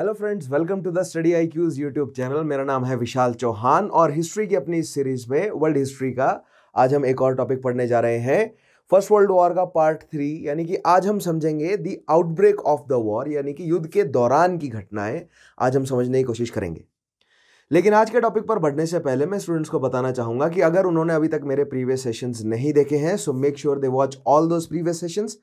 Hello friends welcome to the study I Q's YouTube channel मेरा नाम है विशाल चौहान और हिस्ट्री की अपनी इस सीरीज में वर्ल्ड हिस्ट्री का आज हम एक और टॉपिक पढ़ने जा रहे हैं फर्स्ट वर्ल्ड वॉर का पार्ट थ्री यानी कि आज हम समझेंगे the outbreak of the war यानी कि युद्ध के दौरान की घटनाएं आज हम समझने की कोशिश करेंगे लेकिन आज के टॉपिक पर बढ़ने से पहले मैं स्टूडेंट्स को बताना चाहूँगा कि अगर उन्होंने अभी तक मेरे प्रीवियस सेशंस नहीं देखे हैं so make sure they watch all those previous sessions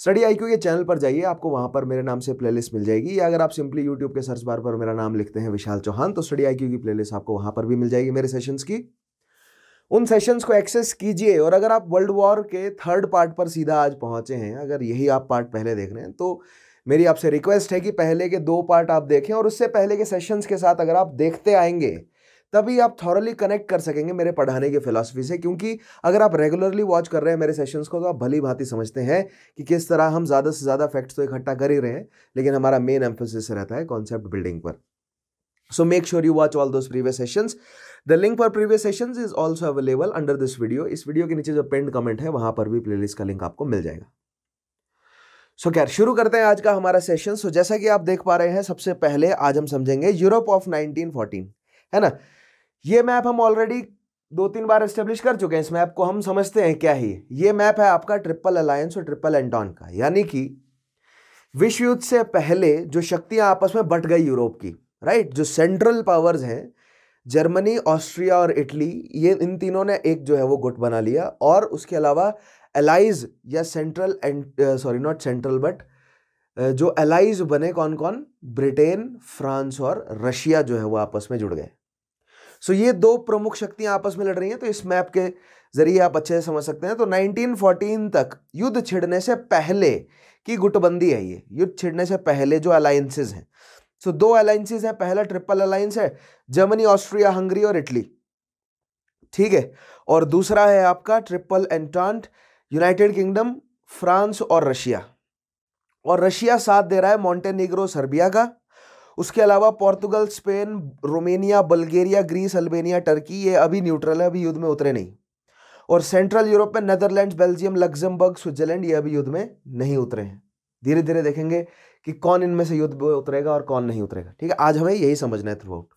study I Q channel पर जाइए आपको वहाँ पर मेरे नाम से प्लेलिस्ट मिल जाएगी या अगर आप सिंपली यूट्यूब के सर्च बार पर मेरा नाम लिखते हैं विशाल चौहान तो स्टडी आई की प्लेलिस्ट आपको वहाँ पर भी मिल जाएगी मेरे सेशंस की उन सेशंस को एक्सेस कीजिए और अगर आप वर्ल्ड वॉर के थर्ड पार्ट पर सीधा आज पहुँचे हैं अगर यही आप पार्ट पहले देख रहे हैं तो मेरी आपसे रिक्वेस्ट है कि पहले के दो पार्ट आप देखें और उससे पहले के सेशंस के साथ अगर आप देखते आएंगे तभी आप थॉरली कनेक्ट कर सकेंगे मेरे पढ़ाने की फ़िलासफ़ी से क्योंकि अगर आप रेगुलरली वॉच कर रहे हैं मेरे सेशंस को तो आप भली भांति समझते हैं कि किस तरह हम ज़्यादा से ज़्यादा फैक्ट्स तो इकट्ठा कर ही रहे हैं लेकिन हमारा मेन एम्फोसिस रहता है कॉन्सेप्ट बिल्डिंग पर so make sure you watch all those previous sessions. The link for previous sessions is also available under this video इस वीडियो के नीचे जो पेंड कमेंट है वहां पर भी प्लेलिस्ट का लिंक आपको मिल जाएगा सो so, शुरू करते हैं आज का हमारा सेशन सो so, जैसा कि आप देख पा रहे हैं सबसे पहले आज हम समझेंगे यूरोप ऑफ 1914 है ना ये मैप हम ऑलरेडी दो तीन बार एस्टेब्लिश कर चुके हैं इस मैप को हम समझते हैं क्या ही ये मैप है आपका ट्रिपल अलायंस और ट्रिपल एंटॉन का यानी कि विश्व युद्ध से पहले जो शक्तियां आपस में बट गई यूरोप की राइट जो सेंट्रल पावर्स हैं जर्मनी ऑस्ट्रिया और इटली ये इन तीनों ने एक जो है वो गुट बना लिया और उसके अलावा एलाइज या central and sorry not central but जो एलाइज बने कौन कौन ब्रिटेन फ्रांस और रशिया जो है वो आपस में जुड़ गए सो ये दो प्रमुख शक्तियां आपस में लड़ रही हैं तो इस मैप के जरिए आप अच्छे से समझ सकते हैं तो 1914 तक युद्ध छिड़ने से पहले की गुटबंदी है ये युद्ध छिड़ने से पहले जो अलायंसेज हैं सो दो अलायंसेज हैं पहला ट्रिपल अलायंस है जर्मनी ऑस्ट्रिया हंगरी और इटली ठीक है और दूसरा है आपका triple entente United Kingdom France और रशिया और रशिया साथ दे रहा है मॉन्टेनिग्रो सर्बिया का उसके अलावा Portugal Spain Romania Bulgaria Greece Albania Turkey ये अभी न्यूट्रल है अभी युद्ध में उतरे नहीं और सेंट्रल यूरोप में नदरलैंड बेल्जियम लग्जमबर्ग स्विट्जरलैंड ये अभी युद्ध में नहीं उतरे हैं धीरे धीरे देखेंगे कि कौन इनमें से युद्ध उतरेगा और कौन नहीं उतरेगा ठीक है आज हमें यही समझना है थ्रू आउट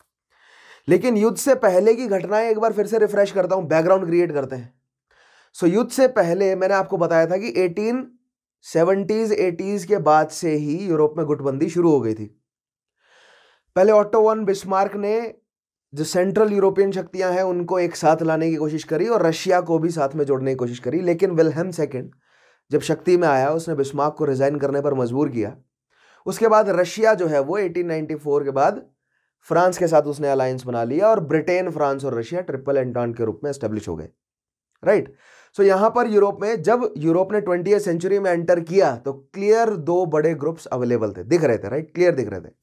लेकिन युद्ध से पहले की घटनाएं एक बार फिर से रिफ्रेश करता हूँ बैकग्राउंड क्रिएट करते हैं सो so, युद्ध से पहले मैंने आपको बताया था कि एटीन सेवेंटीज़ एटीज़ के बाद से ही यूरोप में गुटबंदी शुरू हो गई थी पहले ऑटो वन बिस्मार्क ने जो सेंट्रल यूरोपियन शक्तियां हैं उनको एक साथ लाने की कोशिश करी और रशिया को भी साथ में जोड़ने की कोशिश करी लेकिन विलहम सेकेंड जब शक्ति में आया उसने बिस्मार्क को रिज़ाइन करने पर मजबूर किया उसके बाद रशिया जो है वो 1894 के बाद फ्रांस के साथ उसने अलायंस बना लिया और ब्रिटेन फ्रांस और रशिया ट्रिपल एंटॉन के रूप में एस्टेब्लिश हो गए राइट सो यहाँ पर यूरोप में जब यूरोप ने ट्वेंटी सेंचुरी में एंटर किया तो क्लियर दो बड़े ग्रुप्स अवेलेबल थे दिख रहे थे राइट क्लियर दिख रहे थे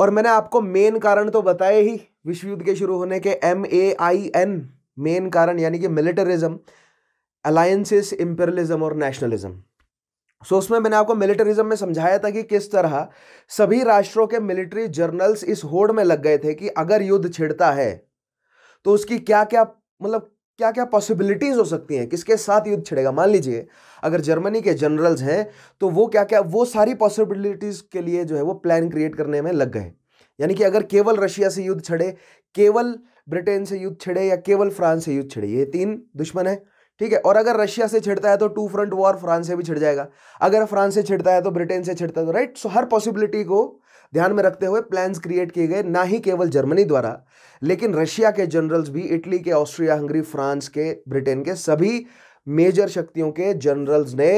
और मैंने आपको मेन कारण तो बताए ही विश्व युद्ध के शुरू होने के M A I N main कारण यानी कि मिलिटरिज्म अलायंसिस इम्पेरलिज्म और नेशनलिज्म सो so, उसमें मैंने आपको मिलिटरिज्म में समझाया था कि किस तरह सभी राष्ट्रों के मिलिट्री जर्नल्स इस होड़ में लग गए थे कि अगर युद्ध छिड़ता है तो उसकी क्या क्या मतलब क्या क्या पॉसिबिलिटीज़ हो सकती हैं किसके साथ युद्ध छिड़ेगा मान लीजिए अगर जर्मनी के जनरल्स हैं तो वो क्या क्या वो सारी पॉसिबिलिटीज़ के लिए जो है वो प्लान क्रिएट करने में लग गए यानी कि अगर केवल रशिया से युद्ध छड़े केवल ब्रिटेन से युद्ध छिड़े या केवल फ्रांस से युद्ध छिड़े ये तीन दुश्मन है ठीक है और अगर रशिया से छिड़ता है तो टू फ्रंट वॉर फ्रांस से भी छिड़ जाएगा अगर फ्रांस से छिड़ता है तो ब्रिटेन से छिड़ता है तो राइट सो हर पॉसिबिलिटी को ध्यान में रखते हुए प्लान्स क्रिएट किए गए ना ही केवल जर्मनी द्वारा लेकिन रशिया के जनरल्स भी इटली के ऑस्ट्रिया हंगरी फ्रांस के ब्रिटेन के सभी मेजर शक्तियों के जनरल्स ने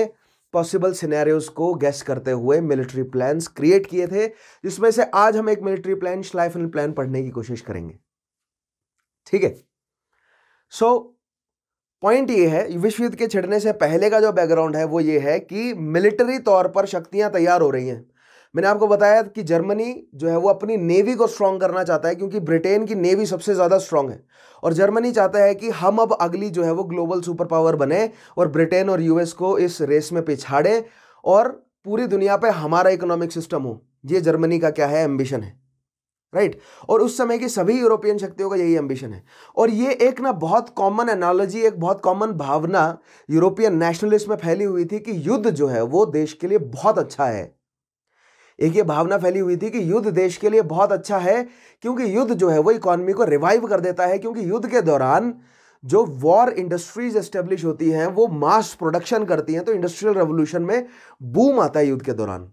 पॉसिबल सिनेरियोज को गैस करते हुए मिलिट्री प्लान्स क्रिएट किए थे जिसमें से आज हम एक मिलिट्री प्लान लाइफ प्लान पढ़ने की कोशिश करेंगे ठीक है सो पॉइंट ये है विश्व युद्ध के छिड़ने से पहले का जो बैकग्राउंड है वो ये है कि मिलिट्री तौर पर शक्तियां तैयार हो रही हैं मैंने आपको बताया कि जर्मनी जो है वो अपनी नेवी को स्ट्रांग करना चाहता है क्योंकि ब्रिटेन की नेवी सबसे ज़्यादा स्ट्रांग है और जर्मनी चाहता है कि हम अब अगली जो है वो ग्लोबल सुपर पावर बने और ब्रिटेन और यूएस को इस रेस में पिछाड़े और पूरी दुनिया पर हमारा इकोनॉमिक सिस्टम हो ये जर्मनी का क्या है एम्बिशन है राइट right? और उस समय की सभी यूरोपियन शक्तियों का यही एम्बिशन है और ये एक ना बहुत कॉमन एनालॉजी एक बहुत कॉमन भावना यूरोपियन नेशनलिस्ट में फैली हुई थी कि युद्ध जो है वो देश के लिए बहुत अच्छा है एक ये भावना फैली हुई थी कि युद्ध देश के लिए बहुत अच्छा है क्योंकि युद्ध जो है वो इकोनॉमी को रिवाइव कर देता है क्योंकि युद्ध के दौरान जो वॉर इंडस्ट्रीज एस्टेब्लिश होती हैं वो मास प्रोडक्शन करती हैं तो इंडस्ट्रियल रेवोल्यूशन में बूम आता है युद्ध के दौरान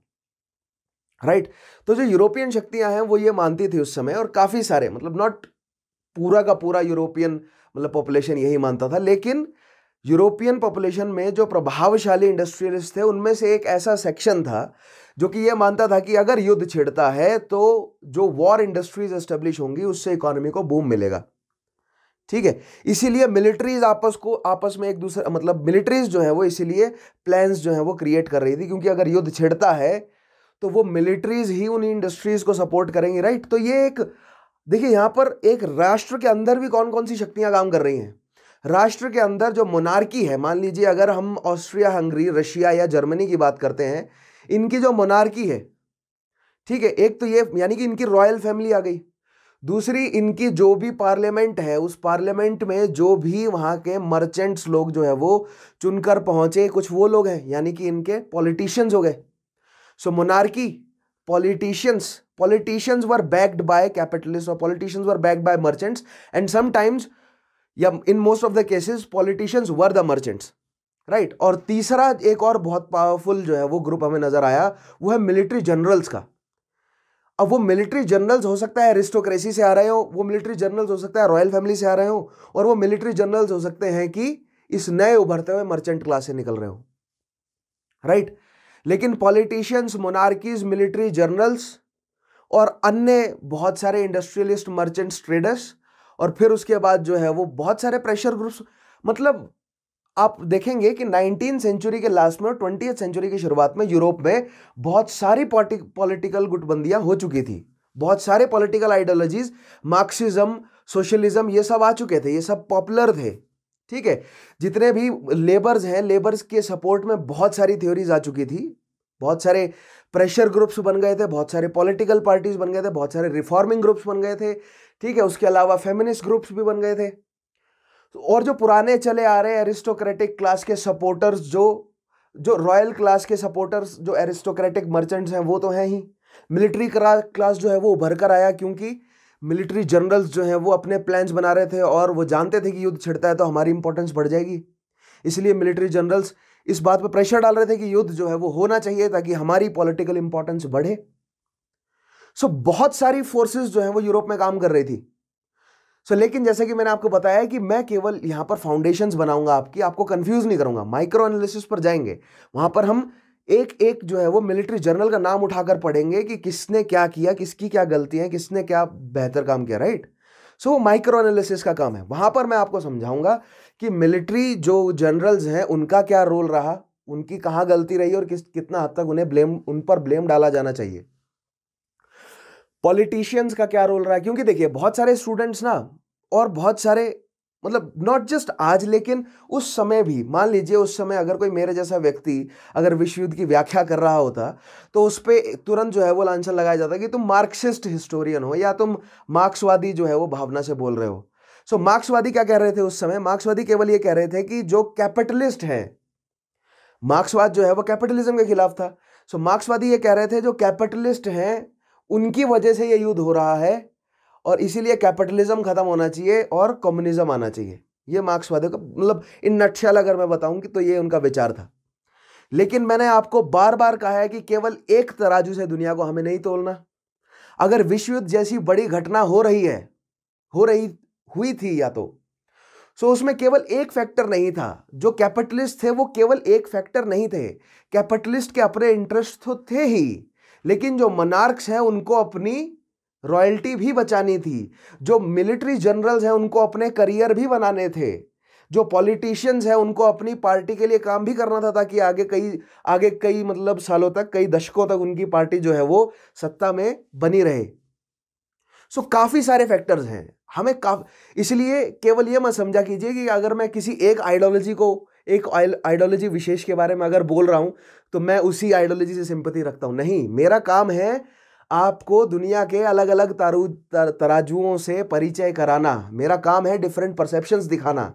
राइट right? तो जो यूरोपियन शक्तियां हैं वो ये मानती थी उस समय और काफ़ी सारे मतलब नॉट पूरा का पूरा यूरोपियन मतलब पॉपुलेशन यही मानता था लेकिन यूरोपियन पॉपुलेशन में जो प्रभावशाली इंडस्ट्रियलिस्ट थे उनमें से एक ऐसा सेक्शन था जो कि यह मानता था कि अगर युद्ध छिड़ता है तो जो वॉर इंडस्ट्रीज एस्टेब्लिश होंगी उससे इकोनॉमी को बूम मिलेगा ठीक है इसीलिए मिलिट्रीज आपस को आपस में एक दूसरे मतलब मिलिट्रीज जो है वो इसीलिए प्लान्स जो है वो क्रिएट कर रही थी क्योंकि अगर युद्ध छिड़ता है तो वो मिलिट्रीज ही उन इंडस्ट्रीज को सपोर्ट करेंगी राइट तो ये एक देखिए यहाँ पर एक राष्ट्र के अंदर भी कौन कौन सी शक्तियाँ काम कर रही हैं राष्ट्र के अंदर जो मोनार्की है मान लीजिए अगर हम ऑस्ट्रिया हंगरी रशिया या जर्मनी की बात करते हैं इनकी जो मोनार्की है ठीक है एक तो ये यानी कि इनकी रॉयल फैमिली आ गई दूसरी इनकी जो भी पार्लियामेंट है उस पार्लियामेंट में जो भी वहाँ के मर्चेंट्स लोग जो है वो चुनकर पहुँचे कुछ वो लोग हैं यानी कि इनके पॉलिटिशियंस हो गए so monarchy politicians politicians were backed by capitalist और politicians were backed by merchants and sometimes या in most of the cases politicians were the merchants right और तीसरा एक और बहुत पावरफुल जो है वो ग्रुप हमें नजर आया वो है मिलिट्री जनरल्स का अब वो मिलिट्री जनरल्स हो सकता है एरिस्टोक्रेसी से आ रहे हो वो मिलिट्री जनरल्स हो सकता है रॉयल फैमिली से आ रहे हो और वो मिलिट्री जनरल्स हो सकते हैं कि इस नए उभरते हुए मर्चेंट क्लास से निकल रहे हो राइट लेकिन पॉलिटिशियंस मोनार्कीज मिलिट्री जनरल्स और अन्य बहुत सारे इंडस्ट्रियलिस्ट मर्चेंट्स ट्रेडर्स और फिर उसके बाद जो है वो बहुत सारे प्रेशर ग्रुप्स मतलब आप देखेंगे कि नाइनटीन सेंचुरी के लास्ट में और ट्वेंटी सेंचुरी की शुरुआत में यूरोप में बहुत सारी पॉलिटिकल गुटबंदियां हो चुकी थी बहुत सारे पॉलिटिकल आइडियोलॉजीज मार्क्सिज्म सोशलिज्म ये सब आ चुके थे ये सब पॉपुलर थे ठीक है जितने भी लेबर्स हैं लेबर्स के सपोर्ट में बहुत सारी थ्योरीज आ चुकी थी बहुत सारे प्रेशर ग्रुप्स बन गए थे बहुत सारे पॉलिटिकल पार्टीज बन गए थे बहुत सारे रिफॉर्मिंग ग्रुप्स बन गए थे ठीक है उसके अलावा फेमिनिस्ट ग्रुप्स भी बन गए थे और जो पुराने चले आ रहे एरिस्टोक्रेटिक क्लास के सपोर्टर्स जो जो रॉयल क्लास के सपोर्टर्स जो एरिस्टोक्रेटिक मर्चेंट्स हैं वो तो हैं ही मिलिट्री क्लास जो है वो उभर कर आया क्योंकि मिलिट्री जनरल्स जो हैं वो अपने प्लान्स बना रहे थे और वो जानते थे कि युद्ध छिड़ता है तो हमारी इंपॉर्टेंस बढ़ जाएगी इसलिए मिलिट्री जनरल्स इस बात पर प्रेशर डाल रहे थे कि युद्ध जो है वो होना चाहिए ताकि हमारी पॉलिटिकल इंपॉर्टेंस बढ़े सो so, बहुत सारी फोर्सेस जो हैं वो यूरोप में काम कर रही थी सो so, लेकिन जैसे कि मैंने आपको बताया कि मैं केवल यहाँ पर फाउंडेशंस बनाऊंगा आपकी आपको कंफ्यूज नहीं करूंगा माइक्रो एनालिसिस पर जाएंगे वहां पर हम एक एक जो है वो मिलिट्री जर्नल का नाम उठाकर पढ़ेंगे कि किसने क्या किया किसकी क्या गलती है किसने क्या बेहतर काम किया राइट सो वो माइक्रो एनालिसिस का काम है वहां पर मैं आपको समझाऊंगा कि मिलिट्री जो जनरल्स हैं उनका क्या रोल रहा उनकी कहाँ गलती रही और किस कितना हद तक उन्हें ब्लेम उन पर ब्लेम डाला जाना चाहिए पॉलिटिशियंस का क्या रोल रहा है क्योंकि देखिए बहुत सारे स्टूडेंट्स ना और बहुत सारे मतलब नॉट जस्ट आज लेकिन उस समय भी मान लीजिए उस समय अगर कोई मेरे जैसा व्यक्ति अगर विश्व युद्ध की व्याख्या कर रहा होता तो उस पर तुरंत जो है वो लांछन लगाया जाता कि तुम मार्क्सिस्ट हिस्टोरियन हो या तुम मार्क्सवादी जो है वो भावना से बोल रहे हो सो so, मार्क्सवादी क्या कह रहे थे उस समय मार्क्सवादी केवल ये कह रहे थे कि जो कैपिटलिस्ट हैं मार्क्सवाद जो है वो कैपिटलिज्म के खिलाफ था सो so, मार्क्सवादी ये कह रहे थे जो कैपिटलिस्ट हैं उनकी वजह से ये युद्ध हो रहा है और इसीलिए कैपिटलिज्म खत्म होना चाहिए और कम्युनिज्म आना चाहिए ये मार्क्सवादियों का मतलब इन नक्शल अगर मैं बताऊं कि तो ये उनका विचार था लेकिन मैंने आपको बार बार कहा है कि केवल एक तराजू से दुनिया को हमें नहीं तोलना अगर विश्व युद्ध जैसी बड़ी घटना हो रही है हो रही हुई थी या तो सो उसमें केवल एक फैक्टर नहीं था जो कैपिटलिस्ट थे वो केवल एक फैक्टर नहीं थे कैपिटलिस्ट के अपने इंटरेस्ट तो थे ही लेकिन जो मनार्क्स हैं उनको अपनी रॉयल्टी भी बचानी थी जो मिलिट्री जनरल्स हैं उनको अपने करियर भी बनाने थे जो पॉलिटिशियंस हैं उनको अपनी पार्टी के लिए काम भी करना था ताकि आगे कई आगे कई मतलब सालों तक कई दशकों तक उनकी पार्टी जो है वो सत्ता में बनी रहे सो so, काफ़ी सारे फैक्टर्स हैं हमें काफ इसलिए केवल ये मत समझा कीजिए कि अगर मैं किसी एक आइडियोलॉजी को एक आइडियोलॉजी विशेष के बारे में अगर बोल रहा हूँ तो मैं उसी आइडियोलॉजी से सिंपति रखता हूँ नहीं मेरा काम है आपको दुनिया के अलग अलग तारू तर, तराजुओं से परिचय कराना मेरा काम है डिफरेंट परसेप्शंस दिखाना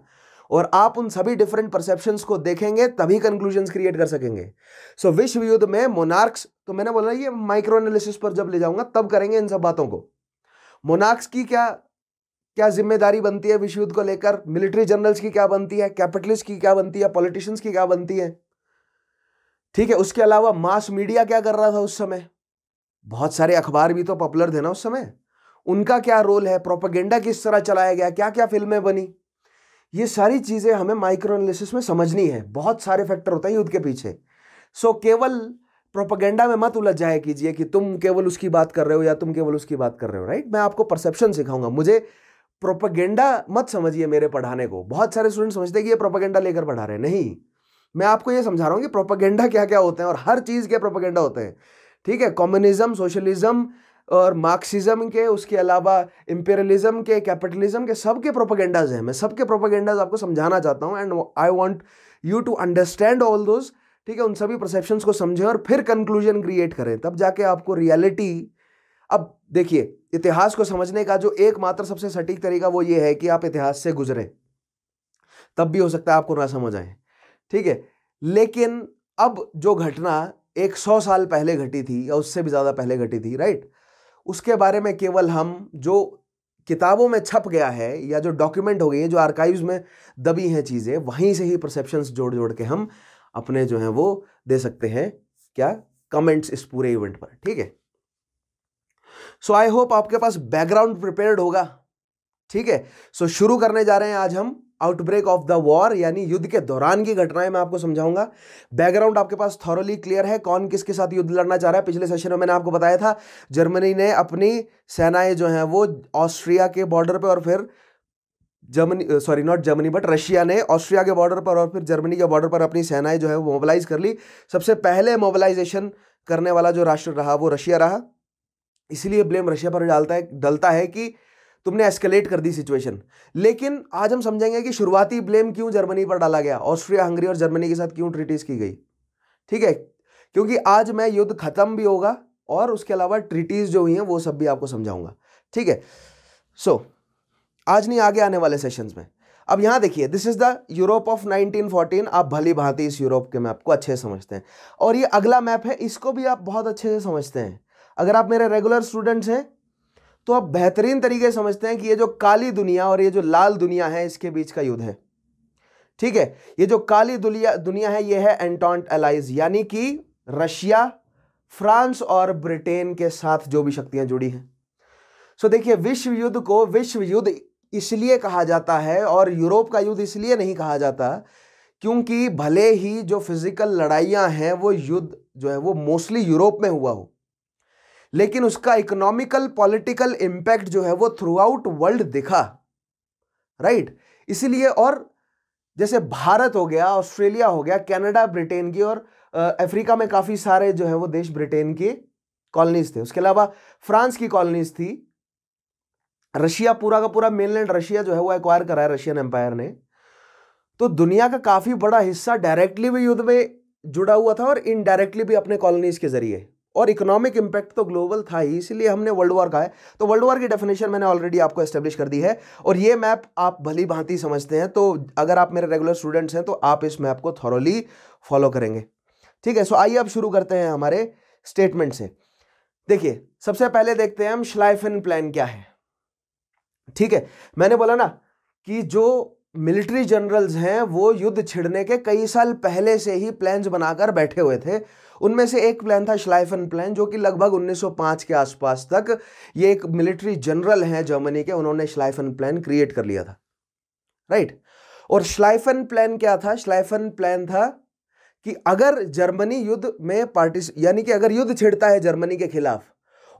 और आप उन सभी डिफरेंट परसेप्शंस को देखेंगे तभी कंक्लूजन क्रिएट कर सकेंगे सो so, विश्व युद्ध में मोनार्क्स तो मैंने बोला ये माइक्रो एनालिसिस पर जब ले जाऊंगा तब करेंगे इन सब बातों को मोनार्क्स की क्या क्या जिम्मेदारी बनती है विश्व युद्ध को लेकर मिलिट्री जनरल्स की क्या बनती है कैपिटलिस्ट की क्या बनती है पॉलिटिशियंस की क्या बनती है ठीक है उसके अलावा मास मीडिया क्या कर रहा था उस समय बहुत सारे अखबार भी तो पॉपुलर थे ना उस समय उनका क्या रोल है प्रोपागेंडा किस तरह चलाया गया क्या क्या फिल्में बनी ये सारी चीज़ें हमें माइक्रो एनालिसिस में समझनी है बहुत सारे फैक्टर होते हैं युद्ध के पीछे सो केवल प्रोपागेंडा में मत उलझ जाया कीजिए कि तुम केवल उसकी बात कर रहे हो या तुम केवल उसकी बात कर रहे हो राइट मैं आपको परसेप्शन सिखाऊंगा मुझे प्रोपागेंडा मत समझिए मेरे पढ़ाने को बहुत सारे स्टूडेंट समझते हैं कि ये प्रोपागेंडा लेकर पढ़ा रहे हैं नहीं मैं आपको ये समझा रहा हूँ कि प्रोपागेंडा क्या क्या होते हैं और हर चीज़ के प्रोपागेंडा होते हैं ठीक है कम्युनिज्म सोशलिज्म और मार्क्सिज्म के उसके अलावा इम्पेरियलिज्म के कैपिटलिज्म के सबके प्रोपागेंडाज हैं मैं सबके प्रोपागेंडाज आपको समझाना चाहता हूँ and I want you to understand all those ठीक है उन सभी परसेप्शंस को समझें और फिर कंक्लूजन क्रिएट करें तब जाके आपको रियलिटी अब देखिए इतिहास को समझने का जो एकमात्र सबसे सटीक तरीका वो ये है कि आप इतिहास से गुजरे तब भी हो सकता है आपको ना समझ आए ठीक है लेकिन अब जो घटना एक सौ साल पहले घटी थी या उससे भी ज़्यादा पहले घटी थी राइट उसके बारे में केवल हम जो किताबों में छप गया है या जो डॉक्यूमेंट हो गई है जो आर्काइव्स में दबी हैं चीज़ें वहीं से ही परसेप्शंस जोड़ जोड़ के हम अपने जो हैं वो दे सकते हैं क्या कमेंट्स इस पूरे इवेंट पर ठीक है सो आई होप आपके पास बैकग्राउंड प्रिपेयर्ड होगा ठीक है सो शुरू करने जा रहे हैं आज हम आउटब्रेक ऑफ द वॉर यानी युद्ध के दौरान की घटनाएं मैं आपको समझाऊंगा बैकग्राउंड आपके पास थॉरली क्लियर है कौन किसके साथ युद्ध लड़ना चाह रहा है पिछले सेशन में मैंने आपको बताया था जर्मनी ने अपनी सेनाएं जो हैं वो ऑस्ट्रिया के बॉर्डर पे और फिर Germany sorry not Germany but Russia ने ऑस्ट्रिया के बॉर्डर पर और फिर जर्मनी के बॉर्डर पर अपनी सेनाएं जो है वो मोबिलाइज कर ली सबसे पहले मोबिलाइजेशन करने वाला जो राष्ट्र रहा वो रशिया रहा इसलिए ब्लेम रशिया पर डालता है डलता है कि तुमने एस्केलेट कर दी सिचुएशन लेकिन आज हम समझेंगे कि शुरुआती ब्लेम क्यों जर्मनी पर डाला गया ऑस्ट्रिया हंगरी और जर्मनी के साथ क्यों ट्रीटीज की गई ठीक है क्योंकि आज मैं युद्ध खत्म भी होगा और उसके अलावा ट्रीटीज जो हुई हैं वो सब भी आपको समझाऊंगा ठीक है सो so, आज नहीं आगे आने वाले सेशंस में अब यहाँ देखिए this is the Europe of 1914 आप भली भांति इस यूरोप के मैप को अच्छे से समझते हैं और ये अगला मैप है इसको भी आप बहुत अच्छे से समझते हैं अगर आप मेरे रेगुलर स्टूडेंट्स हैं तो आप बेहतरीन तरीके समझते हैं कि ये जो काली दुनिया और ये जो लाल दुनिया है इसके बीच का युद्ध है ठीक है ये जो काली दुनिया दुनिया है ये है एंटॉन्ट एलाइज यानी कि रशिया फ्रांस और ब्रिटेन के साथ जो भी शक्तियां जुड़ी हैं सो देखिए विश्व युद्ध को विश्व युद्ध इसलिए कहा जाता है और यूरोप का युद्ध इसलिए नहीं कहा जाता क्योंकि भले ही जो फिजिकल लड़ाइयाँ हैं वो युद्ध जो है वो मोस्टली यूरोप में हुआ हो लेकिन उसका इकोनॉमिकल पॉलिटिकल इंपैक्ट जो है वो थ्रू आउट वर्ल्ड दिखा राइट right? इसीलिए और जैसे भारत हो गया ऑस्ट्रेलिया हो गया कनाडा ब्रिटेन की और अफ्रीका में काफ़ी सारे जो है वो देश ब्रिटेन के कॉलोनीज थे उसके अलावा फ्रांस की कॉलोनीज थी रशिया पूरा का पूरा मेनलैंड रशिया जो है वो एक्वायर करा है रशियन एम्पायर ने तो दुनिया का काफ़ी बड़ा हिस्सा डायरेक्टली भी युद्ध में जुड़ा हुआ था और इनडायरेक्टली भी अपने कॉलोनीज के जरिए और इकोनॉमिक इंपैक्ट तो ग्लोबल था ही इसलिए हमने वर्ल्ड वॉर कहा है तो वर्ल्ड वॉर की डेफिनेशन मैंने ऑलरेडी आपको एस्टेब्लिश कर दी है और ये मैप आप भली भांति समझते हैं तो अगर आप मेरे रेगुलर स्टूडेंट्स हैं तो आप इस मैप को थॉरली फॉलो करेंगे ठीक है सो आइए आप शुरू करते हैं हमारे स्टेटमेंट से देखिए सबसे पहले देखते हैं हम श्लाइफिन प्लान क्या है ठीक है मैंने बोला ना कि जो मिलिट्री जनरल्स हैं वो युद्ध छिड़ने के कई साल पहले से ही प्लान्स बनाकर बैठे हुए थे उनमें से एक प्लान था श्लाइफन प्लान जो कि लगभग 1905 के आसपास तक ये एक मिलिट्री जनरल हैं जर्मनी के उन्होंने श्लाइफन प्लान क्रिएट कर लिया था राइट और श्लाइफन प्लान क्या था श्लाइफन प्लान था कि अगर जर्मनी युद्ध में पार्टिस यानी कि अगर युद्ध छिड़ता है जर्मनी के खिलाफ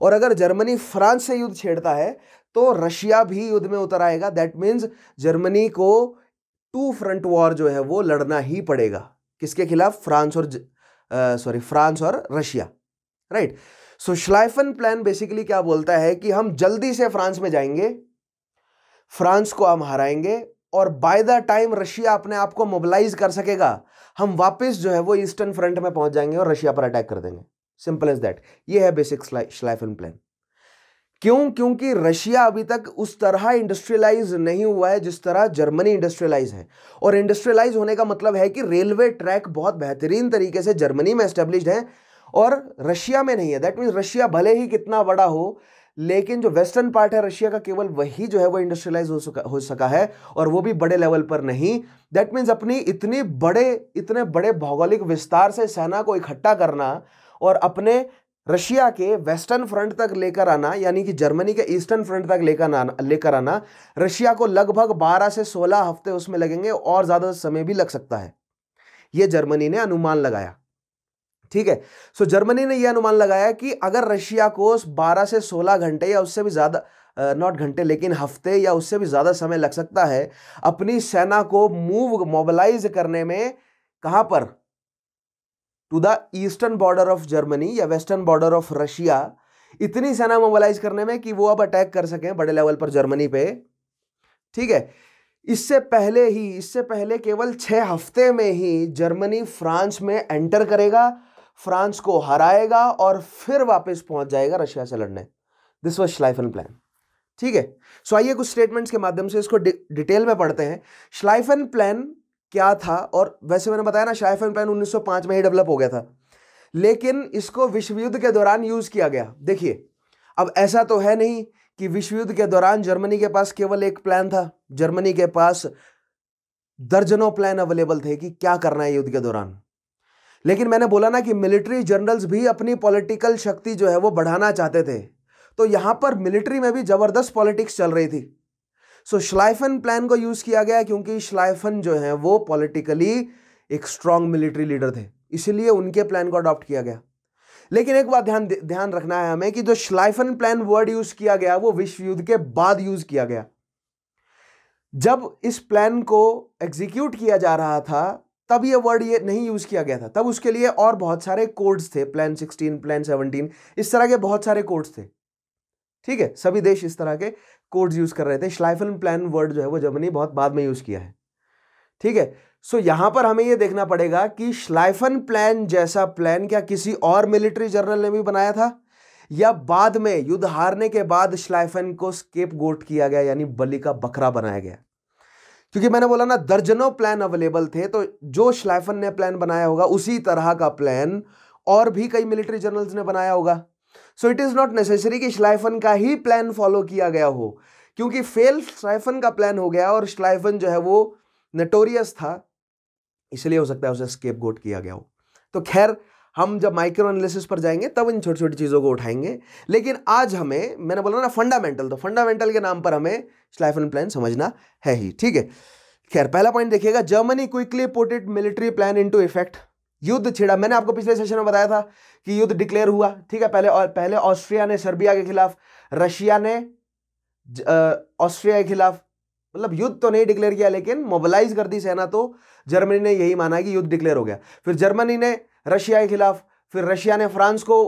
और अगर जर्मनी फ्रांस से युद्ध छेड़ता है तो रशिया भी युद्ध में उतर आएगा दैट मीन्स जर्मनी को टू फ्रंट वॉर जो है वो लड़ना ही पड़ेगा किसके खिलाफ फ्रांस और सॉरी फ्रांस और Russia right so Schlieffen plan basically क्या बोलता है कि हम जल्दी से फ्रांस में जाएंगे फ्रांस को हम हराएंगे और बाय द टाइम रशिया अपने आप को मोबिलाइज कर सकेगा हम वापस जो है वो ईस्टर्न फ्रंट में पहुंच जाएंगे और रशिया पर अटैक कर देंगे सिंपल इज दैट ये है बेसिक श्लाइफन प्लान क्यों क्योंकि रशिया अभी तक उस तरह इंडस्ट्रियलाइज नहीं हुआ है जिस तरह जर्मनी इंडस्ट्रियलाइज है और इंडस्ट्रियलाइज होने का मतलब है कि रेलवे ट्रैक बहुत बेहतरीन तरीके से जर्मनी में एस्टेब्लिश है और रशिया में नहीं है दैट मीन्स रशिया भले ही कितना बड़ा हो लेकिन जो वेस्टर्न पार्ट है रशिया का केवल वही जो है वो इंडस्ट्रियलाइज हो सका हो सका है और वो भी बड़े लेवल पर नहीं दैट मीन्स अपनी इतनी बड़े इतने बड़े भौगोलिक विस्तार से सेना को इकट्ठा करना और अपने रशिया के वेस्टर्न फ्रंट तक लेकर आना यानी कि जर्मनी के ईस्टर्न फ्रंट तक लेकर आना लेकर आना रशिया को लगभग 12 से 16 हफ्ते उसमें लगेंगे और ज़्यादा समय भी लग सकता है ये जर्मनी ने अनुमान लगाया ठीक है सो जर्मनी ने यह अनुमान लगाया कि अगर रशिया को 12 से 16 घंटे या उससे भी ज़्यादा नॉट घंटे लेकिन हफ्ते या उससे भी ज़्यादा समय लग सकता है अपनी सेना को मूव मोबिलाइज करने में कहाँ पर to the eastern border of Germany या वेस्टर्न बॉर्डर ऑफ रशिया इतनी सेना मोबालाइज करने में कि वो अब अटैक कर सकें बड़े लेवल पर जर्मनी पे ठीक है इससे पहले ही इससे पहले केवल छः हफ्ते में ही जर्मनी फ्रांस में एंटर करेगा फ्रांस को हराएगा और फिर वापस पहुंच जाएगा रशिया से लड़ने दिस वॉज श्लाइफन प्लान ठीक है सो आइए कुछ स्टेटमेंट्स के माध्यम से इसको डि डिटेल में पढ़ते हैं श्लाइफन प्लान क्या था और वैसे मैंने बताया ना शाइफन पेन 1905 में ही डेवलप हो गया था लेकिन इसको विश्व युद्ध के दौरान यूज़ किया गया देखिए अब ऐसा तो है नहीं कि विश्व युद्ध के दौरान जर्मनी के पास केवल एक प्लान था जर्मनी के पास दर्जनों प्लान अवेलेबल थे कि क्या करना है युद्ध के दौरान लेकिन मैंने बोला ना कि मिलिट्री जनरल्स भी अपनी पॉलिटिकल शक्ति जो है वो बढ़ाना चाहते थे तो यहाँ पर मिलिट्री में भी ज़बरदस्त पॉलिटिक्स चल रही थी सो श्लाइफन प्लान को यूज़ किया गया क्योंकि श्लाइफन जो है वो पॉलिटिकली एक स्ट्रांग मिलिट्री लीडर थे इसलिए उनके प्लान को अडॉप्ट किया गया लेकिन एक बात ध्यान ध्यान रखना है हमें कि जो श्लाइफन प्लान वर्ड यूज़ किया गया वो विश्व युद्ध के बाद यूज़ किया गया जब इस प्लान को एग्जीक्यूट किया जा रहा था तब ये वर्ड ये नहीं यूज़ किया गया था तब उसके लिए और बहुत सारे कोड्स थे प्लान सिक्सटीन प्लान सेवनटीन इस तरह के बहुत सारे कोड्स थे ठीक है सभी देश इस तरह के कोड्स यूज़ कर रहे थे श्लाइफन प्लान वर्ड जो है वो जर्मनी बहुत बाद में यूज़ किया है ठीक है सो यहां पर हमें ये देखना पड़ेगा कि श्लाइफन प्लान जैसा प्लान क्या किसी और मिलिट्री जर्नल ने भी बनाया था या बाद में युद्ध हारने के बाद श्लाइफन को स्केप गोट किया गया यानी बलि का बकरा बनाया गया क्योंकि मैंने बोला ना दर्जनों प्लान अवेलेबल थे तो जो श्लाइफन ने प्लान बनाया होगा उसी तरह का प्लान और भी कई मिलिट्री जर्नल्स ने बनाया होगा so it is not necessary कि श्लाइफन का ही प्लान फॉलो किया गया हो क्योंकि फेल श्लाइफन का प्लान हो गया और श्लाइफन जो है वो नटोरियस था इसलिए हो सकता है उसे स्केप गोट किया गया हो तो खैर हम जब माइक्रो एनालिसिस पर जाएंगे तब इन छोटी छोटी चीज़ों को उठाएंगे लेकिन आज हमें मैंने बोला ना फंडामेंटल तो फंडामेंटल के नाम पर हमें स्लाइफन प्लान समझना है ही ठीक है खैर पहला पॉइंट देखिएगा Germany quickly put it military plan into effect युद्ध छिड़ा मैंने आपको पिछले सेशन में बताया था कि युद्ध डिक्लेयर हुआ ठीक है पहले और पहले ऑस्ट्रिया ने सर्बिया के खिलाफ रशिया ने ऑस्ट्रिया के खिलाफ मतलब युद्ध तो नहीं डिक्लेयर किया लेकिन मोबिलाइज कर दी सेना तो जर्मनी ने यही माना कि युद्ध डिक्लेयर हो गया फिर जर्मनी ने रशिया के खिलाफ फिर रशिया ने फ्रांस को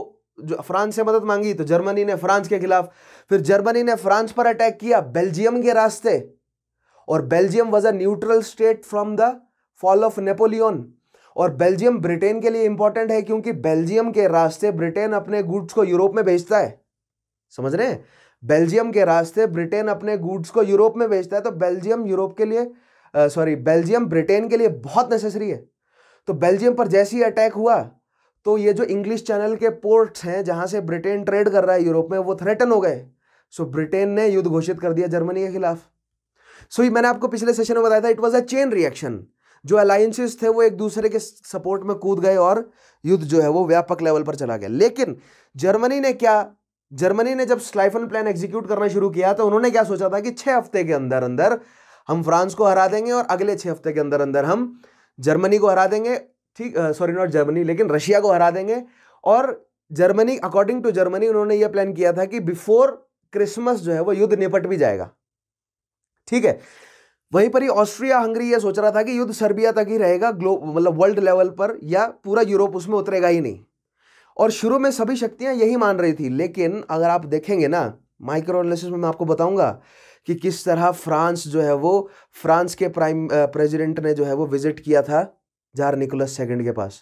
जो फ्रांस से मदद मांगी तो जर्मनी ने फ्रांस के खिलाफ फिर जर्मनी ने फ्रांस पर अटैक किया बेल्जियम के रास्ते और Belgium was a neutral state from the fall of Napoleon और बेल्जियम ब्रिटेन के लिए इंपॉर्टेंट है क्योंकि बेल्जियम के रास्ते ब्रिटेन अपने गुड्स को यूरोप में भेजता है समझ रहे हैं बेल्जियम के रास्ते ब्रिटेन अपने गुड्स को यूरोप में भेजता है तो बेल्जियम यूरोप के लिए सॉरी बेल्जियम ब्रिटेन के लिए बहुत नेसेसरी है तो बेल्जियम पर जैसे ही अटैक हुआ तो ये जो इंग्लिश चैनल के पोर्ट्स हैं जहाँ से ब्रिटेन ट्रेड कर रहा है यूरोप में वो थ्रेटन हो गए सो so, ब्रिटेन ने युद्ध घोषित कर दिया जर्मनी के खिलाफ सो so, मैंने आपको पिछले सेशन में बताया था it was a chain reaction जो अलायंसेस थे वो एक दूसरे के सपोर्ट में कूद गए और युद्ध जो है वो व्यापक लेवल पर चला गया लेकिन जर्मनी ने क्या जर्मनी ने जब स्लाइफन प्लान एग्जीक्यूट करना शुरू किया तो उन्होंने क्या सोचा था कि छः हफ्ते के अंदर अंदर हम फ्रांस को हरा देंगे और अगले छः हफ्ते के अंदर अंदर हम जर्मनी को हरा देंगे ठीक सॉरी नॉट जर्मनी लेकिन रशिया को हरा देंगे और जर्मनी अकॉर्डिंग टू जर्मनी उन्होंने यह प्लान किया था कि बिफोर क्रिसमस जो है वो युद्ध निपट भी जाएगा ठीक है वहीं पर ही ऑस्ट्रिया हंगरी ये सोच रहा था कि युद्ध सर्बिया तक ही रहेगा ग्लो मतलब वर्ल्ड लेवल पर या पूरा यूरोप उसमें उतरेगा ही नहीं और शुरू में सभी शक्तियां यही मान रही थी लेकिन अगर आप देखेंगे ना माइक्रो एनालिसिस में मैं आपको बताऊंगा कि किस तरह फ्रांस जो है वो फ्रांस के प्राइम प्रेसिडेंट ने जो है वो विजिट किया था जार निकोलस सेकंड के पास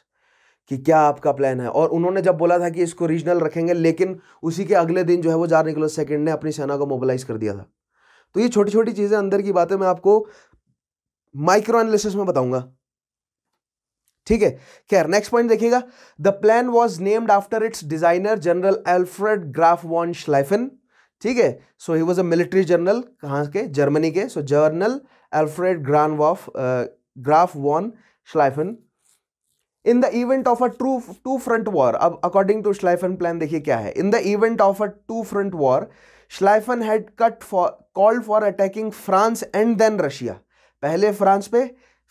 कि क्या आपका प्लान है और उन्होंने जब बोला था कि इसको रीजनल रखेंगे लेकिन उसी के अगले दिन जो है वो जार निकोलस सेकंड ने अपनी सेना को मोबिलाइज कर दिया था तो ये छोटी छोटी चीज़ें अंदर की बातें मैं आपको माइक्रो एनालिसिस में बताऊंगा ठीक है खैर नेक्स्ट पॉइंट देखिएगा the plan was named after its designer general Alfred Graf von Schlieffen ठीक है so he was a military general कहां के जर्मनी के सो जर्नल एल्फ्रेड ग्रान वॉफ Graf von Schlieffen in the event of a true two front war अब according to Schlieffen plan देखिए क्या है in the event of a two front war Schleifen had called for attacking France and then Russia. पहले France पे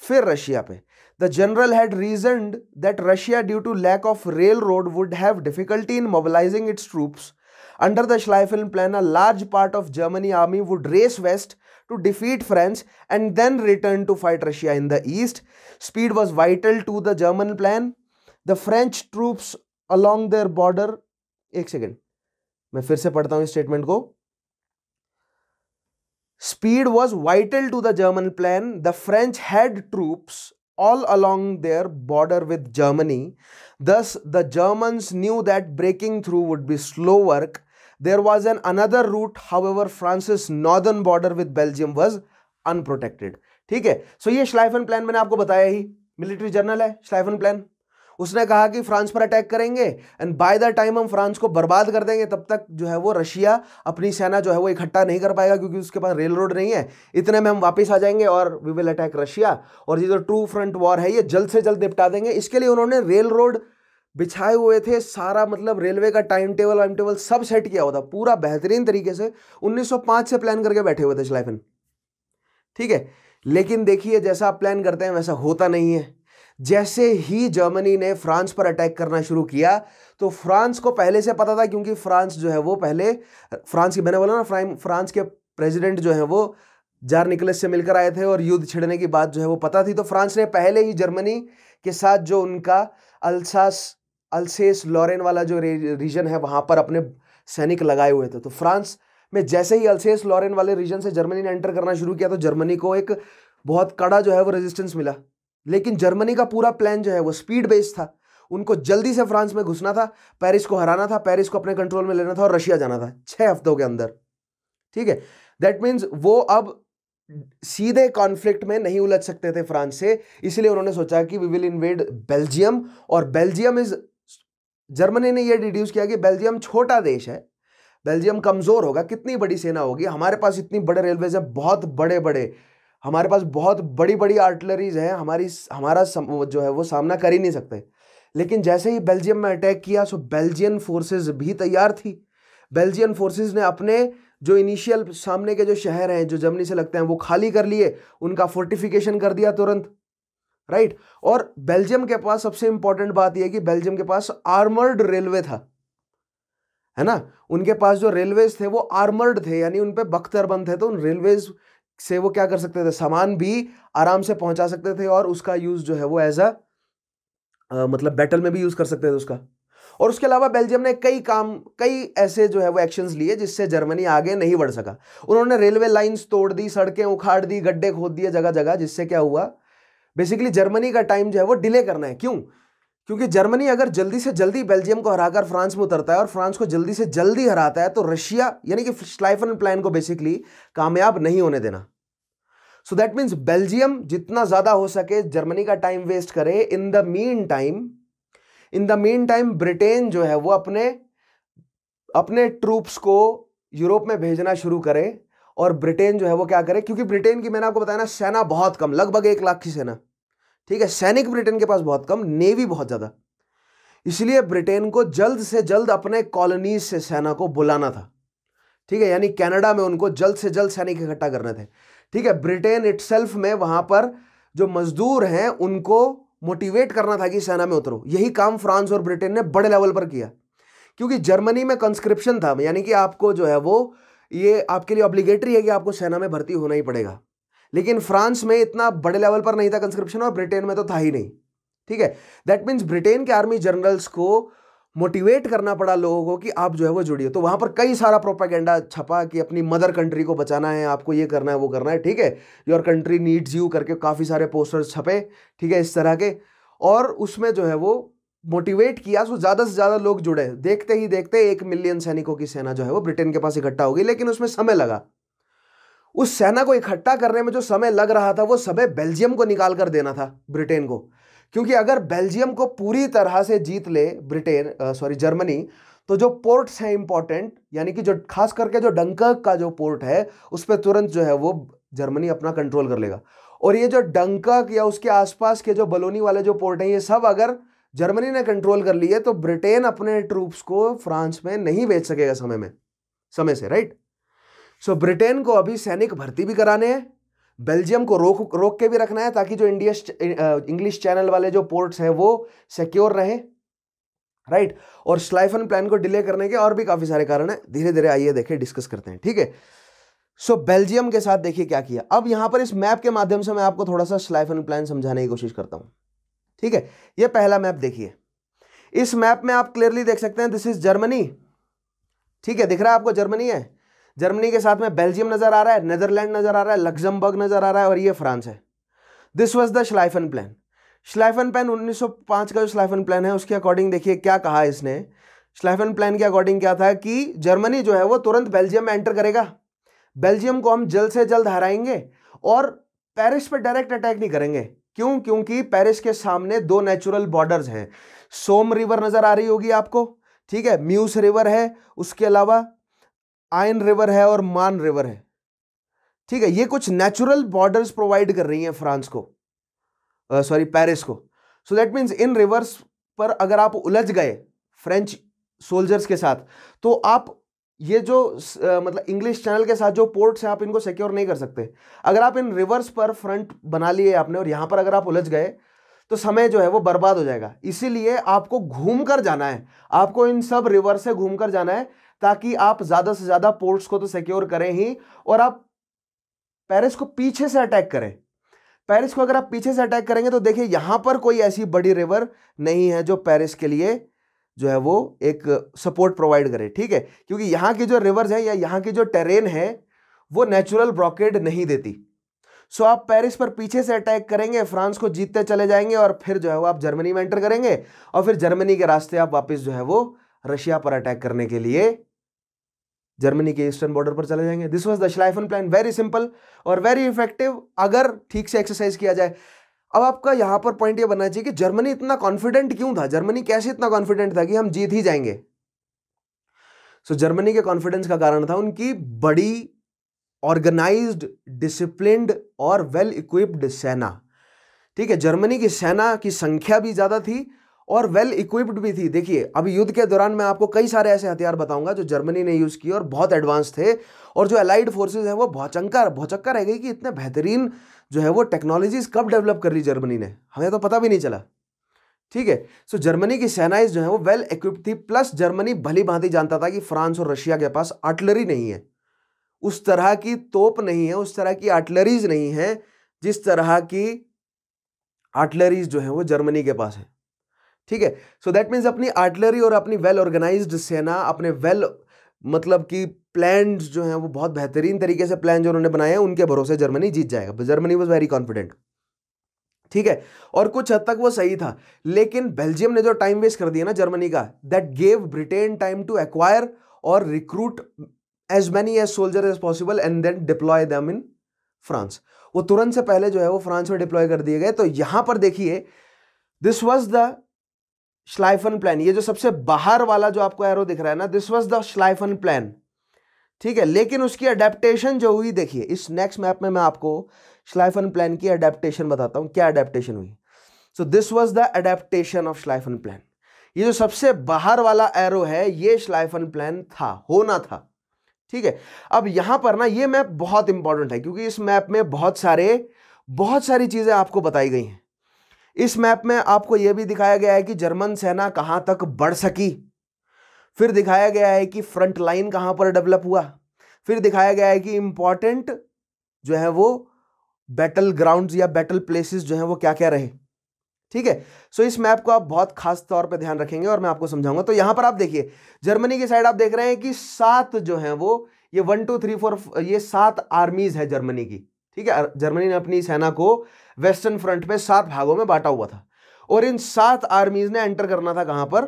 फिर Russia पे the general had reasoned that Russia due to lack of railroad would have difficulty in mobilising Under the Schleifen plan, a large part of Germany army would race west to defeat France and then return to fight Russia in the east. Speed was vital to the German plan. The French troops along their border, एक second मैं फिर से पढ़ता हूं इस statement को speed was vital to the German plan the French had troop all along their border with Germany thus the German knew that breaking through would be slow work there was an another route however France's northern border with Belgium was unprotected ठीक है so so, ये श्लाइफन plan मैंने आपको बताया ही military journal है श्लाइफन plan उसने कहा कि फ्रांस पर अटैक करेंगे एंड बाय द टाइम हम फ्रांस को बर्बाद कर देंगे तब तक जो है वो रशिया अपनी सेना जो है वो इकट्ठा नहीं कर पाएगा क्योंकि उसके पास रेल रोड नहीं है इतने में हम वापस आ जाएंगे और वी विल अटैक रशिया और ये जो ट्रू फ्रंट वॉर है ये जल्द से जल्द निपटा देंगे इसके लिए उन्होंने रेल रोड बिछाए हुए थे सारा मतलब रेलवे का टाइम टेबल वाइम टेबल सब सेट किया हुआ था पूरा बेहतरीन तरीके से 1905 से प्लान करके बैठे हुए थे स्लाइफन ठीक है लेकिन देखिए जैसा आप प्लान करते हैं वैसा होता नहीं है जैसे ही जर्मनी ने फ्रांस पर अटैक करना शुरू किया तो फ्रांस को पहले से पता था क्योंकि फ्रांस जो है वो पहले फ्रांस की मैंने बोला ना फ्रांस के प्रेसिडेंट जो है वो जार निकलस से मिलकर आए थे और युद्ध छिड़ने की बात जो है वो पता थी तो फ्रांस ने पहले ही जर्मनी के साथ जो उनका अल्सास अल्सेस लॉरेन वाला जो रीजन है वहाँ पर अपने सैनिक लगाए हुए थे तो फ्रांस में जैसे ही अल्सेस लॉरेन वाले रीजन से जर्मनी ने एंटर करना शुरू किया तो जर्मनी को एक बहुत कड़ा जो है वो रेजिस्टेंस मिला लेकिन जर्मनी का पूरा प्लान जो है वो स्पीड बेस्ड था उनको जल्दी से फ्रांस में घुसना था पेरिस को हराना था पेरिस को अपने कंट्रोल में लेना था और रशिया जाना था छह हफ्तों के अंदर ठीक है दैट मीन्स वो अब सीधे कॉन्फ्लिक्ट में नहीं उलझ सकते थे फ्रांस से इसलिए उन्होंने सोचा कि वी विल इन्वेड बेल्जियम और बेल्जियम इज जर्मनी ने यह डिड्यूस किया कि बेल्जियम छोटा देश है बेल्जियम कमज़ोर होगा कितनी बड़ी सेना होगी हमारे पास इतनी बड़े रेलवेज हैं बहुत बड़े बड़े हमारे पास बहुत बड़ी बड़ी आर्टिलरीज हैं हमारी हमारा सम, जो है वो सामना कर ही नहीं सकते लेकिन जैसे ही बेल्जियम में अटैक किया सो बेल्जियन फोर्सेस भी तैयार थी बेल्जियन फोर्सेस ने अपने जो इनिशियल सामने के जो शहर हैं जो जर्मनी से लगते हैं वो खाली कर लिए उनका फोर्टिफिकेशन कर दिया तुरंत राइट और बेल्जियम के पास सबसे इंपॉर्टेंट बात यह कि बेल्जियम के पास आर्मर्ड रेलवे था है ना उनके पास जो रेलवेज थे वो आर्मर्ड थे यानी उन पर बख्तरबंद थे तो उन रेलवेज से वो क्या कर सकते थे सामान भी आराम से पहुंचा सकते थे और उसका यूज़ जो है वो एज अ मतलब बैटल में भी यूज़ कर सकते थे उसका और उसके अलावा बेल्जियम ने कई काम कई ऐसे जो है वो एक्शंस लिए जिससे जर्मनी आगे नहीं बढ़ सका उन्होंने रेलवे लाइंस तोड़ दी सड़कें उखाड़ दी गड्ढे खोद दिए जगह जगह जिससे क्या हुआ बेसिकली जर्मनी का टाइम जो है वो डिले करना है क्यों क्योंकि जर्मनी अगर जल्दी से जल्दी बेल्जियम को हराकर फ्रांस में उतरता है और फ्रांस को जल्दी से जल्दी हराता है तो रशिया यानी कि स्लाइफन प्लान को बेसिकली कामयाब नहीं होने देना सो दैट मीन्स बेल्जियम जितना ज़्यादा हो सके जर्मनी का टाइम वेस्ट करे in the meantime in the meantime Britain जो है वो अपने अपने ट्रूप्स को यूरोप में भेजना शुरू करे और ब्रिटेन जो है वो क्या करे क्योंकि ब्रिटेन की मैंने आपको बताया ना सेना बहुत कम लगभग एक लाख की सेना ठीक है सैनिक ब्रिटेन के पास बहुत कम नेवी बहुत ज़्यादा इसलिए ब्रिटेन को जल्द से जल्द अपने कॉलोनीज से सेना को बुलाना था ठीक है यानी कनाडा में उनको जल्द से जल्द सैनिक इकट्ठा करने थे ठीक है ब्रिटेन इट में वहां पर जो मजदूर हैं उनको मोटिवेट करना था कि सेना में उतरो यही काम फ्रांस और ब्रिटेन ने बड़े लेवल पर किया क्योंकि जर्मनी में कंस्क्रिप्शन था यानी कि आपको जो है वो ये आपके लिए ऑब्लिगेटरी है कि आपको सेना में भर्ती होना ही पड़ेगा लेकिन फ्रांस में इतना बड़े लेवल पर नहीं था कंस्क्रिप्शन और ब्रिटेन में तो था ही नहीं ठीक है दैट मीन्स ब्रिटेन के आर्मी जनरल्स को मोटिवेट करना पड़ा लोगों को कि आप जो है वो जुड़िए तो वहाँ पर कई सारा प्रोपागेंडा छपा कि अपनी मदर कंट्री को बचाना है आपको ये करना है वो करना है ठीक है योर कंट्री नीड्स यू करके काफ़ी सारे पोस्टर्स छपे ठीक है इस तरह के और उसमें जो है वो मोटिवेट किया सो तो ज़्यादा से ज़्यादा लोग जुड़े देखते ही देखते एक मिलियन सैनिकों की सेना जो है वो ब्रिटेन के पास इकट्ठा हो गई लेकिन उसमें समय लगा उस सेना को इकट्ठा करने में जो समय लग रहा था वो समय बेल्जियम को निकाल कर देना था ब्रिटेन को क्योंकि अगर बेल्जियम को पूरी तरह से जीत ले ब्रिटेन सॉरी जर्मनी तो जो पोर्ट्स हैं इंपॉर्टेंट यानी कि जो खास करके जो डंकर्क का जो पोर्ट है उस पर तुरंत जो है वो जर्मनी अपना कंट्रोल कर लेगा और ये जो डंकर्क या उसके आसपास के जो बलोनी वाले जो पोर्ट हैं ये सब अगर जर्मनी ने कंट्रोल कर लिए तो ब्रिटेन अपने ट्रूप्स को फ्रांस में नहीं भेज सकेगा समय में समय से राइट सो ब्रिटेन को अभी सैनिक भर्ती भी कराने हैं बेल्जियम को रोक रोक के भी रखना है ताकि जो इंडिया इंग्लिश चैनल वाले जो पोर्ट्स हैं वो सिक्योर रहे राइट right? और स्लाइफन प्लान को डिले करने के और भी काफ़ी सारे कारण हैं धीरे धीरे आइए देखे डिस्कस करते हैं ठीक है सो so, बेल्जियम के साथ देखिए क्या किया अब यहां पर इस मैप के माध्यम से मैं आपको थोड़ा सा स्लाइफन प्लान समझाने की कोशिश करता हूं ठीक है यह पहला मैप देखिए इस मैप में आप क्लियरली देख सकते हैं दिस इज जर्मनी ठीक है दिख रहा है आपको जर्मनी है जर्मनी के साथ में बेल्जियम नजर आ रहा है नेदरलैंड नजर आ रहा है लग्जमबर्ग नजर आ रहा है और ये फ्रांस है this was the Schlieffen plan Schlieffen plan 1905 का जो श्लाइफन प्लान है उसके अकॉर्डिंग देखिए क्या कहा इसने श्लाइफन प्लान के अकॉर्डिंग क्या था कि जर्मनी जो है वो तुरंत बेल्जियम में एंटर करेगा बेल्जियम को हम जल्द से जल्द हराएंगे और पेरिस पर डायरेक्ट अटैक नहीं करेंगे क्यों क्योंकि पेरिस के सामने दो नेचुरल बॉर्डर्स हैं सोम रिवर नज़र आ रही होगी आपको ठीक है म्यूस रिवर है उसके अलावा आयन रिवर है और मान रिवर है ठीक है ये कुछ नेचुरल बॉर्डर्स प्रोवाइड कर रही हैं फ्रांस को सॉरी uh, पेरिस को so that means in reverse पर अगर आप उलझ गए फ्रेंच सोल्जर्स के साथ तो आप ये जो uh, मतलब इंग्लिश चैनल के साथ जो पोर्ट्स हैं आप इनको सिक्योर नहीं कर सकते अगर आप इन रिवर्स पर फ्रंट बना लिए आपने और यहाँ पर अगर आप उलझ गए तो समय जो है वो बर्बाद हो जाएगा इसीलिए आपको घूम कर जाना है आपको इन सब रिवर से घूम कर जाना है ताकि आप ज़्यादा से ज़्यादा पोर्ट्स को तो सिक्योर करें ही और आप पेरिस को पीछे से अटैक करें पेरिस को अगर आप पीछे से अटैक करेंगे तो देखिए यहां पर कोई ऐसी बड़ी रिवर नहीं है जो पेरिस के लिए जो है वो एक सपोर्ट प्रोवाइड करे ठीक है क्योंकि यहां की जो रिवर्स हैं या यहाँ की जो टेरेन है वो नेचुरल ब्रॉकेट नहीं देती सो आप पेरिस पर पीछे से अटैक करेंगे फ्रांस को जीतते चले जाएंगे और फिर जो है वो आप जर्मनी में एंटर करेंगे और फिर जर्मनी के रास्ते आप वापस जो है वो रशिया पर अटैक करने के लिए जर्मनी के ईस्टर्न बॉर्डर पर चले जाएंगे this was the Schlieffen plan very simple और वेरी इफेक्टिव अगर ठीक से एक्सरसाइज किया जाए अब आपका यहां पर पॉइंट ये बनना चाहिए कि जर्मनी इतना कॉन्फिडेंट क्यों था जर्मनी कैसे इतना कॉन्फिडेंट था कि हम जीत ही जाएंगे सो so, जर्मनी के कॉन्फिडेंस का कारण था उनकी बड़ी ऑर्गेनाइज्ड डिसिप्लिन और वेल इक्विप्ड सेना ठीक है जर्मनी की सेना की संख्या भी ज़्यादा थी और वेल इक्विप्ड भी थी देखिए अब युद्ध के दौरान मैं आपको कई सारे ऐसे हथियार बताऊंगा जो जर्मनी ने यूज़ किए और बहुत एडवांस थे और जो अलाइड फोर्सेज हैं वो भौचंका भौचक्का रह गई कि इतने बेहतरीन जो है वो टेक्नोलॉजीज कब डेवलप कर ली जर्मनी ने हमें तो पता भी नहीं चला ठीक है सो जर्मनी की सेनाइज जो है वो वेल इक्विप्ड थी प्लस जर्मनी भली भांति जानता था कि फ्रांस और रशिया के पास आर्टिलरी नहीं है उस तरह की तोप नहीं है उस तरह की आर्टिलरीज नहीं है जिस तरह की आर्टिलरीज जो है वो जर्मनी के पास है ठीक है सो दैट मीन्स अपनी आर्टिलरी और अपनी वेल ऑर्गेनाइज सेना अपने वेल मतलब कि प्लान जो हैं वो बहुत बेहतरीन तरीके से प्लान जो उन्होंने बनाए हैं उनके भरोसे जर्मनी जीत जाएगा जर्मनी वॉज वेरी कॉन्फिडेंट ठीक है और कुछ हद तक वो सही था लेकिन बेल्जियम ने जो टाइम वेस्ट कर दिया ना जर्मनी का that gave Britain time to acquire और recruit as many as soldier as possible and then deploy them in France वो तुरंत से पहले जो है वो फ्रांस में डिप्लॉय कर दिए गए तो यहां पर देखिए this was the Schlieffen plan ये जो सबसे बाहर वाला जो आपको एरो दिख रहा है ना this was the Schlieffen plan ठीक है लेकिन उसकी अडेप्टेशन जो हुई देखिए इस नेक्स्ट मैप में मैं आपको श्लाइफन प्लान की अडेप्टेशन बताता हूँ क्या अडेप्टेशन हुई so this was the adaptation of Schlieffen plan ये जो सबसे बाहर वाला एरो है ये श्लाइफन प्लान था होना था ठीक है अब यहां पर ना ये मैप बहुत इंपॉर्टेंट है क्योंकि इस मैप में बहुत सारे बहुत सारी चीज़ें आपको बताई गई हैं इस मैप में आपको यह भी दिखाया गया है कि जर्मन सेना कहां तक बढ़ सकी फिर दिखाया गया है कि फ्रंट लाइन कहां पर डेवलप हुआ फिर दिखाया गया है कि इंपॉर्टेंट जो है वो बैटल ग्राउंड या बैटल प्लेसेस जो है वो क्या क्या रहे ठीक है सो इस मैप को आप बहुत खास तौर पे ध्यान रखेंगे और मैं आपको समझाऊंगा तो यहां पर आप देखिए जर्मनी की साइड आप देख रहे हैं कि सात जो है वो ये वन टू थ्री फोर ये सात आर्मीज है जर्मनी की ठीक है जर्मनी ने अपनी सेना को वेस्टर्न फ्रंट पे सात भागों में बांटा हुआ था और इन सात आर्मीज ने एंटर करना था कहां पर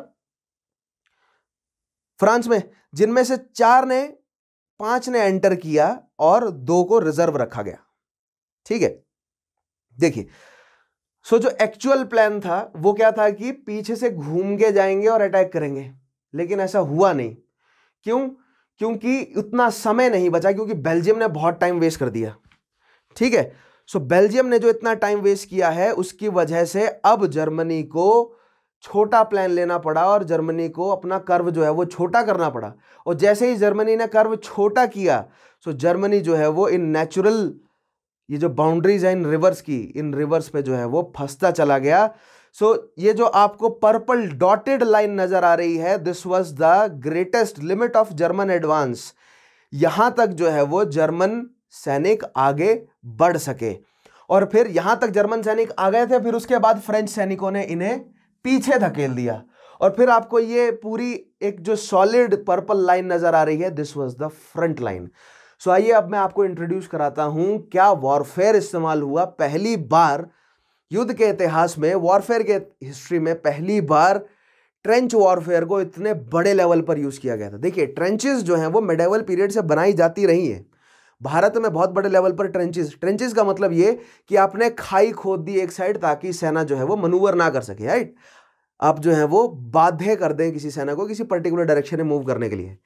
फ्रांस में जिनमें से चार ने पांच ने एंटर किया और दो को रिजर्व रखा गया ठीक है देखिए सो जो एक्चुअल प्लान था वो क्या था कि पीछे से घूम के जाएंगे और अटैक करेंगे लेकिन ऐसा हुआ नहीं क्यों क्योंकि उतना समय नहीं बचा क्योंकि बेल्जियम ने बहुत टाइम वेस्ट कर दिया ठीक है सो बेल्जियम ने जो इतना टाइम वेस्ट किया है उसकी वजह से अब जर्मनी को छोटा प्लान लेना पड़ा और जर्मनी को अपना कर्व जो है वो छोटा करना पड़ा और जैसे ही जर्मनी ने कर्व छोटा किया सो जर्मनी जो है वो इन नेचुरल ये जो बाउंड्रीज है इन रिवर्स की इन रिवर्स पे जो है वो फंसता चला गया सो so, ये जो आपको पर्पल डॉटेड लाइन नजर आ रही है this was the greatest limit of German advance यहां तक जो है वो जर्मन सैनिक आगे बढ़ सके और फिर यहां तक जर्मन सैनिक आ गए थे फिर उसके बाद फ्रेंच सैनिकों ने इन्हें पीछे धकेल दिया और फिर आपको ये पूरी एक जो सॉलिड पर्पल लाइन नजर आ रही है this was the front line so आइए अब मैं आपको इंट्रोड्यूस कराता हूं क्या वॉरफेयर इस्तेमाल हुआ पहली बार युद्ध के इतिहास में वॉरफेयर के हिस्ट्री में पहली बार ट्रेंच वॉरफेयर को इतने बड़े लेवल पर यूज़ किया गया था देखिए ट्रेंचेस जो हैं वो मेडेवल पीरियड से बनाई जाती रही हैं भारत में बहुत बड़े लेवल पर ट्रेंचेस ट्रेंचेस का मतलब ये कि आपने खाई खोद दी एक साइड ताकि सेना जो है वो मनूवर ना कर सके राइट आप जो है वो बाध्य कर दें किसी सेना को किसी पर्टिकुलर डायरेक्शन में मूव करने के लिए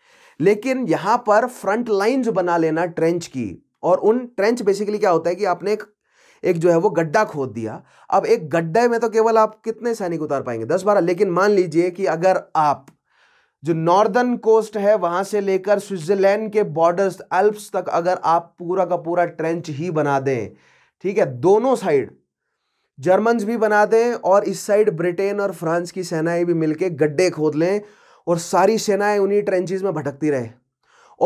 लेकिन यहां पर फ्रंट लाइन्स बना लेना ट्रेंच की और उन ट्रेंच बेसिकली क्या होता है कि आपने एक एक जो है वो गड्ढा खोद दिया अब एक गड्ढे में तो केवल आप कितने सैनिक उतार पाएंगे दस बारह लेकिन मान लीजिए कि अगर आप जो नॉर्दर्न कोस्ट है वहां से लेकर स्विट्जरलैंड के बॉर्डर्स अल्प्स तक अगर आप पूरा का पूरा ट्रेंच ही बना दें ठीक है दोनों साइड जर्मन्स भी बना दें और इस साइड ब्रिटेन और फ्रांस की सेनाएं भी मिलके गड्ढे खोद लें और सारी सेनाएं उन्हीं ट्रेंचेज में भटकती रहे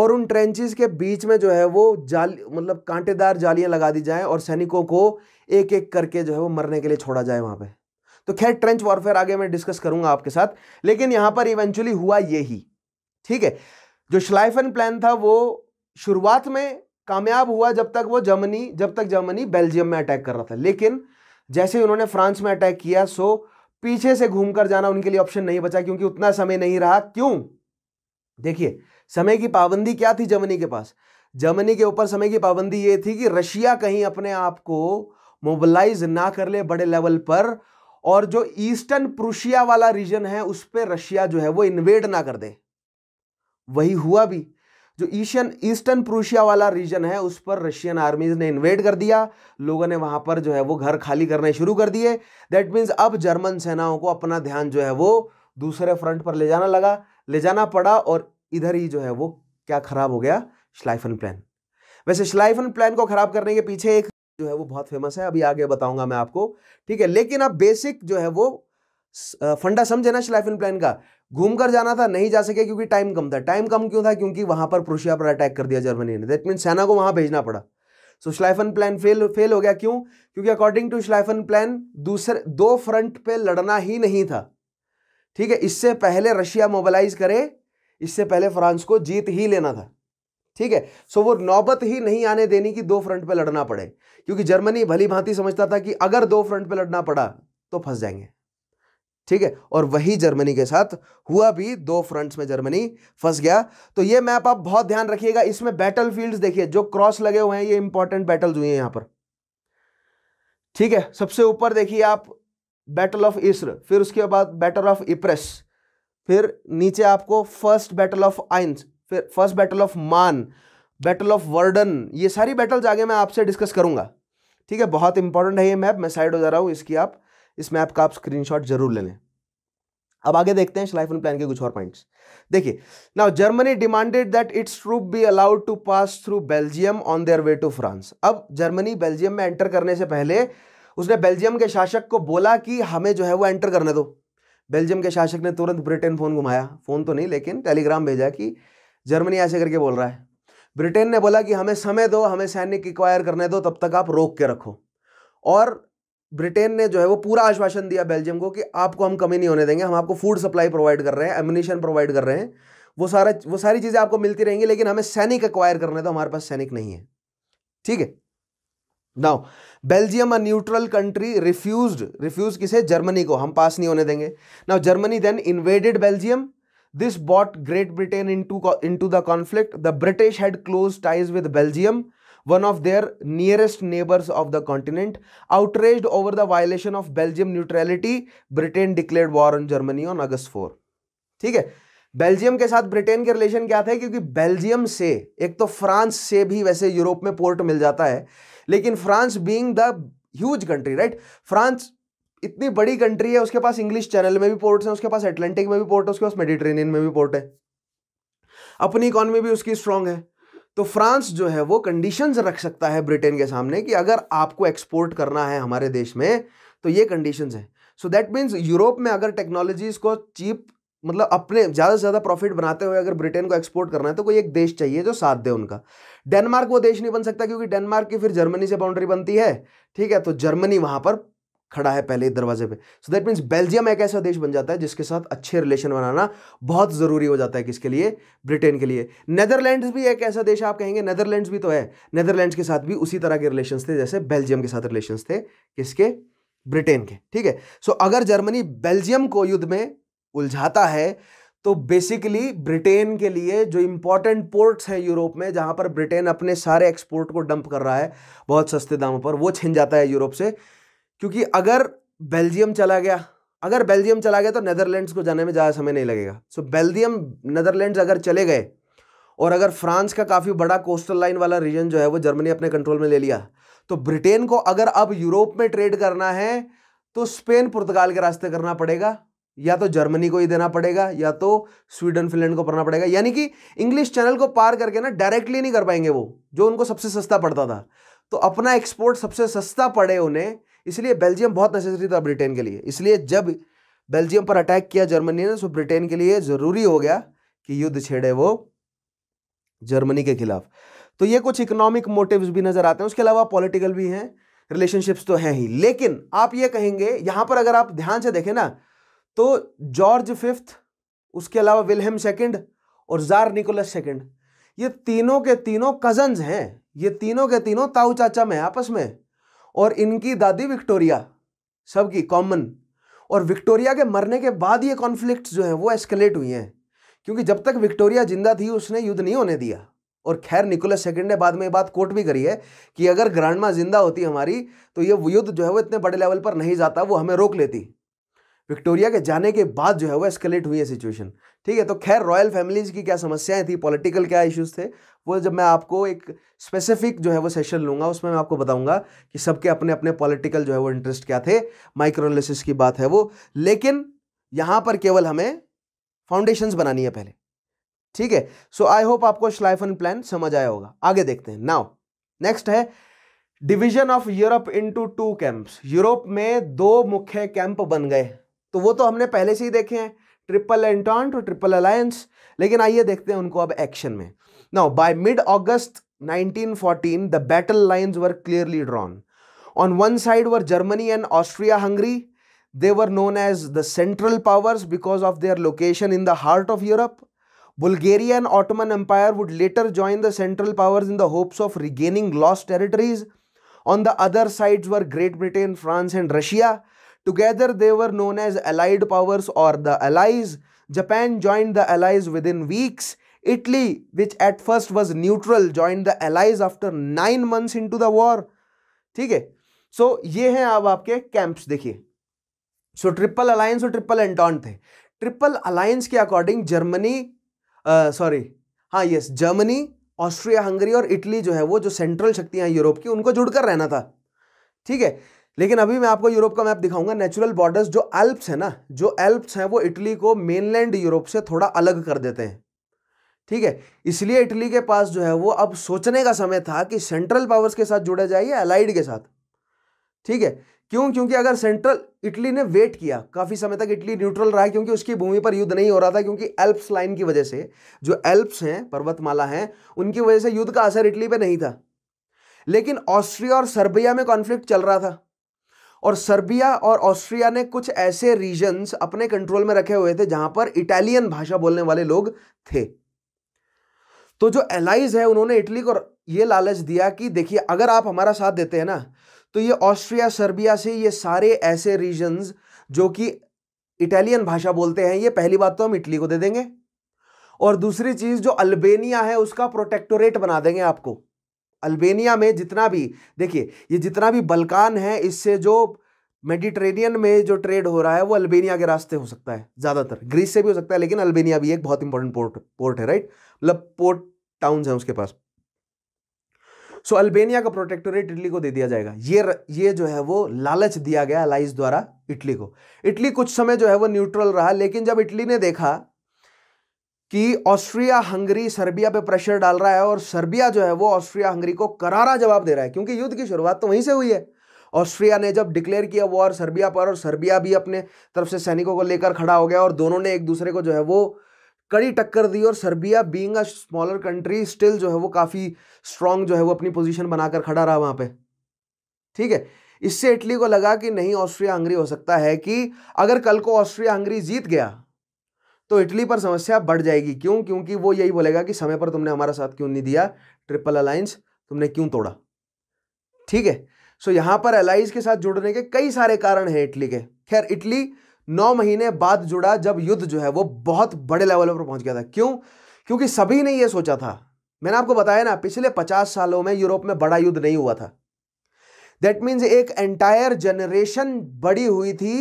और उन ट्रेंचेज के बीच में जो है वो जाल मतलब कांटेदार जालियां लगा दी जाएं और सैनिकों को एक एक करके जो है वो मरने के लिए छोड़ा जाए वहाँ पे तो खैर ट्रेंच वॉरफेयर आगे मैं डिस्कस करूंगा आपके साथ लेकिन यहां पर इवेंचुअली हुआ ये ही ठीक है जो श्लाइफन प्लान था वो शुरुआत में कामयाब हुआ जब तक वो जर्मनी जब तक जर्मनी बेल्जियम में अटैक कर रहा था लेकिन जैसे उन्होंने फ्रांस में अटैक किया सो पीछे से घूमकर जाना उनके लिए ऑप्शन नहीं बचा क्योंकि उतना समय नहीं रहा क्यों देखिए समय की पाबंदी क्या थी जर्मनी के पास जर्मनी के ऊपर समय की पाबंदी ये थी कि रशिया कहीं अपने आप को मोबिलाइज ना कर ले बड़े लेवल पर और जो ईस्टर्न प्रूशिया वाला रीजन है उस पर रशिया जो है वो इन्वेड ना कर दे वही हुआ भी जो ईशियन ईस्टर्न प्रूशिया वाला रीजन है उस पर रशियन आर्मीज ने इन्वेड कर दिया लोगों ने वहां पर जो है वो घर खाली करने शुरू कर दिए दैट मीन्स अब जर्मन सेनाओं को अपना ध्यान जो है वो दूसरे फ्रंट पर ले जाना लगा ले जाना पड़ा और इधर ही जो है वो क्या खराब हो गया श्लाइफन प्लान वैसे श्लाइफन प्लान को खराब करने के पीछे एक जो है वो बहुत फेमस है अभी आगे बताऊंगा मैं आपको ठीक है लेकिन आप बेसिक जो है वो फंडा समझे ना श्लाइफिन प्लान का घूम कर जाना था नहीं जा सके क्योंकि टाइम कम था टाइम कम क्यों था क्योंकि वहां पर प्रोशिया पर अटैक कर दिया जर्मनी ने दैट मीन सेना को वहां भेजना पड़ा so Schlieffen plan fail fail हो गया क्यों क्योंकि अकॉर्डिंग टू श्लाइफन प्लान दूसरे दो फ्रंट पे लड़ना ही नहीं था ठीक है इससे पहले रशिया मोबालाइज करे इससे पहले फ्रांस को जीत ही लेना था ठीक है सो वो नौबत ही नहीं आने देनी कि दो फ्रंट पे लड़ना पड़े क्योंकि जर्मनी भली भांति समझता था कि अगर दो फ्रंट पे लड़ना पड़ा तो फंस जाएंगे ठीक है और वही जर्मनी के साथ हुआ भी दो फ्रंट्स में जर्मनी फंस गया तो ये मैप आप बहुत ध्यान रखिएगा इसमें बैटल फील्ड देखिए जो क्रॉस लगे हुए हैं ये इंपॉर्टेंट बैटल हुई है यहां पर ठीक है सबसे ऊपर देखिए आप बैटल ऑफ इसर फिर उसके बाद बैटल ऑफ इप्रेस फिर नीचे आपको फर्स्ट बैटल ऑफ आइंस फिर फर्स्ट बैटल ऑफ मान बैटल ऑफ वर्डन ये सारी बैटल्स आगे मैं आपसे डिस्कस करूंगा ठीक है बहुत इंपॉर्टेंट है ये मैप मैं साइड हो जा रहा हूँ इसकी आप इस मैप का आप स्क्रीनशॉट जरूर ले लें अब आगे देखते हैं श्लाइफन प्लान के कुछ और पॉइंट्स देखिए now Germany demanded that its troop be allowed to pass through Belgium on their way to France अब जर्मनी बेल्जियम में एंटर करने से पहले उसने बेल्जियम के शासक को बोला कि हमें जो है वो एंटर करने दो बेल्जियम के शासक ने तुरंत ब्रिटेन फ़ोन घुमाया फ़ोन तो नहीं लेकिन टेलीग्राम भेजा कि जर्मनी ऐसे करके बोल रहा है ब्रिटेन ने बोला कि हमें समय दो हमें सैनिक इक्वायर करने दो तब तक आप रोक के रखो और ब्रिटेन ने जो है वो पूरा आश्वासन दिया बेल्जियम को कि आपको हम कमी नहीं होने देंगे हम आपको फूड सप्लाई प्रोवाइड कर रहे हैं एमुनिशन प्रोवाइड कर रहे हैं वो सारा वो सारी चीज़ें आपको मिलती रहेंगी लेकिन हमें सैनिक एक्वायर करने तो हमारे पास सैनिक नहीं है ठीक है now Belgium a neutral country refuse refuse किसे जर्मनी को हम पास नहीं होने देंगे now Germany then invaded Belgium This brought Great Britain into, into the conflict. The British had close ties with Belgium, one of their nearest neighbors of the continent. Outraged over the violation of Belgium neutrality, Britain declared war on Germany on August 4. ठीक है Belgium के साथ Britain के relation क्या थे क्योंकि Belgium से एक तो फ्रांस से भी वैसे यूरोप में पोर्ट मिल जाता है लेकिन France being the huge country right France इतनी बड़ी कंट्री है उसके पास इंग्लिश चैनल में भी पोर्ट्स हैं उसके पास एटलांटिक में भी पोर्ट है उसके पास मेडिटेरेनियन में भी पोर्ट है अपनी इकोनॉमी भी उसकी स्ट्रांग है तो फ्रांस जो है वो कंडीशंस रख सकता है ब्रिटेन के सामने कि अगर आपको एक्सपोर्ट करना है हमारे देश में तो ये कंडीशंस है सो दैट मीन्स यूरोप में अगर टेक्नोलॉजीज़ को चीप मतलब अपने ज़्यादा से ज़्यादा प्रॉफिट बनाते हुए अगर ब्रिटेन को एक्सपोर्ट करना है तो कोई एक देश चाहिए जो साथ दे उनका डेनमार्क वो देश नहीं बन सकता क्योंकि डेनमार्क की फिर जर्मनी से बाउंड्री बनती है ठीक है तो जर्मनी वहाँ पर खड़ा है पहले दरवाजे पे सो दैट मीन्स बेल्जियम एक ऐसा देश बन जाता है जिसके साथ अच्छे रिलेशन बनाना बहुत ज़रूरी हो जाता है किसके लिए ब्रिटेन के लिए नेदरलैंड्स भी एक ऐसा देश आप कहेंगे नेदरलैंड्स भी तो है नेदरलैंड्स के साथ भी उसी तरह के रिलेशन थे जैसे बेल्जियम के साथ रिलेशन थे किसके ब्रिटेन के ठीक है सो अगर जर्मनी बेल्जियम को युद्ध में उलझाता है तो बेसिकली ब्रिटेन के लिए जो इंपॉर्टेंट पोर्ट्स हैं यूरोप में जहां पर ब्रिटेन अपने सारे एक्सपोर्ट को डंप कर रहा है बहुत सस्ते दामों पर वो छिन जाता है यूरोप से क्योंकि अगर बेल्जियम चला गया अगर बेल्जियम चला गया तो नेदरलैंड्स को जाने में ज़्यादा समय नहीं लगेगा सो so, बेल्जियम नेदरलैंड्स अगर चले गए और अगर फ्रांस का काफ़ी बड़ा कोस्टल लाइन वाला रीजन जो है वो जर्मनी अपने कंट्रोल में ले लिया तो ब्रिटेन को अगर अब यूरोप में ट्रेड करना है तो स्पेन पुर्तगाल के रास्ते करना पड़ेगा या तो जर्मनी को ही देना पड़ेगा या तो स्वीडन फिनलैंड को पढ़ना पड़ेगा यानी कि इंग्लिश चैनल को पार करके ना डायरेक्टली नहीं कर पाएंगे वो जो उनको सबसे सस्ता पड़ता था तो अपना एक्सपोर्ट सबसे सस्ता पड़े उन्हें इसलिए बेल्जियम बहुत नेसेसरी था ब्रिटेन के लिए इसलिए जब बेल्जियम पर अटैक किया जर्मनी ने तो ब्रिटेन के लिए ज़रूरी हो गया कि युद्ध छेड़े वो जर्मनी के खिलाफ तो ये कुछ इकोनॉमिक मोटिव्स भी नज़र आते हैं उसके अलावा पॉलिटिकल भी हैं रिलेशनशिप्स तो हैं ही लेकिन आप ये कहेंगे यहां पर अगर आप ध्यान से देखें ना तो जॉर्ज फिफ्थ उसके अलावा विलहेम सेकेंड और जार निकोलस सेकेंड ये तीनों के तीनों कजन्स हैं ये तीनों के तीनों ताऊ चाचा में आपस में और इनकी दादी विक्टोरिया सबकी कॉमन और विक्टोरिया के मरने के बाद ये कॉन्फ्लिक्ट जो हैं वो एस्केलेट हुई हैं क्योंकि जब तक विक्टोरिया जिंदा थी उसने युद्ध नहीं होने दिया और खैर निकोलस सेकंड ने बाद में ये बात कोर्ट भी करी है कि अगर ग्रांडमा जिंदा होती हमारी तो ये युद्ध जो है वो इतने बड़े लेवल पर नहीं जाता वो हमें रोक लेती विक्टोरिया के जाने के बाद जो है वो एस्केलेट हुई है सिचुएशन ठीक है तो खैर रॉयल फैमिलीज़ की क्या समस्याएं थी पॉलिटिकल क्या इश्यूज थे वो जब मैं आपको एक स्पेसिफिक जो है वो सेशन लूंगा उसमें मैं आपको बताऊंगा कि सबके अपने अपने पॉलिटिकल जो है वो इंटरेस्ट क्या थे माइक्रोलिसिस की बात है वो लेकिन यहाँ पर केवल हमें फाउंडेशन बनानी है पहले ठीक है सो आई होप आपको श्लाइफन प्लान समझ आया होगा आगे देखते हैं नाउ नेक्स्ट है division of Europe into two camps Europe में दो मुख्य कैंप बन गए तो वो तो हमने पहले से ही देखे हैं ट्रिपल एंटॉन्ट और ट्रिपल अलायंस लेकिन आइए देखते हैं उनको अब एक्शन में now by mid August 1914 the battle lines were clearly drawn on one side were Germany and Austria Hungary they were known as the central powers because of their location in the heart of Europe Bulgaria and Ottoman empire would later join the central powers in the hopes of regaining lost territories on the other side were Great Britain France and Russia Together, they were known as Allied powers or the Allies. Japan joined the Allies within weeks. Italy, which at first was neutral, joined the Allies after nine months into the war. ठीक है so so, ये हैं अब आपके camps देखिए so triple alliance और triple entente थे triple alliance के अकॉर्डिंग जर्मनी सॉरी हाँ यस जर्मनी ऑस्ट्रिया हंगरी और इटली जो है वो जो सेंट्रल शक्तियां यूरोप की उनको जुड़कर रहना था ठीक है लेकिन अभी मैं आपको यूरोप का मैप दिखाऊंगा नेचुरल बॉर्डर्स जो एल्प्स हैं ना जो एल्प्स हैं वो इटली को मेनलैंड यूरोप से थोड़ा अलग कर देते हैं ठीक है इसलिए इटली के पास जो है वो अब सोचने का समय था कि सेंट्रल पावर्स के साथ जुड़ा जाए या अलाइड के साथ ठीक है क्यों क्योंकि अगर सेंट्रल इटली ने वेट किया काफ़ी समय तक इटली न्यूट्रल रहा क्योंकि उसकी भूमि पर युद्ध नहीं हो रहा था क्योंकि एल्प्स लाइन की वजह से जो एल्प्स हैं पर्वतमाला हैं उनकी वजह से युद्ध का असर इटली पर नहीं था लेकिन ऑस्ट्रिया और सर्बिया में कॉन्फ्लिक्ट चल रहा था और सर्बिया और ऑस्ट्रिया ने कुछ ऐसे रीजन्स अपने कंट्रोल में रखे हुए थे जहां पर इटालियन भाषा बोलने वाले लोग थे तो जो एलाइज है उन्होंने इटली को ये लालच दिया कि देखिए अगर आप हमारा साथ देते हैं ना तो ये ऑस्ट्रिया सर्बिया से ये सारे ऐसे रीजन्स जो कि इटालियन भाषा बोलते हैं ये पहली बात तो हम इटली को दे देंगे और दूसरी चीज़ जो अल्बेनिया है उसका प्रोटेक्टोरेट बना देंगे आपको अल्बेनिया में जितना भी देखिए ये जितना भी बल्कान है इससे जो मेडिटेरेनियन में जो ट्रेड हो रहा है वो अल्बेनिया के रास्ते हो सकता है ज़्यादातर ग्रीस से भी हो सकता है लेकिन अल्बेनिया भी एक बहुत इंपॉर्टेंट पोर्ट पोर्ट है राइट मतलब पोर्ट टाउन है उसके पास सो so, अल्बेनिया का प्रोटेक्टोरेट इटली को दे दिया जाएगा ये ये जो है वो लालच दिया गया अलाइज द्वारा इटली को इटली कुछ समय जो है वो न्यूट्रल रहा लेकिन जब इटली ने देखा कि ऑस्ट्रिया हंगरी सर्बिया पे प्रेशर डाल रहा है और सर्बिया जो है वो ऑस्ट्रिया हंगरी को करारा जवाब दे रहा है क्योंकि युद्ध की शुरुआत तो वहीं से हुई है ऑस्ट्रिया ने जब डिक्लेयर किया वॉर सर्बिया पर और सर्बिया भी अपने तरफ से सैनिकों को लेकर खड़ा हो गया और दोनों ने एक दूसरे को जो है वो कड़ी टक्कर दी और Serbia being a smaller country still जो है वो काफ़ी स्ट्रांग जो है वो अपनी पोजिशन बनाकर खड़ा रहा वहाँ पर ठीक है इससे इटली को लगा कि नहीं ऑस्ट्रिया हंगरी हो सकता है कि अगर कल को ऑस्ट्रिया हंगरी जीत गया तो इटली पर समस्या बढ़ जाएगी क्यों क्योंकि वो यही बोलेगा कि समय पर तुमने हमारा साथ क्यों नहीं दिया ट्रिपल अलायंस तुमने क्यों तोड़ा ठीक है सो यहां पर अलाइज के साथ जुड़ने के कई सारे कारण हैं इटली के खैर इटली नौ महीने बाद जुड़ा जब युद्ध जो है वो बहुत बड़े लेवल पर पहुंच गया था क्यों क्योंकि सभी ने यह सोचा था मैंने आपको बताया ना पिछले पचास सालों में यूरोप में बड़ा युद्ध नहीं हुआ था दैट मीन्स एक एंटायर जनरेशन बड़ी हुई थी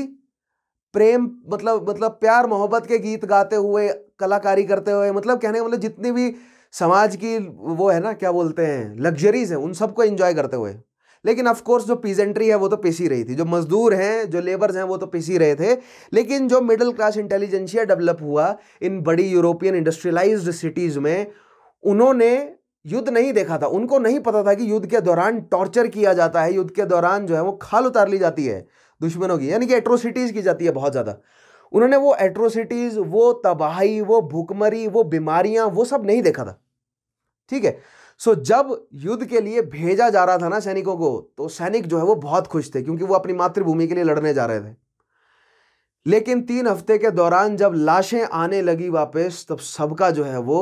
प्रेम मतलब मतलब प्यार मोहब्बत के गीत गाते हुए कलाकारी करते हुए मतलब कहने का मतलब जितनी भी समाज की वो है ना क्या बोलते हैं लग्जरीज हैं उन सबको इन्जॉय करते हुए लेकिन ऑफ कोर्स जो पीजेंट्री है वो तो पिसी रही थी जो मजदूर हैं जो लेबर्स हैं वो तो पिसी रहे थे लेकिन जो मिडिल क्लास इंटेलिजेंसिया डेवलप हुआ इन बड़ी यूरोपियन इंडस्ट्रियलाइज्ड सिटीज़ में उन्होंने युद्ध नहीं देखा था उनको नहीं पता था कि युद्ध के दौरान टॉर्चर किया जाता है युद्ध के दौरान जो है वो खाल उतार ली जाती है दुश्मनों की यानी कि एट्रोसिटीज़ की जाती है बहुत ज़्यादा उन्होंने वो एट्रोसिटीज़ वो तबाही वो भुखमरी वो बीमारियां वो सब नहीं देखा था ठीक है सो so, जब युद्ध के लिए भेजा जा रहा था ना सैनिकों को तो सैनिक जो है वो बहुत खुश थे क्योंकि वो अपनी मातृभूमि के लिए लड़ने जा रहे थे लेकिन तीन हफ्ते के दौरान जब लाशें आने लगी वापस तब सबका जो है वो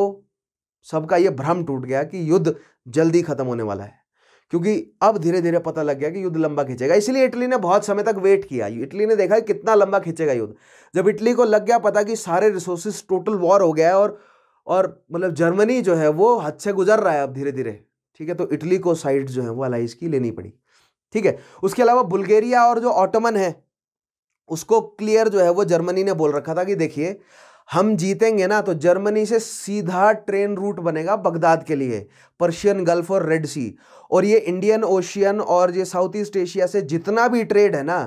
सबका ये भ्रम टूट गया कि युद्ध जल्दी खत्म होने वाला है क्योंकि अब धीरे धीरे पता लग गया कि युद्ध लंबा खींचेगा इसलिए इटली ने बहुत समय तक वेट किया इटली ने देखा कितना लंबा खींचेगा युद्ध जब इटली को लग गया पता कि सारे रिसोर्सेज टोटल वॉर हो गया है और और मतलब जर्मनी जो है वो हद से गुजर रहा है अब धीरे धीरे ठीक है तो इटली को साइड जो है वो अलाइज की लेनी पड़ी ठीक है उसके अलावा बुल्गेरिया और जो ऑटोमन है उसको क्लियर जो है वो जर्मनी ने बोल रखा था कि देखिए हम जीतेंगे ना तो जर्मनी से सीधा ट्रेन रूट बनेगा बगदाद के लिए पर्शियन गल्फ और रेड सी और ये इंडियन ओशियन और ये साउथ ईस्ट एशिया से जितना भी ट्रेड है ना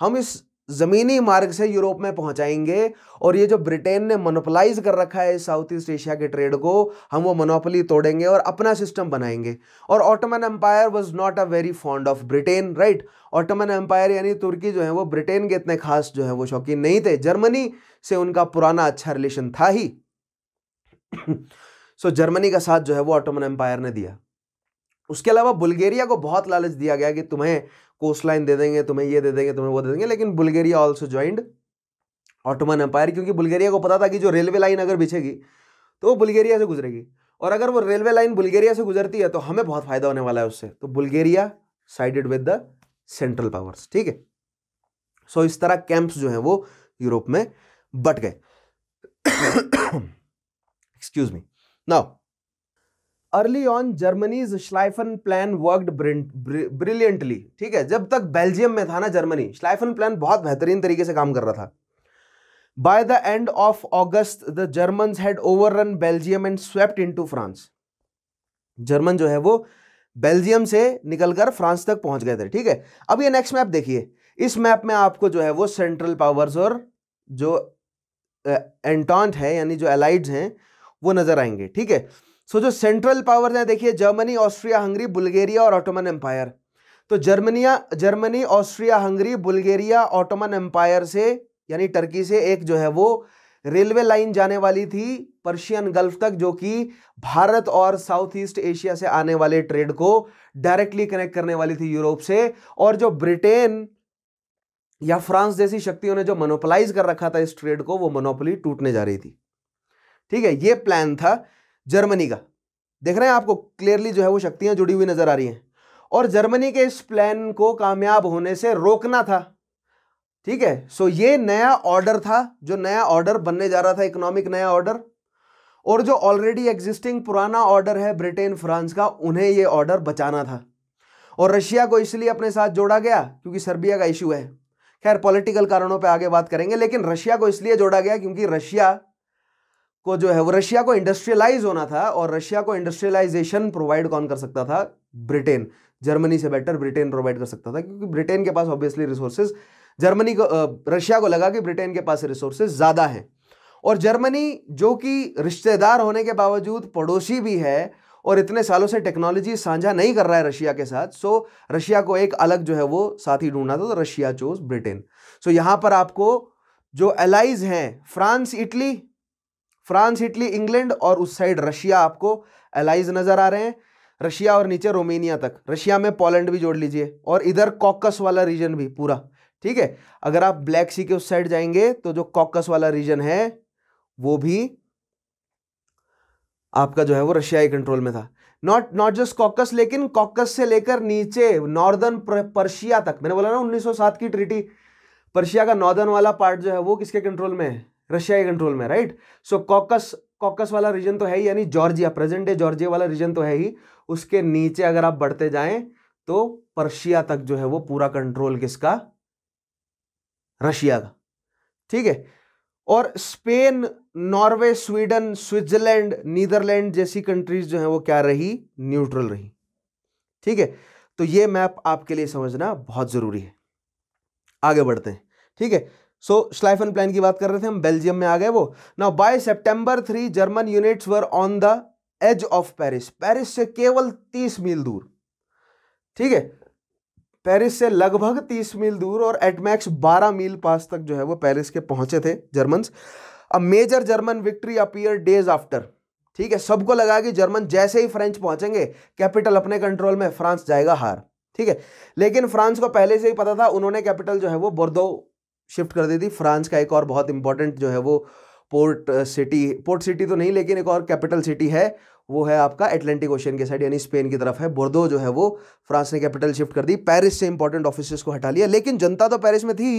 हम इस ज़मीनी मार्ग से यूरोप में पहुंचाएंगे और ये जो ब्रिटेन ने मोनोपलाइज कर रखा है साउथ ईस्ट एशिया के ट्रेड को हम वो मोनोपली तोड़ेंगे और अपना सिस्टम बनाएंगे और Ottoman empire was not a very fond of Britain right Ottoman empire यानी तुर्की जो है वो ब्रिटेन के इतने खास जो है वो शौकीन नहीं थे जर्मनी से उनका पुराना अच्छा रिलेशन था ही सो so, जर्मनी का साथ जो है वो ऑटोमन एम्पायर ने दिया उसके अलावा बुल्गेरिया को बहुत लालच दिया गया कि तुम्हें कोस्टलाइन लाइन दे देंगे तुम्हें ये दे देंगे तुम्हें वो दे देंगे लेकिन Bulgaria also joined Ottoman empire क्योंकि बुल्गेरिया को पता था कि जो रेलवे लाइन अगर बिछेगी तो वो बुल्गेरिया से गुजरेगी और अगर वो रेलवे लाइन बुल्गेरिया से गुजरती है तो हमें बहुत फायदा होने वाला है उससे तो Bulgaria sided with the central powers ठीक है सो इस तरह कैंप्स जो हैं वो यूरोप में बट गए excuse me now early on Germany's Schlieffen plan worked brilliantly ठीक है जब तक बेल्जियम में था ना जर्मनी श्लाइफन प्लान बहुत बेहतरीन तरीके से काम कर रहा था by the end of August the German had overrun Belgium and swept into France German जो है वो बेल्जियम से निकलकर फ्रांस तक पहुंच गए थे ठीक है अब ये नेक्स्ट मैप देखिए इस मैप में आपको जो है वो सेंट्रल पावर्स और जो एंटॉन्ट है यानी जो एलाइड्स हैं वो नजर आएंगे ठीक है सो जो सेंट्रल पावर हैं देखिए जर्मनी ऑस्ट्रिया हंगरी बुल्गेरिया और ऑटोमन एम्पायर तो जर्मनिया Germany Austria Hungary Bulgaria Ottoman empire से यानी टर्की से एक जो है वो रेलवे लाइन जाने वाली थी पर्शियन गल्फ तक जो कि भारत और साउथ ईस्ट एशिया से आने वाले ट्रेड को डायरेक्टली कनेक्ट करने वाली थी यूरोप से और जो ब्रिटेन या फ्रांस जैसी शक्तियों ने जो मोनोपलाइज कर रखा था इस ट्रेड को वो मोनोपोली टूटने जा रही थी ठीक है ये प्लान था जर्मनी का देख रहे हैं आपको क्लियरली जो है वो शक्तियां जुड़ी हुई नजर आ रही हैं और जर्मनी के इस प्लान को कामयाब होने से रोकना था ठीक है सो ये नया ऑर्डर था जो नया ऑर्डर बनने जा रहा था इकोनॉमिक नया ऑर्डर और जो ऑलरेडी एग्जिस्टिंग पुराना ऑर्डर है ब्रिटेन फ्रांस का उन्हें ये ऑर्डर बचाना था और रशिया को इसलिए अपने साथ जोड़ा गया क्योंकि सर्बिया का इशू है खैर पॉलिटिकल कारणों पे आगे बात करेंगे लेकिन रशिया को इसलिए जोड़ा गया क्योंकि रशिया को जो है वो रशिया को इंडस्ट्रियलाइज होना था और रशिया को इंडस्ट्रियलाइजेशन प्रोवाइड कौन कर सकता था ब्रिटेन जर्मनी से बेटर ब्रिटेन प्रोवाइड कर सकता था क्योंकि ब्रिटेन के पास ऑब्वियसली रिसोर्सेज जर्मनी को रशिया को लगा कि ब्रिटेन के पास रिसोर्सेज ज़्यादा हैं और जर्मनी जो कि रिश्तेदार होने के बावजूद पड़ोसी भी है और इतने सालों से टेक्नोलॉजी साझा नहीं कर रहा है रशिया के साथ सो रशिया को एक अलग जो है वो साथी ढूंढना था तो रशिया चोज ब्रिटेन सो यहाँ पर आपको जो एलाइज हैं France Italy France Italy England और उस साइड रशिया आपको एलाइज नज़र आ रहे हैं रशिया और नीचे रोमेनिया तक रशिया में पोलैंड भी जोड़ लीजिए और इधर कॉकस वाला रीजन भी पूरा ठीक है अगर आप ब्लैक सी के उस साइड जाएंगे तो जो कॉकस वाला रीजन है वो भी आपका जो है वो रशिया के कंट्रोल में था नॉट नॉट जस्ट कॉकस लेकिन कॉकस से लेकर नीचे नॉर्दर्न पर्शिया तक मैंने बोला ना 1907 की ट्रिटी पर्शिया का नॉर्दर्न वाला पार्ट जो है वो किसके कंट्रोल में है रशियाई कंट्रोल में राइट सो कॉकस कॉकस वाला रीजन तो है ही यानी जॉर्जिया प्रेजेंट डे जॉर्जिया वाला रीजन तो है ही उसके नीचे अगर आप बढ़ते जाएं तो पर्शिया तक जो है वो पूरा कंट्रोल किसका रशिया का ठीक है और Spain Norway Sweden Switzerland Netherland जैसी कंट्रीज जो है वो क्या रही न्यूट्रल रही ठीक है तो ये मैप आपके लिए समझना बहुत ज़रूरी है आगे बढ़ते हैं ठीक है सो स्लाइफन प्लान की बात कर रहे थे हम बेल्जियम में आ गए वो now by September three German units were on the edge of Paris Paris से केवल तीस मील दूर ठीक है पेरिस से लगभग तीस मील दूर और एटमैक्स बारह मील पास तक जो है वो पेरिस के पहुंचे थे German a major German victory appear days after ठीक है सबको लगा कि जर्मन जैसे ही फ्रेंच पहुंचेंगे कैपिटल अपने कंट्रोल में फ्रांस जाएगा हार ठीक है लेकिन फ्रांस को पहले से ही पता था उन्होंने कैपिटल जो है वो बोर्दो शिफ्ट कर दी थी फ्रांस का एक और बहुत इंपॉर्टेंट जो है वो पोर्ट सिटी पोर्ट सिटी तो नहीं लेकिन एक और कैपिटल सिटी है वो है आपका एटलांटिक ओशन के साइड यानी स्पेन की तरफ है बोर्दो जो है वो फ्रांस ने कैपिटल शिफ्ट कर दी पेरिस से इंपॉर्टेंट ऑफिस को हटा लिया लेकिन जनता तो पेरिस में थी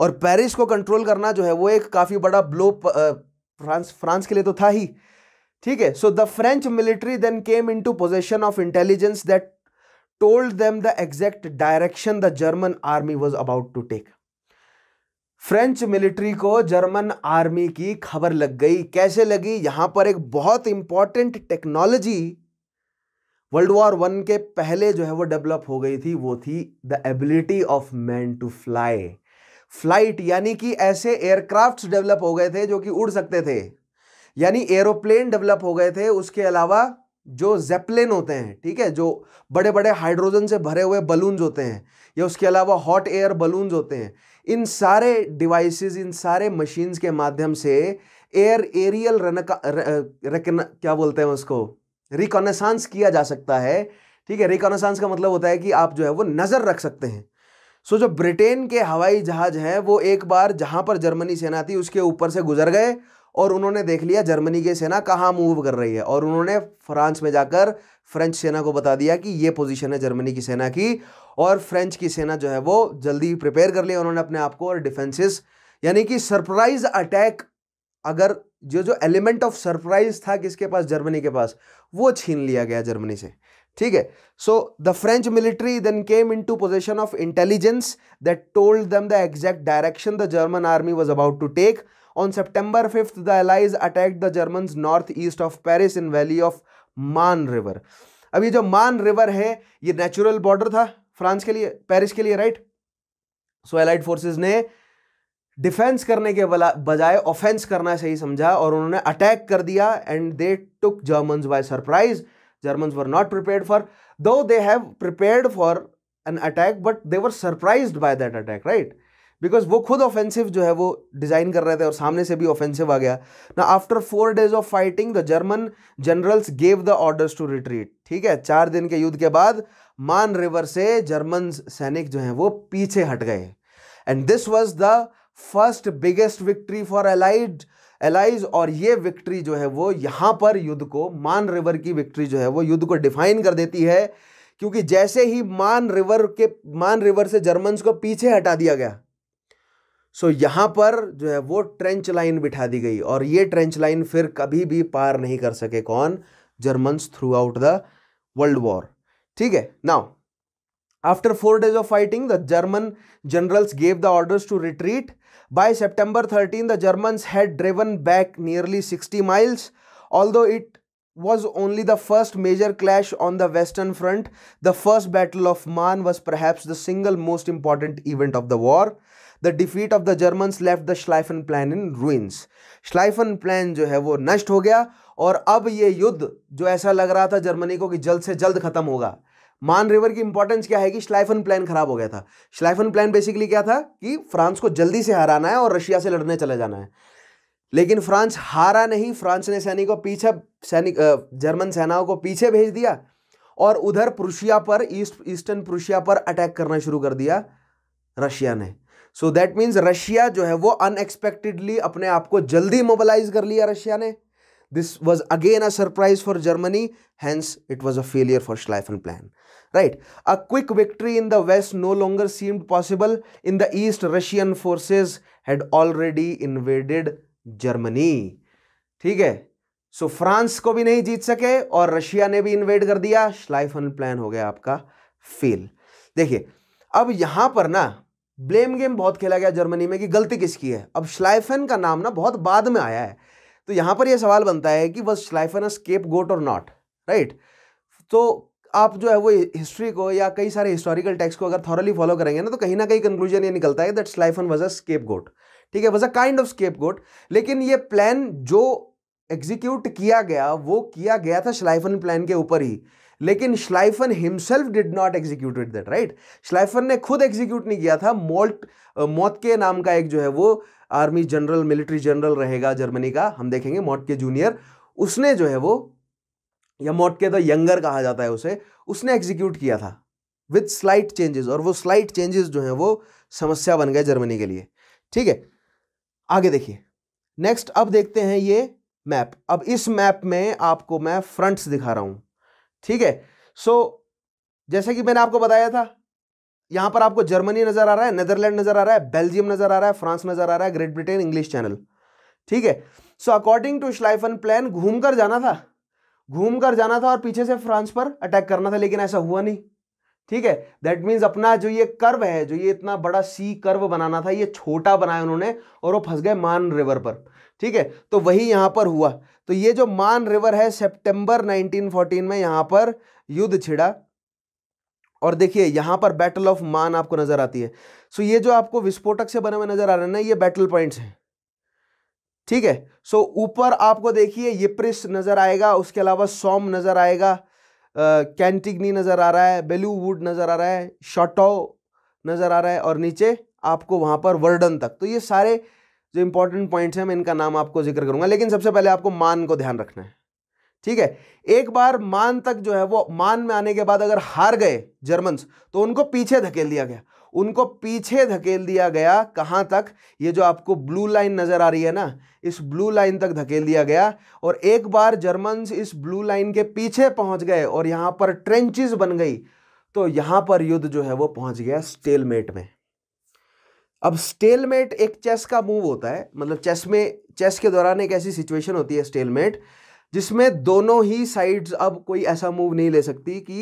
और पेरिस को कंट्रोल करना जो है वो एक काफ़ी बड़ा ब्लो फ्रांस फ्रांस के लिए तो था ही ठीक है so the French military then came into possession of intelligence that told them the exact direction the German army was about to take French military को जर्मन आर्मी की खबर लग गई कैसे लगी यहां पर एक बहुत important technology world war one के पहले जो है वो डेवलप हो गई थी वो थी the ability of man to fly flight यानी कि ऐसे एयरक्राफ्ट डेवलप हो गए थे जो कि उड़ सकते थे यानी एरोप्लेन डेवलप हो गए थे उसके अलावा जो जेप्लेन होते हैं ठीक है जो बड़े बड़े हाइड्रोजन से भरे हुए बलून्स होते हैं या उसके अलावा हॉट एयर बलून्स होते हैं इन सारे डिवाइसेस इन सारे मशीन्स के माध्यम से एयर एरियल रनका क्या बोलते हैं उसको रिकॉनसांस किया जा सकता है ठीक है रिकॉनसांस का मतलब होता है कि आप जो है वो नज़र रख सकते हैं सो so, जो ब्रिटेन के हवाई जहाज़ हैं वो एक बार जहाँ पर जर्मनी सेना थी उसके ऊपर से गुजर गए और उन्होंने देख लिया जर्मनी की सेना कहाँ मूव कर रही है और उन्होंने फ्रांस में जाकर फ्रेंच सेना को बता दिया कि ये पोजीशन है जर्मनी की सेना की और फ्रेंच की सेना जो है वो जल्दी प्रिपेयर कर लिया उन्होंने अपने आप को और डिफेंसिस यानी कि सरप्राइज अटैक अगर जो जो एलिमेंट ऑफ सरप्राइज था किसके पास जर्मनी के पास वो छीन लिया गया जर्मनी से ठीक है so the French military then came into position of intelligence that told them the exact direction the German army was about to take on September fifth the allies attack the German north east of Paris in valley of मान river अब ये जो मान river है ये natural border था France के लिए पेरिस के लिए राइट सो एलाइड फोर्सेस ने डिफेंस करने के बजाय ऑफेंस करना सही समझा और उन्होंने अटैक कर दिया and they took German by surprise German were not prepare for though they have prepared for an attack but they were surprise by that attack right because वो खुद ऑफेंसिव जो है वो डिज़ाइन कर रहे थे और सामने से भी ऑफेंसिव आ गया ना after four days of fighting the German generals gave the orders to retreat ठीक है चार दिन के युद्ध के बाद मान रिवर से जर्मन सैनिक जो हैं वो पीछे हट गए and this was the first biggest victory for allied allies और ये विक्ट्री जो है वो यहाँ पर युद्ध को मान रिवर की विक्ट्री जो है वो युद्ध को डिफाइन कर देती है क्योंकि जैसे ही मान रिवर के मान रिवर से जर्मन्स को पीछे हटा दिया गया सो so, यहाँ पर जो है वो ट्रेंच लाइन बिठा दी गई और ये ट्रेंच लाइन फिर कभी भी पार नहीं कर सके कौन Germans throughout the world war ठीक है now after four days of fighting the German generals gave the orders to retreat by September thirteen the Germans had drawn back nearly sixty miles although it was only the first major clash on the western front the first battle of मान was perhaps the single most important event of the war the defeat of the German left the Schlieffen plan in ruins Schlieffen plan जो है वो नष्ट हो गया और अब ये युद्ध जो ऐसा लग रहा था जर्मनी को कि जल्द से जल्द खत्म होगा मान रिवर की इंपॉर्टेंस क्या है कि श्लाइफन प्लान खराब हो गया था श्लाइफन प्लान बेसिकली क्या था कि फ्रांस को जल्दी से हराना है और रशिया से लड़ने चले जाना है लेकिन फ्रांस हारा नहीं फ्रांस ने सैनिकों पीछे सैनिक जर्मन सेनाओं को पीछे भेज दिया और उधर प्रुशिया पर ईस्ट ईस्टर्न प्रुशिया पर अटैक करना शुरू कर दिया रशिया ने सो दैट मीन्स रशिया जो है वो अनएक्सपेक्टेडली अपने आप को जल्दी मोबालाइज कर लिया रशिया ने This was again a surprise for Germany, hence it was a failure for schlieffen plan. Right, a quick victory in the west no longer seemed possible. In the east, Russian forces had already invaded Germany. theek hai so, france ko bhi nahi jeet sake aur russia ne bhi invade kar diya schlieffen plan ho gaya aapka fail dekhiye ab yahan par na blame game बहुत खेला गया Germany में कि गलती किसकी है अब श्लाइफन का नाम ना बहुत बाद में आया है तो यहां पर यह सवाल बनता है कि वॉज स्लाइफन अ स्केप गोट और नॉट राइट तो आप जो है वो हिस्ट्री को या कई सारे हिस्टोरिकल टेक्स्ट को अगर थॉरली फॉलो करेंगे ना तो कहीं ना कहीं कंक्लूजन ये निकलता है that Schlieffen was a scapegoat ठीक है was a kind of scapegoat लेकिन ये प्लान जो एग्जीक्यूट किया गया वो किया गया था श्लाइफन प्लान के ऊपर ही लेकिन Schlieffen himself did not execute that right Schlieffen ने खुद एग्जीक्यूट नहीं किया था मोल्ट मौत के नाम का एक जो है वो आर्मी जनरल मिलिट्री जनरल रहेगा जर्मनी का हम देखेंगे मॉट के जूनियर उसने जो है वो या मॉट के द यंगर कहा जाता है उसे उसने एग्जीक्यूट किया था विथ स्लाइट चेंजेस और वो स्लाइट चेंजेस जो है वो समस्या बन गए जर्मनी के लिए ठीक है आगे देखिए नेक्स्ट अब देखते हैं ये मैप अब इस मैप में आपको मैं फ्रंट्स दिखा रहा हूं ठीक है सो so, जैसे कि मैंने आपको बताया था यहां पर आपको जर्मनी नजर आ रहा है नेदरलैंड नजर आ रहा है बेल्जियम नजर आ रहा है फ्रांस नजर आ रहा है ग्रेट ब्रिटेन इंग्लिश चैनल ठीक है so according to Schlieffen plan घूम कर जाना था घूम कर जाना था और पीछे से फ्रांस पर अटैक करना था लेकिन ऐसा हुआ नहीं ठीक है दैट मीन्स अपना जो ये कर्व है जो ये इतना बड़ा सी कर्व बनाना था ये छोटा बनाया उन्होंने और वो फंस गए मान रिवर पर ठीक है तो वही यहां पर हुआ तो ये जो मान रिवर है सितंबर 1914 में यहां पर युद्ध छिड़ा और देखिए यहाँ पर बैटल ऑफ मान आपको नज़र आती है सो ये जो आपको विस्फोटक से बने हुए नज़र आ रहे हैं ना ये बैटल पॉइंट्स हैं ठीक है सो ऊपर आपको देखिए यप्रिस नज़र आएगा उसके अलावा सोम नज़र आएगा कैंटिग्नी नज़र आ रहा है बेलूवुड नज़र आ रहा है शॉटो नज़र आ रहा है और नीचे आपको वहाँ पर वर्डन तक तो ये सारे जो इंपॉर्टेंट पॉइंट्स हैं मैं इनका नाम आपको जिक्र करूँगा लेकिन सबसे पहले आपको मान को ध्यान रखना है ठीक है एक बार मान तक जो है वो मान में आने के बाद अगर हार गए जर्मन तो उनको पीछे धकेल दिया गया उनको पीछे धकेल दिया गया कहां तक ये जो आपको ब्लू लाइन नज़र आ रही है ना इस ब्लू लाइन तक धकेल दिया गया और एक बार जर्मन इस ब्लू लाइन के पीछे पहुंच गए और यहां पर ट्रेंचेस बन गई तो यहां पर युद्ध जो है वो पहुंच गया स्टेलमेट में अब स्टेलमेट एक चेस का मूव होता है मतलब चेस में चेस के दौरान एक ऐसी सिचुएशन होती है स्टेलमेट जिसमें दोनों ही साइड्स अब कोई ऐसा मूव नहीं ले सकती कि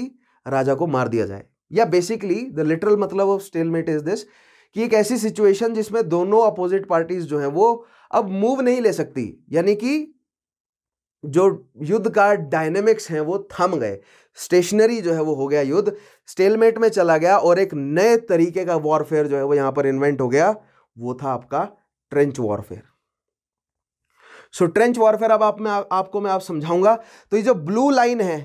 राजा को मार दिया जाए या बेसिकली द लिटरल मतलब ऑफ स्टेलमेट इज दिस कि एक ऐसी सिचुएशन जिसमें दोनों अपोजिट पार्टीज जो हैं वो अब मूव नहीं ले सकती यानी कि जो युद्ध का डायनेमिक्स है वो थम गए स्टेशनरी जो है वो हो गया युद्ध स्टेलमेट में चला गया और एक नए तरीके का वॉरफेयर जो है वो यहाँ पर इन्वेंट हो गया वो था आपका trench warfare so trench warfare अब आप मैं आपको मैं आप समझाऊंगा तो ये जो ब्लू लाइन है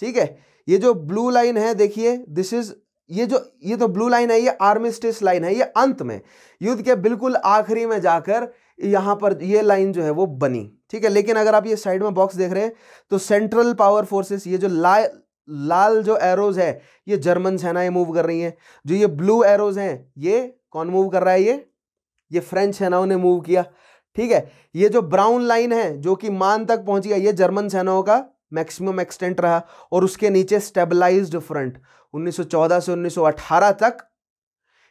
ठीक है ये जो ब्लू लाइन है देखिए दिस इज ये जो ये तो ब्लू लाइन है ये आर्मिस्टिस लाइन है ये अंत में युद्ध के बिल्कुल आखिरी में जाकर यहां पर ये लाइन जो है वो बनी ठीक है लेकिन अगर आप ये साइड में बॉक्स देख रहे हैं तो सेंट्रल पावर फोर्सेस ये जो ला लाल जो एरोज है ये जर्मन सेनाएं मूव कर रही हैं जो ये ब्लू एरोज हैं ये कौन मूव कर रहा है ये ये फ्रेंच सेनाओं ने मूव किया ठीक है ये जो ब्राउन लाइन है जो कि मान तक पहुंची है ये जर्मन सेनाओं का मैक्सिमम एक्सटेंट रहा और उसके नीचे स्टेबलाइज्ड फ्रंट 1914 से 1918 तक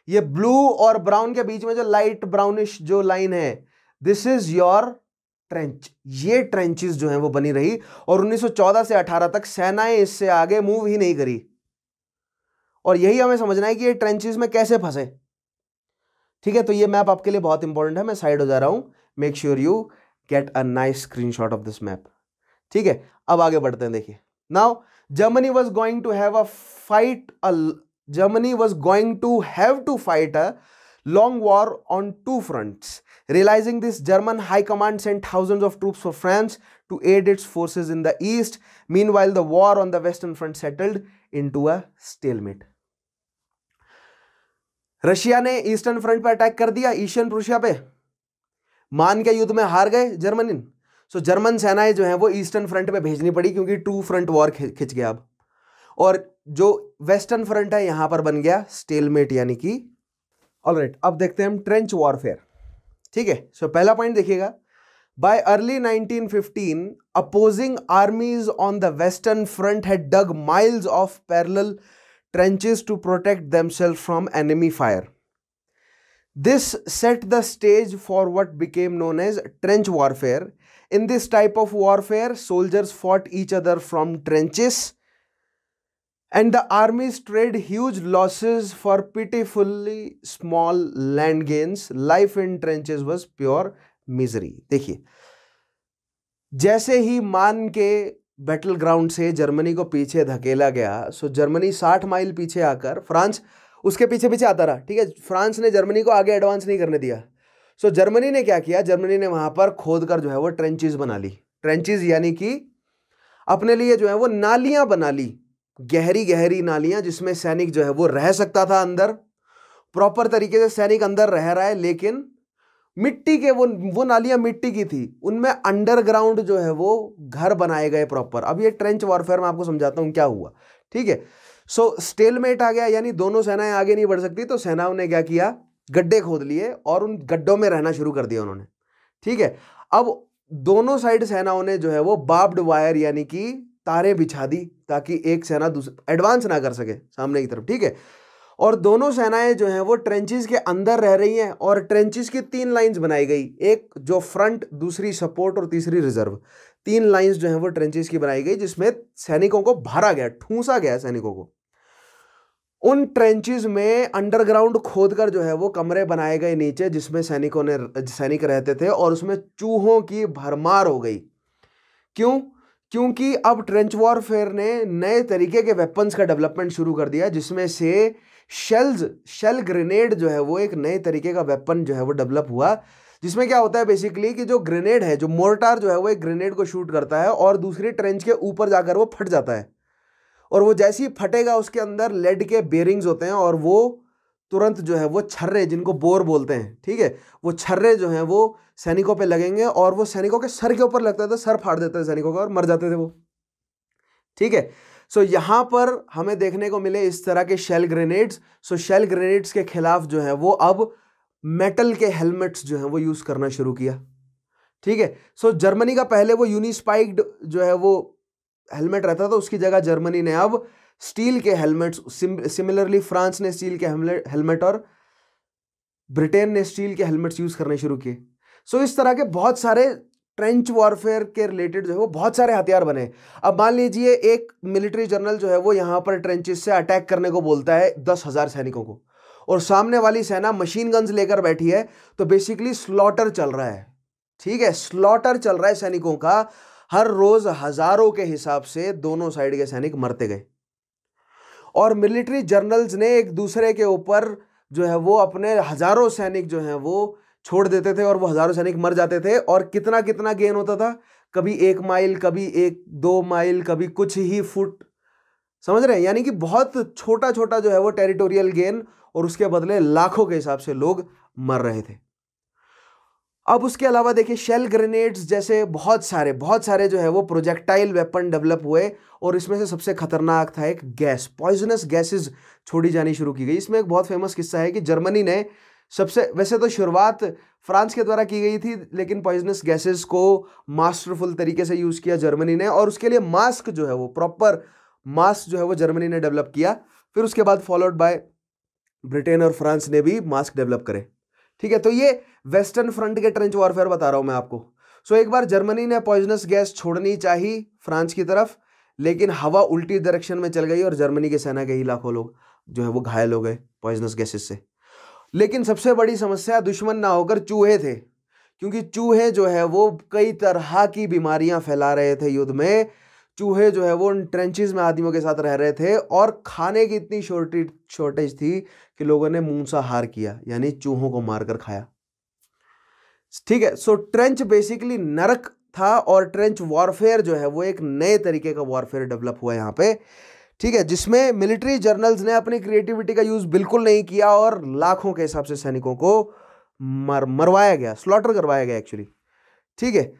ये ब्लू और ब्राउन के बीच में जो लाइट ब्राउनिश जो लाइन है दिस इज योर ट्रेंच ये ट्रेंचेस जो हैं वो बनी रही और 1914 से 18 तक सेनाएं इससे आगे मूव ही नहीं करी और यही हमें समझना है कि ये ट्रेंचेस में कैसे फंसे ठीक है तो ये मैप आपके लिए बहुत इंपॉर्टेंट है मैं साइड हो जा रहा हूं make sure you get a nice screen shot of this map ठीक है अब आगे बढ़ते हैं देखिए now Germany was going to have a fight a Germany was going to have to fight a long war on two fronts realising this German high command sent thousand of troops for France to aid its forces in the east meanwhile the war on the western front settled into a stalemate Russia ने eastern front पर attack कर दिया ईशियन प्रशिया पे मान के युद्ध में हार गए जर्मनी सो so, जर्मन सेनाएं जो हैं वो ईस्टर्न फ्रंट पे भेजनी पड़ी क्योंकि टू फ्रंट वॉर खिंच गया अब और जो वेस्टर्न फ्रंट है यहाँ पर बन गया स्टेलमेट यानी कि ऑल राइट अब देखते हैं हम ट्रेंच वॉरफेयर ठीक है सो so, पहला पॉइंट देखिएगा by early 1915 opposing armies on the western front had dug miles of parallel trenches to protect themselves from enemy fire This set the stage for what became known as trench warfare. In this type of warfare, soldiers fought each other from trenches and the armies trade huge losses for pitifully small land gains. Life in trenches was pure misery. देखिए जैसे ही मान के battle से Germany को पीछे धकेला गया सो Germany 60 mile पीछे आकर फ्रांस उसके पीछे पीछे आता रहा ठीक है फ्रांस ने जर्मनी को आगे एडवांस नहीं करने दिया सो so, जर्मनी ने क्या किया जर्मनी ने वहां पर खोद कर जो है वो ट्रेंचेज बना ली ट्रेंचेज यानी कि अपने लिए जो है वो नालियां बना ली गहरी गहरी नालियां जिसमें सैनिक जो है वो रह सकता था अंदर प्रॉपर तरीके से सैनिक अंदर रह रहा है लेकिन मिट्टी के वो वो नालियां मिट्टी की थी उनमें अंडरग्राउंड जो है वो घर बनाए गए प्रॉपर अब ये ट्रेंच वॉरफेयर में आपको समझाता हूँ क्या हुआ ठीक है सो स्टेलमेट आ गया यानी दोनों सेनाएं आगे नहीं बढ़ सकती तो सेनाओं ने क्या किया गड्ढे खोद लिए और उन गड्ढों में रहना शुरू कर दिया उन्होंने ठीक है अब दोनों साइड सेनाओं ने जो है वो बाब्ड वायर यानी कि तारे बिछा दी ताकि एक सेना दूसरे एडवांस ना कर सके सामने की तरफ ठीक है और दोनों सेनाएं जो हैं वो ट्रेंचेस के अंदर रह रही हैं और ट्रेंचेस की तीन लाइंस बनाई गई एक जो फ्रंट दूसरी सपोर्ट और तीसरी रिजर्व तीन लाइंस जो है वो ट्रेंचेस की बनाई गई जिसमें सैनिकों को भरा गया ठूसा गया सैनिकों को उन ट्रेंचेस में अंडरग्राउंड खोदकर जो है वो कमरे बनाए गए नीचे जिसमें सैनिकों ने सैनिक रहते थे और उसमें चूहों की भरमार हो गई क्यों क्योंकि अब ट्रेंच वॉरफेयर ने नए तरीके के वेपन्स का डेवलपमेंट शुरू कर दिया जिसमें से शेल्स शेल ग्रेनेड जो है वो एक नए तरीके का वेपन जो है वो डेवलप हुआ जिसमें क्या होता है बेसिकली कि जो ग्रेनेड है जो मोर्टार जो है वो एक ग्रेनेड को शूट करता है और दूसरे ट्रेंच के ऊपर जाकर वो फट जाता है और वो जैसे ही फटेगा उसके अंदर लेड के बेरिंग्स होते हैं और वो तुरंत जो है वो छर्रे जिनको बोर बोलते हैं ठीक है वो छर्रे जो हैं वो सैनिकों पे लगेंगे और वो सैनिकों के सर के ऊपर लगता था सर फाड़ देते थे सैनिकों का और मर जाते थे वो ठीक है सो यहाँ पर हमें देखने को मिले इस तरह के shell grenades so shell grenades के खिलाफ जो है वो अब मेटल के हेलमेट्स जो हैं वो यूज़ करना शुरू किया ठीक है सो जर्मनी का पहले वो यूनिस्पाइक्ड जो है वो हेलमेट रहता था उसकी जगह जर्मनी ने अब स्टील के हेलमेट्स सिमिलरली फ्रांस ने स्टील के हेलमेट और ब्रिटेन ने स्टील के हेलमेट्स यूज़ करने शुरू किए सो इस तरह के बहुत सारे ट्रेंच वॉरफेयर के रिलेटेड जो है वो बहुत सारे हथियार बने अब मान लीजिए एक मिलिट्री जनरल जो है वो यहाँ पर ट्रेंचेस से अटैक करने को बोलता है दस हज़ार सैनिकों को और सामने वाली सेना मशीन गन्स लेकर बैठी है तो बेसिकली स्लॉटर चल रहा है ठीक है स्लॉटर चल रहा है सैनिकों का हर रोज हजारों के हिसाब से दोनों साइड के सैनिक मरते गए और मिलिट्री जर्नल्स ने एक दूसरे के ऊपर जो है वो अपने हजारों सैनिक जो है वो छोड़ देते थे और वो हजारों सैनिक मर जाते थे और कितना कितना गेन होता था कभी एक माइल कभी एक दो माइल कभी कुछ ही फुट समझ रहे हैं यानी कि बहुत छोटा छोटा जो है वो टेरिटोरियल गेन और उसके बदले लाखों के हिसाब से लोग मर रहे थे अब उसके अलावा देखिए शेल ग्रेनेड्स जैसे बहुत सारे बहुत सारे जो है वो प्रोजेक्टाइल वेपन डेवलप हुए और इसमें से सबसे खतरनाक था एक गैस पॉइजनस गैसेस छोड़ी जानी शुरू की गई इसमें एक बहुत फेमस किस्सा है कि जर्मनी ने सबसे वैसे तो शुरुआत फ्रांस के द्वारा की गई थी लेकिन पॉइजनस गैसेस को मास्टरफुल तरीके से यूज़ किया जर्मनी ने और उसके लिए मास्क जो है वो प्रॉपर मास जो है वो जर्मनी ने डेवलप किया फिर उसके बाद फॉलोड बाय ब्रिटेन और फ्रांस ने भी मास्क डेवलप करे ठीक है तो ये वेस्टर्न फ्रंट के ट्रेंच वॉरफेयर बता रहा हूं मैं आपको सो एक बार जर्मनी ने पॉइजनस गैस छोड़नी चाहिए फ्रांस की तरफ लेकिन हवा उल्टी डायरेक्शन में चल गई और जर्मनी के सेना के ही लाखों लोग जो है वो घायल हो गए पॉइजनस गैसेस से लेकिन सबसे बड़ी समस्या दुश्मन ना होकर चूहे थे क्योंकि चूहे जो है वो कई तरह की बीमारियां फैला रहे थे युद्ध में चूहे जो है वो उन ट्रेंचेज में आदमियों के साथ रह रहे थे और खाने की इतनी शॉर्टेज शॉर्टेज थी कि लोगों ने मूंसाहार किया यानी चूहों को मारकर खाया ठीक है सो ट्रेंच बेसिकली नरक था और ट्रेंच वॉरफेयर जो है वो एक नए तरीके का वॉरफेयर डेवलप हुआ यहाँ पे ठीक है जिसमें मिलिट्री जर्नल्स ने अपनी क्रिएटिविटी का यूज़ बिल्कुल नहीं किया और लाखों के हिसाब से सैनिकों को मर मरवाया गया स्लॉटर करवाया गया एक्चुअली ठीक है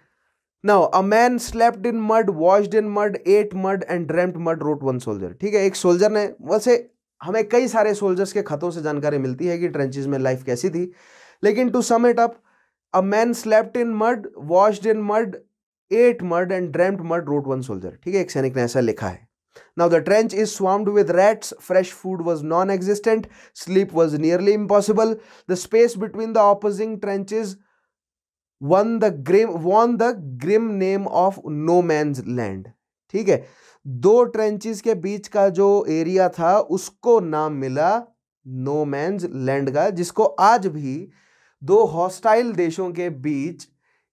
now a man slept in mud washed in mud ate mud and dreamed mud wrote one soldier ठीक है एक सोल्जर ने वैसे हमें कई सारे सोल्जर्स के खतों से जानकारी मिलती है कि ट्रेंचेज में लाइफ कैसी थी लेकिन to sum it up a man slept in mud washed in mud ate mud and dreamed mud wrote one soldier ठीक है एक सैनिक ने ऐसा लिखा है now the trench is swarmed with rats fresh food was non existent sleep was nearly impossible the space between the opposing trenches won the grim won the grim name of no man's land ठीक है दो trenches के बीच का जो area था उसको नाम मिला नो मैंस लैंड का जिसको आज भी दो हॉस्टाइल देशों के बीच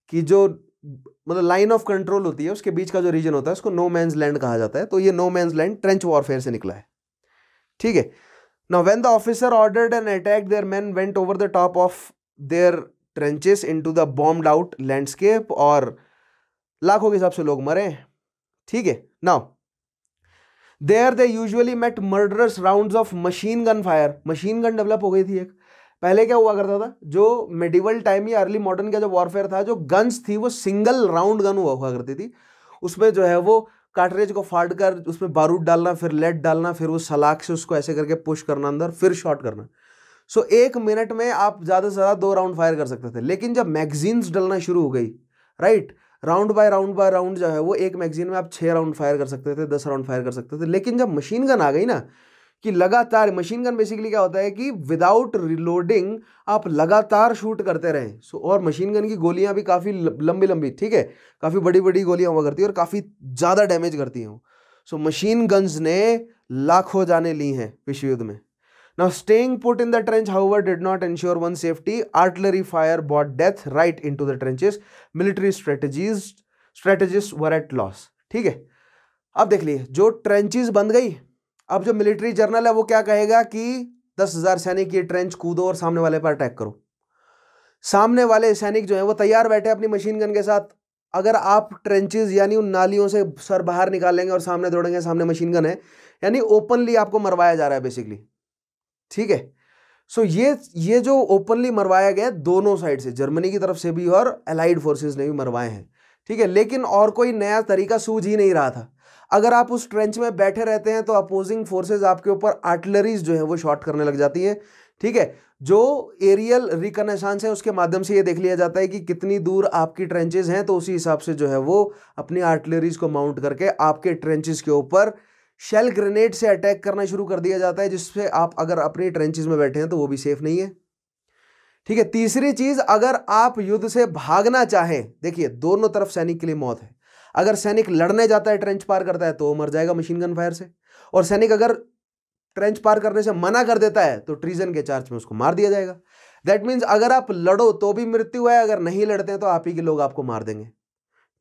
की जो मतलब लाइन ऑफ कंट्रोल होती है उसके बीच का जो रीजन होता है उसको नो मैंस लैंड कहा जाता है तो ये no man's land trench warfare से निकला है ठीक है now when the officer ordered and attack their men went over the top of their trenches into the bomb out landscape और लाखों के हिसाब से लोग मरे ठीक है now there they usually met murderous round of machine gun fire machine gun develop हो गई थी एक पहले क्या हुआ करता था जो मेडिवल टाइम या अर्ली मॉडर्न का जो वॉरफेयर था जो गन्स थी वो सिंगल राउंड गन हुआ हुआ करती थी उसमें जो है वो कार्टरेज को फाड़ कर उसमें बारूद डालना फिर लेड डालना फिर वो सलाख से उसको ऐसे करके पुश करना अंदर फिर शॉट करना सो एक मिनट में आप ज़्यादा से ज़्यादा दो राउंड फायर कर सकते थे लेकिन जब मैगजीन्स डलना शुरू हो गई right round by round by round जो है वो एक मैगजीन में आप छः राउंड फायर कर सकते थे दस राउंड फायर कर सकते थे लेकिन जब मशीन गन आ गई ना कि लगातार मशीन गन बेसिकली क्या होता है कि विदाउट रिलोडिंग आप लगातार शूट करते रहें सो और मशीन गन की गोलियां भी काफ़ी लंबी लंबी ठीक है काफ़ी बड़ी बड़ी गोलियां हुआ करती है और काफ़ी ज़्यादा डैमेज करती हैं सो मशीन गन्स ने लाखों जाने ली हैं विश्व युद्ध में Now, staying put in the trench, however, did not ensure one safety. Artillery fire brought death right into the trenches. Military strategies strategists were at loss. ठीक है अब देख लिए जो ट्रेंचेस बन गई अब जो मिलिट्री जर्नल है वो क्या कहेगा कि दस हजार सैनिक ये ट्रेंच कूदो और सामने वाले पर अटैक करो सामने वाले सैनिक जो है वो तैयार बैठे अपनी मशीन गन के साथ अगर आप ट्रेंचेस यानी उन नालियों से सर बाहर निकालेंगे और सामने दौड़ेंगे सामने मशीन गन है यानी ओपनली आपको मरवाया जा रहा है बेसिकली ठीक है सो ये ये जो ओपनली मरवाया गया दोनों साइड से जर्मनी की तरफ से भी और एलाइड फोर्सेज ने भी मरवाए हैं ठीक है लेकिन और कोई नया तरीका सूझ ही नहीं रहा था अगर आप उस ट्रेंच में बैठे रहते हैं तो अपोजिंग फोर्सेज आपके ऊपर आर्टलरीज जो है वो शॉर्ट करने लग जाती है ठीक है जो एरियल रिकनेसांस है उसके माध्यम से ये देख लिया जाता है कि कितनी दूर आपकी ट्रेंचेज हैं तो उसी हिसाब से जो है वो अपनी आर्टलरीज को माउंट करके आपके ट्रेंचेज के ऊपर शेल ग्रेनेड से अटैक करना शुरू कर दिया जाता है जिससे आप अगर अपने ट्रेंचेज में बैठे हैं तो वो भी सेफ नहीं है ठीक है तीसरी चीज अगर आप युद्ध से भागना चाहें देखिए दोनों तरफ सैनिक के लिए मौत है अगर सैनिक लड़ने जाता है ट्रेंच पार करता है तो वो मर जाएगा मशीन गन फायर से और सैनिक अगर ट्रेंच पार करने से मना कर देता है तो ट्रीजन के चार्ज में उसको मार दिया जाएगा दैट मीन्स अगर आप लड़ो तो भी मृत्यु है अगर नहीं लड़ते हैं तो आप ही के लोग आपको मार देंगे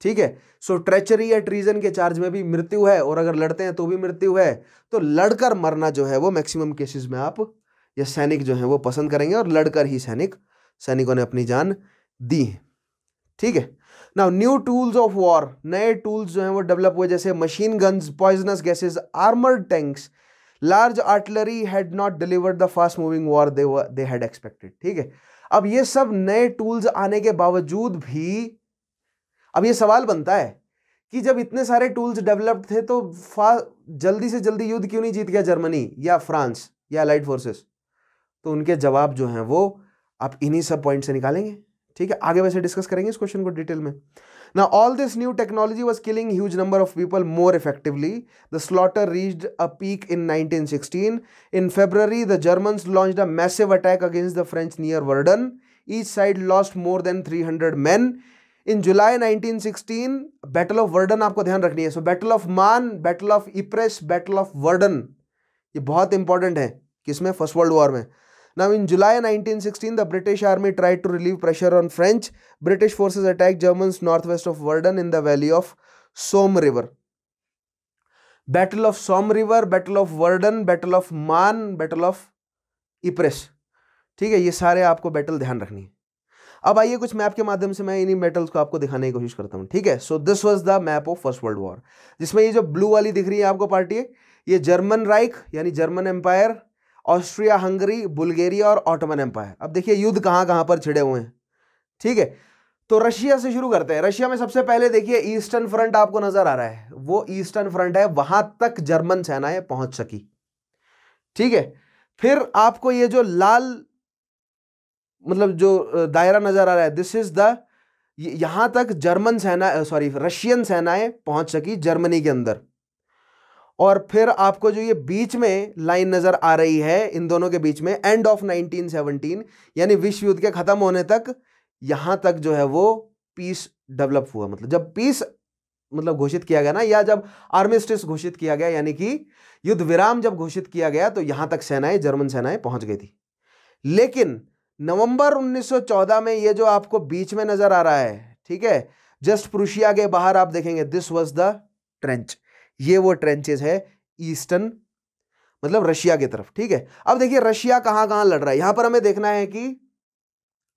ठीक है सो ट्रेचरी या ट्रीजन के चार्ज में भी मृत्यु है और अगर लड़ते हैं तो भी मृत्यु है तो लड़कर मरना जो है वो मैक्सिमम केसेस में आप या सैनिक जो है वो पसंद करेंगे और लड़कर ही सैनिक सैनिकों ने अपनी जान दी है ठीक है ना न्यू टूल्स ऑफ वॉर नए टूल्स जो हैं वो डेवलप हुए जैसे machine guns poisonous gases armoured tanks large artillery had not delivered the fast moving war they had expected ठीक है अब ये सब नए टूल्स आने के बावजूद भी अब ये सवाल बनता है कि जब इतने सारे टूल्स डेवलप्ड थे तो फा जल्दी से जल्दी युद्ध क्यों नहीं जीत गया जर्मनी या फ्रांस या अलाइड फोर्सेस तो उनके जवाब जो हैं वो आप इन्हीं सब पॉइंट से निकालेंगे ठीक है आगे वैसे डिस्कस करेंगे इस क्वेश्चन को डिटेल में ना all this new technology was killing huge number of people more effectively the slaughter reached a peak in 1916 in February the Germans launch a massive attack against the French near Verdun each side lost more than 300 man in July 1916 battle of Verdun आपको ध्यान रखनी है so battle of मान battle of Ypres battle of Verdun ये बहुत important है किसमें first world war में now in July 1916 the British army tried to relieve pressure on French British forces attack German north west of Verdun in the valley of Somme river battle of Somme river battle of Verdun battle of मान battle of Ypres ठीक है ये सारे आपको battle ध्यान रखनी है अब आइए कुछ मैप के माध्यम से मैं इन्हीं मेटल्स को आपको दिखाने की कोशिश करता हूँ ठीक है so this was the map of first world war जिसमें ये जो ब्लू वाली दिख रही है आपको पार्टी ये जर्मन राइक यानी German empire Austria Hungary Bulgaria और ऑटोमन एम्पायर अब देखिए युद्ध कहाँ कहाँ पर छिड़े हुए हैं ठीक है तो रशिया से शुरू करते हैं रशिया में सबसे पहले देखिए ईस्टर्न फ्रंट आपको नजर आ रहा है वो ईस्टर्न फ्रंट है वहां तक जर्मन सेनाएं पहुंच सकी ठीक है फिर आपको ये जो लाल मतलब जो दायरा नज़र आ रहा है दिस इज़ द यहां तक जर्मन सेना सॉरी रशियन सेनाएं पहुंच सकी जर्मनी के अंदर और फिर आपको जो ये बीच में लाइन नज़र आ रही है इन दोनों के बीच में एंड ऑफ 1917 यानी विश्व युद्ध के ख़त्म होने तक यहां तक जो है वो पीस डेवलप हुआ मतलब जब पीस मतलब घोषित किया गया ना या जब आर्मिस्टिस घोषित किया गया यानी कि युद्ध विराम जब घोषित किया गया तो यहां तक सेनाएं जर्मन सेनाएं पहुंच गई थी लेकिन नवंबर 1914 में ये जो आपको बीच में नजर आ रहा है ठीक है जस्ट पुरुषिया के बाहर आप देखेंगे दिस वॉज द ट्रेंच ये वो ट्रेंचेज है ईस्टर्न मतलब रशिया की तरफ ठीक है अब देखिए रशिया कहां कहां लड़ रहा है यहां पर हमें देखना है कि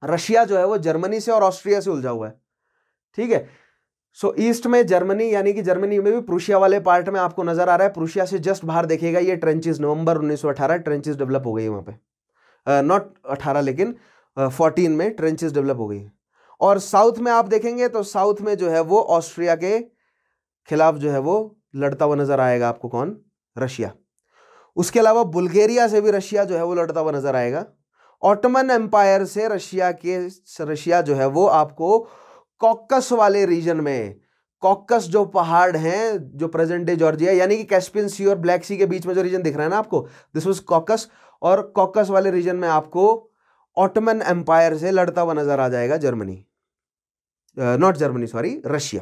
रशिया जो है वो जर्मनी से और ऑस्ट्रिया से उलझा हुआ है ठीक है सो so, ईस्ट में जर्मनी यानी कि जर्मनी में भी प्रूशिया वाले पार्ट में आपको नजर आ रहा है प्रूशिया से जस्ट बाहर देखेगा ये ट्रेंचेस नवंबर 1918 ट्रेंचेस डेवलप हो गई वहां पे नॉट अठारह लेकिन फोर्टीन में ट्रेंचेस डेवलप हो गई और साउथ में आप देखेंगे तो साउथ में जो है वो ऑस्ट्रिया के खिलाफ जो है वो लड़ता हुआ नजर आएगा आपको कौन रशिया उसके अलावा बुल्गेरिया से भी रशिया जो है वो लड़ता हुआ नजर आएगा ऑटोमन एम्पायर से रशिया के रशिया जो है वो आपको कॉकस वाले रीजन में कॉकस जो पहाड़ हैं जो प्रेजेंट डे जॉर्जिया यानी कि कैस्पियन सी और ब्लैक सी के बीच में जो रीजन दिख रहा है ना आपको दिस वॉज कॉकस और कॉकस वाले रीजन में आपको ऑटोमन एम्पायर से लड़ता हुआ नजर आ जाएगा Germany not Germany sorry Russia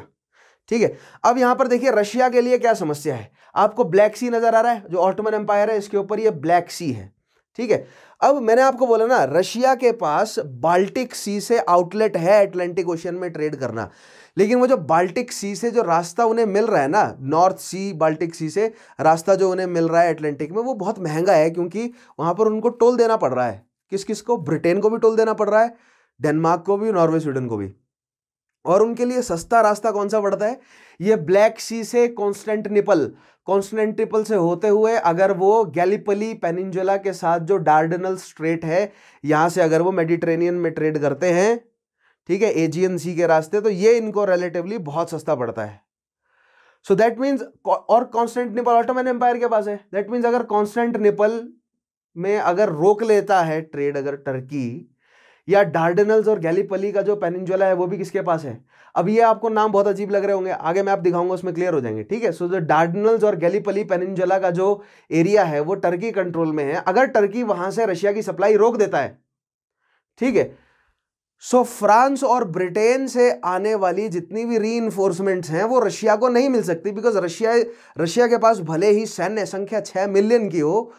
ठीक है अब यहां पर देखिए रशिया के लिए क्या समस्या है आपको ब्लैक सी नजर आ रहा है जो ऑटोमन एम्पायर है इसके ऊपर ये ब्लैक सी है ठीक है अब मैंने आपको बोला ना रशिया के पास बाल्टिक सी से आउटलेट है एटलांटिक ओशियन में ट्रेड करना लेकिन वो जो बाल्टिक सी से जो रास्ता उन्हें मिल रहा है ना नॉर्थ सी बाल्टिक सी से रास्ता जो उन्हें मिल रहा है अटलांटिक में वो बहुत महंगा है क्योंकि वहां पर उनको टोल देना पड़ रहा है किस किस को ब्रिटेन को भी टोल देना पड़ रहा है डेनमार्क को भी नॉर्वे स्वीडन को भी और उनके लिए सस्ता रास्ता कौन सा पड़ता है ये ब्लैक सी से कॉन्स्टेंटनिपल कॉन्स्टेंटिपल से होते हुए अगर वो गैलीपली पेनिंजुला के साथ जो डार्डनल स्ट्रेट है यहाँ से अगर वो मेडिट्रेनियन में ट्रेड करते हैं ठीक है एजियन सी के रास्ते तो ये इनको रिलेटिवली बहुत सस्ता पड़ता है सो दैट मीन्स और कॉन्स्टेंटनिपल ऑटोमैन एम्पायर के पास है दैट मीन्स अगर निपल में अगर रोक लेता है ट्रेड अगर टर्की या डार्डनल्स और गैलीपली का जो पेनिंजोला है वो भी किसके पास है अब ये आपको नाम बहुत अजीब लग रहे होंगे आगे मैं आप दिखाऊंगा उसमें क्लियर हो जाएंगे ठीक है सो जो डार्डनल्स और गैलीपली पेनिंजोला का जो एरिया है वो टर्की कंट्रोल में है अगर टर्की वहां से रशिया की सप्लाई रोक देता है ठीक है सो फ्रांस और ब्रिटेन से आने वाली जितनी भी री हैं वो रशिया को नहीं मिल सकती बिकॉज रशिया रशिया के पास भले ही सैन्य संख्या छः मिलियन की हो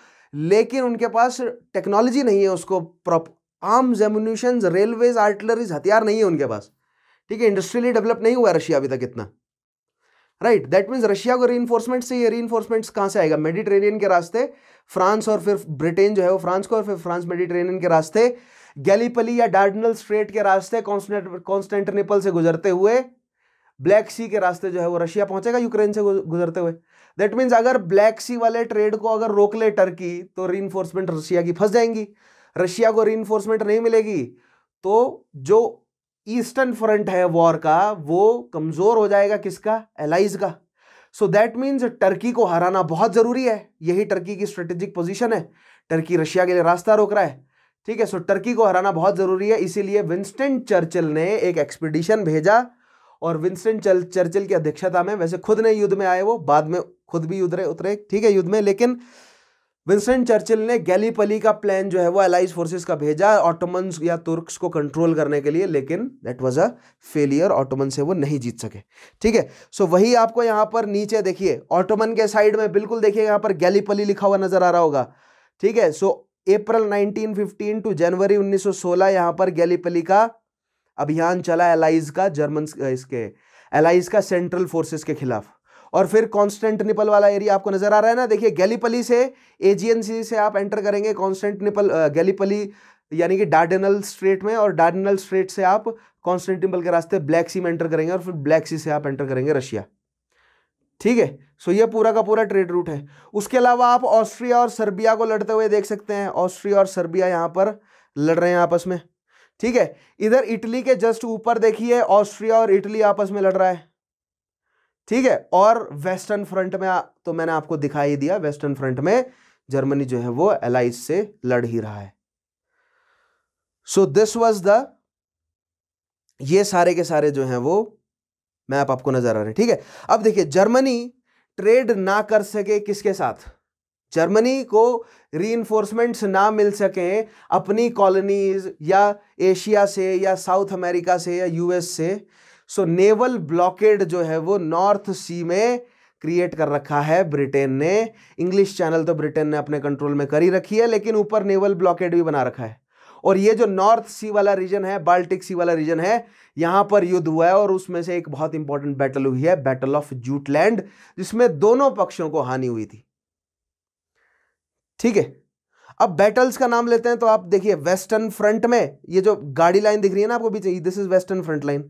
लेकिन उनके पास टेक्नोलॉजी नहीं है उसको आर्म्स एमुनिशन रेलवेज आर्टिलरीज हथियार नहीं है उनके पास ठीक है इंडस्ट्रियली डेवलप नहीं हुआ रशिया अभी तक इतना राइट दैट मीन्स रशिया को री से ये रीइन्फोर्समेंट्स कहाँ से आएगा मेडिटेरेनियन के रास्ते फ्रांस और फिर ब्रिटेन जो है वो फ्रांस को और फिर फ्रांस मेडिटेरेनियन के रास्ते गैलीपली या डार्डनल स्ट्रेट के रास्ते कॉन्स्टेंटनेपल से गुजरते हुए ब्लैक सी के रास्ते जो है वो रशिया पहुंचेगा यूक्रेन से गुजरते हुए दैट मीन्स अगर ब्लैक सी वाले ट्रेड को अगर रोक ले टर्की तो री रशिया की फंस जाएंगी रशिया को री नहीं मिलेगी तो जो ईस्टर्न फ्रंट है वॉर का वो कमज़ोर हो जाएगा किसका एलाइज का सो दैट मीन्स टर्की को हराना बहुत ज़रूरी है यही टर्की की स्ट्रेटेजिक पोजीशन है टर्की रशिया के लिए रास्ता रोक रहा है ठीक है सो टर्की को हराना बहुत ज़रूरी है इसीलिए विंस्टन चर्चिल ने एक एक्सपीडिशन भेजा और विंस्टन चर्चिल की अध्यक्षता में वैसे खुद ने युद्ध में आए वो बाद में खुद भी युद्ध उतरे ठीक है युद्ध में लेकिन विंसेंट चर्चिल ने गैलीपली का प्लान जो है वो अलाइज फोर्सेस का भेजा ऑटोमन या तुर्क्स को कंट्रोल करने के लिए लेकिन that was a failure Ottoman से वो नहीं जीत सके ठीक है सो वही आपको यहाँ पर नीचे देखिए ऑटोमन के साइड में बिल्कुल देखिए यहाँ पर गैलीपली लिखा हुआ नजर आ रहा होगा ठीक है सो अप्रैल नाइनटीन टू जनवरी उन्नीस यहाँ पर गैलीपली का अभियान चला एलाइज का जर्मन इसके एलाइज का सेंट्रल फोर्सेस के खिलाफ और फिर कॉन्स्टेंट निपल वाला एरिया आपको नजर आ रहा है ना देखिए गैलीपली से एजीएनसी से आप एंटर करेंगे कॉन्स्टेंट निपल गैलीपली यानी कि डार्डेनल स्ट्रेट में और डार्डेनल स्ट्रेट से आप निपल के रास्ते ब्लैक सी में एंटर करेंगे और फिर ब्लैक सी से आप एंटर करेंगे रशिया ठीक है सो ये पूरा का पूरा ट्रेड रूट है उसके अलावा आप ऑस्ट्रिया और सर्बिया को लड़ते हुए देख सकते हैं ऑस्ट्रिया और सर्बिया यहाँ पर लड़ रहे हैं आपस में ठीक है इधर इटली के जस्ट ऊपर देखिए ऑस्ट्रिया और इटली आपस में लड़ रहा है ठीक है और वेस्टर्न फ्रंट में तो मैंने आपको दिखाई दिया वेस्टर्न फ्रंट में जर्मनी जो है वो एलाइज से लड़ ही रहा है सो दिस वॉज द ये सारे के सारे जो हैं वो मैप आपको नजर आ रहे हैं ठीक है अब देखिए जर्मनी ट्रेड ना कर सके किसके साथ जर्मनी को री ना मिल सके अपनी कॉलोनीज या एशिया से या साउथ अमेरिका से या यूएस से सो नेवल ब्लॉकेड जो है वो नॉर्थ सी में क्रिएट कर रखा है ब्रिटेन ने इंग्लिश चैनल तो ब्रिटेन ने अपने कंट्रोल में कर ही रखी है लेकिन ऊपर नेवल ब्लॉकेड भी बना रखा है और ये जो नॉर्थ सी वाला रीजन है बाल्टिक सी वाला रीजन है यहाँ पर युद्ध हुआ है और उसमें से एक बहुत इंपॉर्टेंट बैटल हुई है बैटल ऑफ जूटलैंड जिसमें दोनों पक्षों को हानि हुई थी ठीक है अब बैटल्स का नाम लेते हैं तो आप देखिए वेस्टर्न फ्रंट में ये जो गाड़ी लाइन दिख रही है ना आपको बीच this is western front line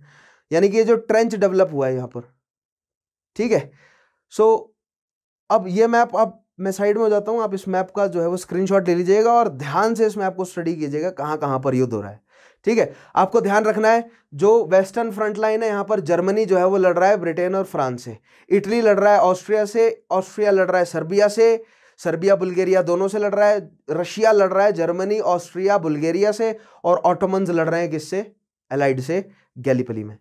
यानी कि ये जो ट्रेंच डेवलप हुआ है यहाँ पर ठीक है सो so, अब ये मैप अब मैं साइड में हो जाता हूँ आप इस मैप का जो है वो स्क्रीनशॉट ले लीजिएगा और ध्यान से इस मैप को स्टडी कीजिएगा कहाँ कहाँ पर युद्ध हो रहा है ठीक है आपको ध्यान रखना है जो वेस्टर्न फ्रंट लाइन है यहाँ पर जर्मनी जो है वो लड़ रहा है ब्रिटेन और फ्रांस से इटली लड़ रहा है ऑस्ट्रिया से ऑस्ट्रिया लड़ रहा है सर्बिया से सर्बिया बुल्गेरिया दोनों से लड़ रहा है रशिया लड़ रहा है जर्मनी ऑस्ट्रिया बुल्गेरिया से और ऑटोमन्स लड़ रहे हैं किससे एलाइड से गैलीपली में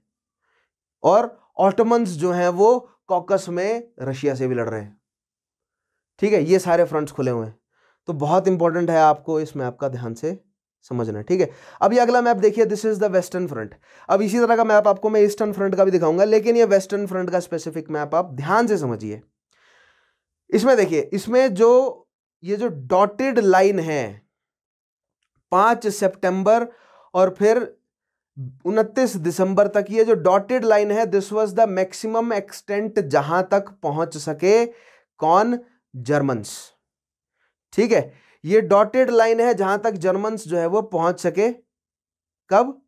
और ऑटोमन्स जो हैं वो कॉकस में रशिया से भी लड़ रहे हैं ठीक है ये सारे फ्रंट्स खुले हुए हैं तो बहुत इंपॉर्टेंट है आपको इस मैप का ध्यान से समझना ठीक है अब ये अगला मैप देखिए this is the western front अब इसी तरह का मैप आपको मैं ईस्टर्न फ्रंट का भी दिखाऊंगा लेकिन ये वेस्टर्न फ्रंट का स्पेसिफिक मैप आप ध्यान से समझिए इसमें देखिए इसमें जो ये जो डॉटेड लाइन है पांच सेप्टेंबर और फिर उनतीस दिसंबर तक ये जो डॉटेड लाइन है this was the maximum extent जहां तक पहुंच सके कौन जर्मन्स ठीक है ये डॉटेड लाइन है जहां तक जर्मन्स जो है वो पहुंच सके कब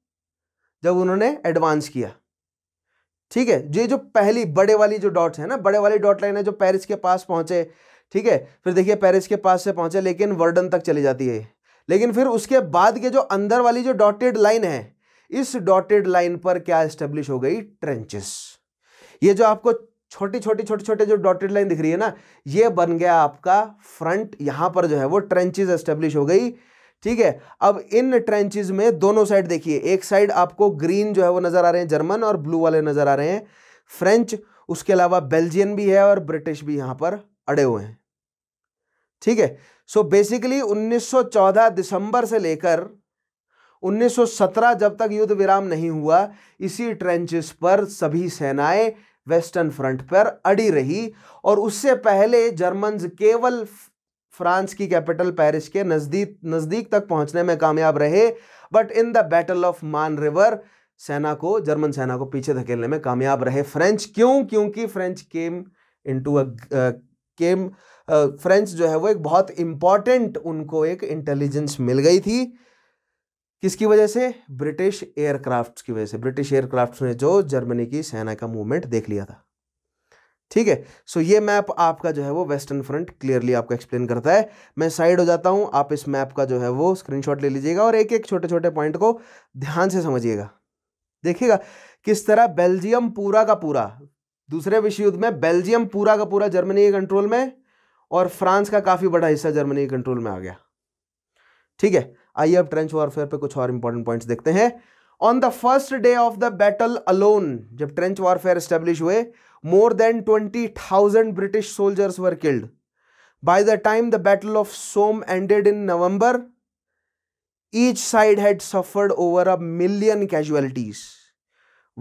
जब उन्होंने एडवांस किया ठीक है ये जो पहली बड़े वाली जो डॉट है ना बड़े वाली डॉट लाइन है जो पेरिस के पास पहुंचे ठीक है फिर देखिए पेरिस के पास से पहुंचे लेकिन वर्डन तक चली जाती है लेकिन फिर उसके बाद के जो अंदर वाली जो डॉटेड लाइन है इस डॉटेड लाइन पर क्या स्टेब्लिश हो गई ट्रेंचेस ये जो आपको छोटी छोटी छोटे छोटे जो डॉटेड लाइन दिख रही है ना ये बन गया आपका फ्रंट यहां पर जो है वो ट्रेंचेज एस्टेब्लिश हो गई ठीक है अब इन ट्रेंचेज में दोनों साइड देखिए एक साइड आपको ग्रीन जो है वो नजर आ रहे हैं जर्मन और ब्लू वाले नजर आ रहे हैं फ्रेंच उसके अलावा बेल्जियन भी है और ब्रिटिश भी यहां पर अड़े हुए हैं ठीक है सो बेसिकली 1914 दिसंबर से लेकर 1917 जब तक युद्ध विराम नहीं हुआ इसी ट्रेंचेस पर सभी सेनाएं वेस्टर्न फ्रंट पर अड़ी रही और उससे पहले जर्मन केवल फ्रांस की कैपिटल पेरिस के नज़दीक नज़दीक तक पहुंचने में कामयाब रहे but in the battle of मान रिवर सेना को जर्मन सेना को पीछे धकेलने में कामयाब रहे फ्रेंच क्यों क्योंकि French came into a came French जो है वो एक बहुत इम्पॉर्टेंट उनको एक इंटेलिजेंस मिल गई थी किसकी वजह से ब्रिटिश एयरक्राफ्ट की वजह से ब्रिटिश एयरक्राफ्ट ने जो जर्मनी की सेना का मूवमेंट देख लिया था ठीक है सो ये मैप आपका जो है वो वेस्टर्न फ्रंट क्लियरली आपको एक्सप्लेन करता है मैं साइड हो जाता हूँ आप इस मैप का जो है वो स्क्रीनशॉट ले लीजिएगा और एक एक छोटे छोटे पॉइंट को ध्यान से समझिएगा देखिएगा किस तरह बेल्जियम पूरा का पूरा दूसरे विश्व युद्ध में बेल्जियम पूरा का पूरा जर्मनी के कंट्रोल में और फ्रांस का काफ़ी बड़ा हिस्सा जर्मनी के कंट्रोल में आ गया ठीक है आइए अब ट्रेंच वॉरफेयर पे कुछ और इंपॉर्टेंट पॉइंट्स देखते हैं on the first day of the battle alone जब ट्रेंच वॉरफेयर स्टेब्लिश हुए more than twenty thousand British soldiers were killed by the time the battle of Somme ended in November each side had suffered over a million casualties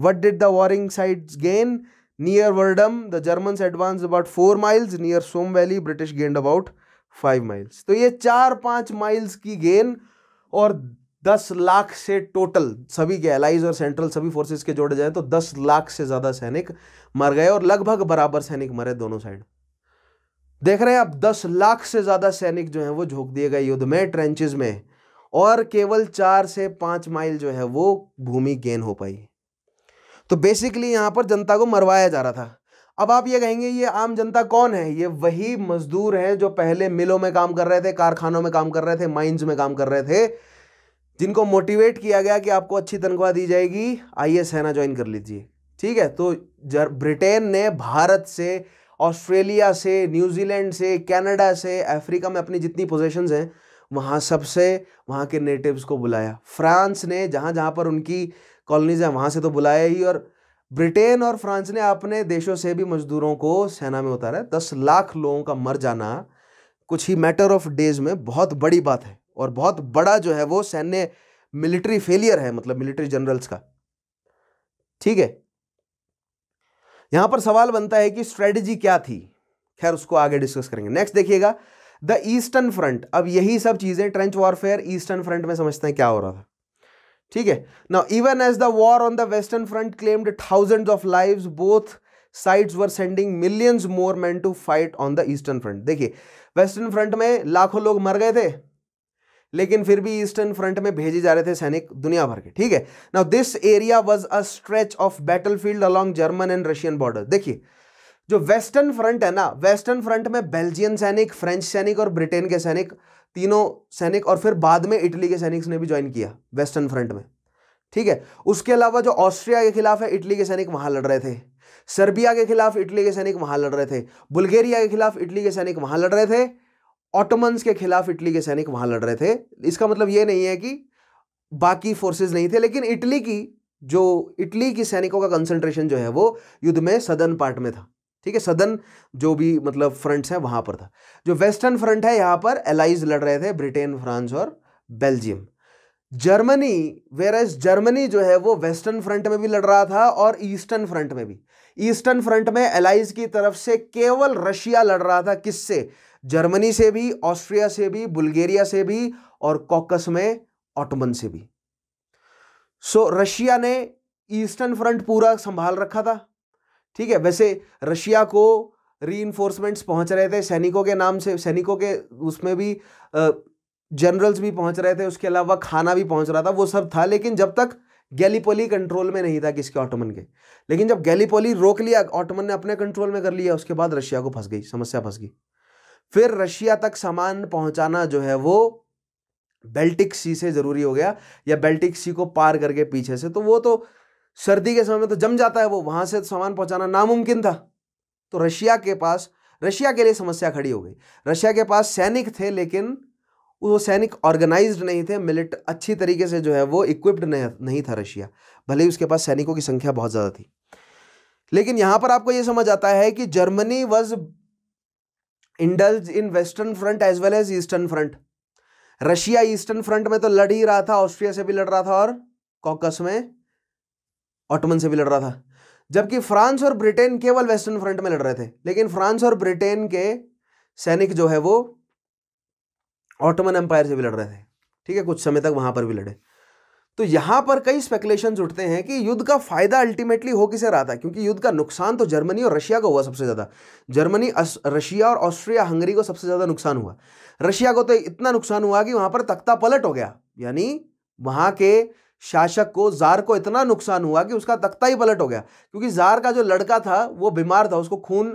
what did the warring side gain near Verdun the German advance about four miles near Somme valley British gained about five miles तो ये चार पांच miles की गेंद और दस लाख से total सभी के एलाइज और सेंट्रल सभी फोर्सेस के जोड़े जाए तो दस लाख से ज़्यादा सैनिक मर गए और लगभग बराबर सैनिक मरे दोनों साइड देख रहे हैं आप दस लाख से ज़्यादा सैनिक जो है वो झोंक दिए गए युद्ध में ट्रेंचेज में और केवल चार से पांच माइल जो है वो भूमि गेन हो पाई तो बेसिकली यहां पर जनता को मरवाया जा रहा था अब आप ये कहेंगे ये आम जनता कौन है ये वही मजदूर हैं जो पहले मिलों में काम कर रहे थे कारखानों में काम कर रहे थे माइंस में काम कर रहे थे जिनको मोटिवेट किया गया कि आपको अच्छी तनख्वाह दी जाएगी आइए सेना ज्वाइन कर लीजिए ठीक है तो जर ब्रिटेन ने भारत से ऑस्ट्रेलिया से न्यूजीलैंड से कैनेडा से अफ्रीका में अपनी जितनी पोजिशन हैं वहाँ सबसे वहाँ के नेटिव्स को बुलाया फ्रांस ने जहाँ जहाँ पर उनकी कॉलोनीज हैं वहाँ से तो बुलाया ही और ब्रिटेन और फ्रांस ने अपने देशों से भी मजदूरों को सेना में उतारा है दस लाख लोगों का मर जाना कुछ ही मैटर ऑफ डेज में बहुत बड़ी बात है और बहुत बड़ा जो है वो सैन्य मिलिट्री फेलियर है मतलब मिलिट्री जनरल्स का ठीक है यहां पर सवाल बनता है कि स्ट्रेटजी क्या थी खैर उसको आगे डिस्कस करेंगे नेक्स्ट देखिएगा द ईस्टर्न फ्रंट अब यही सब चीजें ट्रेंच वॉरफेयर ईस्टर्न फ्रंट में समझते हैं क्या हो रहा था ठीक है ना even as the war on the western front claimed thousand of live both sides were sending millions more man to fight on the eastern front देखिए वेस्टर्न फ्रंट में लाखों लोग मर गए थे लेकिन फिर भी ईस्टर्न फ्रंट में भेजे जा रहे थे सैनिक दुनिया भर के ठीक है ना this area was a stretch of battle field along German and Russian border देखिए जो वेस्टर्न फ्रंट है ना वेस्टर्न फ्रंट में बेल्जियन सैनिक फ्रेंच सैनिक और ब्रिटेन के सैनिक तीनों सैनिक और फिर बाद में इटली के सैनिक्स ने भी ज्वाइन किया वेस्टर्न फ्रंट में ठीक है उसके अलावा जो ऑस्ट्रिया के खिलाफ है इटली के सैनिक वहां लड़ रहे थे सर्बिया के खिलाफ इटली के सैनिक वहां लड़ रहे थे बुल्गेरिया के खिलाफ इटली के सैनिक वहां लड़ रहे थे ऑटोमन्स के खिलाफ इटली के सैनिक वहां लड़ रहे थे इसका मतलब ये नहीं है कि बाकी फोर्सेज नहीं थे लेकिन इटली की जो इटली की सैनिकों का कंसंट्रेशन जो है वो युद्ध में सदर्न पार्ट में था ठीक है सदन जो भी मतलब फ्रंट्स हैं वहाँ पर था जो वेस्टर्न फ्रंट है यहाँ पर एलाइज लड़ रहे थे ब्रिटेन फ्रांस और Belgium Germany versus Germany जो है वो वेस्टर्न फ्रंट में भी लड़ रहा था और ईस्टर्न फ्रंट में भी ईस्टर्न फ्रंट में एलाइज की तरफ से केवल रशिया लड़ रहा था किससे जर्मनी से भी ऑस्ट्रिया से भी बुल्गेरिया से भी और कॉकस में ऑटोमन से भी सो so, रशिया ने ईस्टर्न फ्रंट पूरा संभाल रखा था ठीक है वैसे रशिया को री पहुंच रहे थे सैनिकों के नाम से सैनिकों के उसमें भी जनरल्स भी पहुंच रहे थे उसके अलावा खाना भी पहुंच रहा था वो सब था लेकिन जब तक गैलीपोली कंट्रोल में नहीं था किसके ऑटोमन के लेकिन जब गैलीपोली रोक लिया ऑटोमन ने अपने कंट्रोल में कर लिया उसके बाद रशिया को फंस गई समस्या फंस गई फिर रशिया तक सामान पहुंचाना जो है वो बेल्टिक सी से ज़रूरी हो गया या बेल्टिक सी को पार करके पीछे से तो वो तो सर्दी के समय में तो जम जाता है वो वहां से सामान पहुंचाना नामुमकिन था तो रशिया के पास रशिया के लिए समस्या खड़ी हो गई रशिया के पास सैनिक थे लेकिन वो सैनिक ऑर्गेनाइज नहीं थे मिलिट अच्छी तरीके से जो है वो इक्विप्ड नहीं था रशिया भले ही उसके पास सैनिकों की संख्या बहुत ज़्यादा थी लेकिन यहां पर आपको ये समझ आता है कि Germany was indulge in western front as well as eastern front Russia eastern front में तो लड़ ही रहा था ऑस्ट्रिया से भी लड़ रहा था और कॉकस में ऑटोमन से भी लड़ रहा था जबकि फ्रांस और ब्रिटेन केवल वेस्टर्न फ्रंट में लड़ रहे थे लेकिन फ्रांस और ब्रिटेन के सैनिक जो है वो ऑटोमन एम्पायर से भी लड़ रहे थे ठीक है कुछ समय तक वहां पर भी लड़े तो यहां पर कई स्पेकुलेशन उठते हैं कि युद्ध का फायदा अल्टीमेटली हो किसे रहा था क्योंकि युद्ध का नुकसान तो जर्मनी और रशिया को हुआ सबसे ज़्यादा जर्मनी रशिया और ऑस्ट्रिया हंगरी को सबसे ज़्यादा नुकसान हुआ रशिया को तो इतना नुकसान हुआ कि वहां पर तख्ता पलट हो गया यानी वहां के शासक को जार को इतना नुकसान हुआ कि उसका तख्ता ही पलट हो गया क्योंकि जार का जो लड़का था वो बीमार था उसको खून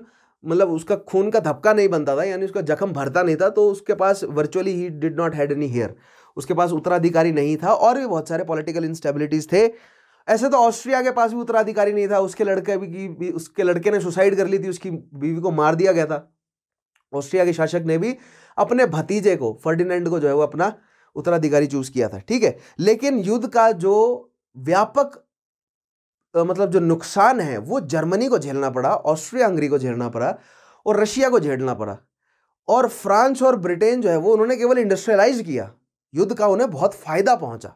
मतलब उसका खून का धपका नहीं बनता था यानी उसका जख्म भरता नहीं था तो उसके पास वर्चुअली ही did not had any heir उसके पास उत्तराधिकारी नहीं था और भी बहुत सारे पॉलिटिकल इंस्टेबिलिटीज़ थे ऐसे तो ऑस्ट्रिया के पास भी उत्तराधिकारी नहीं था उसके लड़के भी, भी उसके लड़के ने सुसाइड कर ली थी उसकी बीवी को मार दिया गया था ऑस्ट्रिया के शासक ने भी अपने भतीजे को फर्डिनेंड को जो है वो अपना उत्तराधिकारी चूज किया था ठीक है लेकिन युद्ध का जो व्यापक मतलब जो नुकसान है वो जर्मनी को झेलना पड़ा ऑस्ट्रिया हंगरी को झेलना पड़ा और रशिया को झेलना पड़ा और फ्रांस और ब्रिटेन जो है वो उन्होंने केवल इंडस्ट्रियलाइज किया युद्ध का उन्हें बहुत फायदा पहुंचा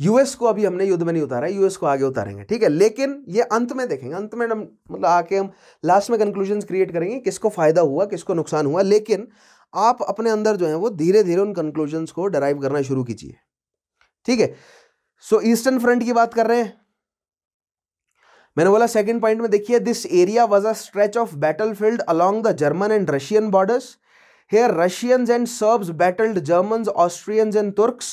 यूएस को अभी हमने युद्ध में नहीं उतारा यूएस को आगे उतारेंगे ठीक है लेकिन ये अंत में देखेंगे अंत में हम मतलब आके हम लास्ट में कंक्लूजन क्रिएट करेंगे किसको फायदा हुआ किसको नुकसान हुआ लेकिन आप अपने अंदर जो है वो धीरे धीरे उन कंक्लूजन को डराइव करना शुरू कीजिए ठीक है सो ईस्टर्न फ्रंट की बात कर रहे हैं मैंने बोला सेकंड पॉइंट में देखिए this area was a stretch of battle field along the German and Russian borders here Russians and Serbs battled Germans Austrians and Turks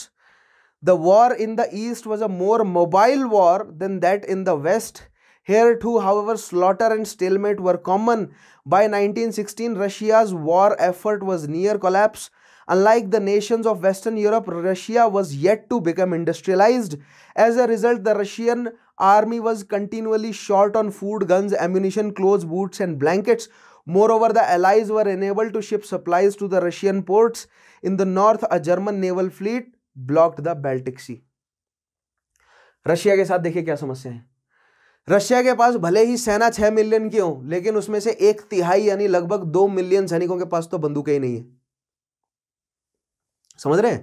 the war in the east was a more mobile war than that in the west Hereto, however, slaughter and stalemate were common. By 1916, Russia's war effort was near collapse. Unlike the nations of Western Europe, Russia was yet to become industrialized. As a result, the Russian army was continually short on food, guns, ammunition, clothes, boots, and blankets. Moreover, the Allies were unable to ship supplies to the Russian ports. In the north, a German naval fleet blocked the Baltic Sea. Russia के साथ देखिए क्या समस्या है Russia के पास भले ही सेना छह मिलियन की हो लेकिन उसमें से एक तिहाई यानी लगभग दो मिलियन सैनिकों के पास तो बंदूकें ही नहीं है समझ रहे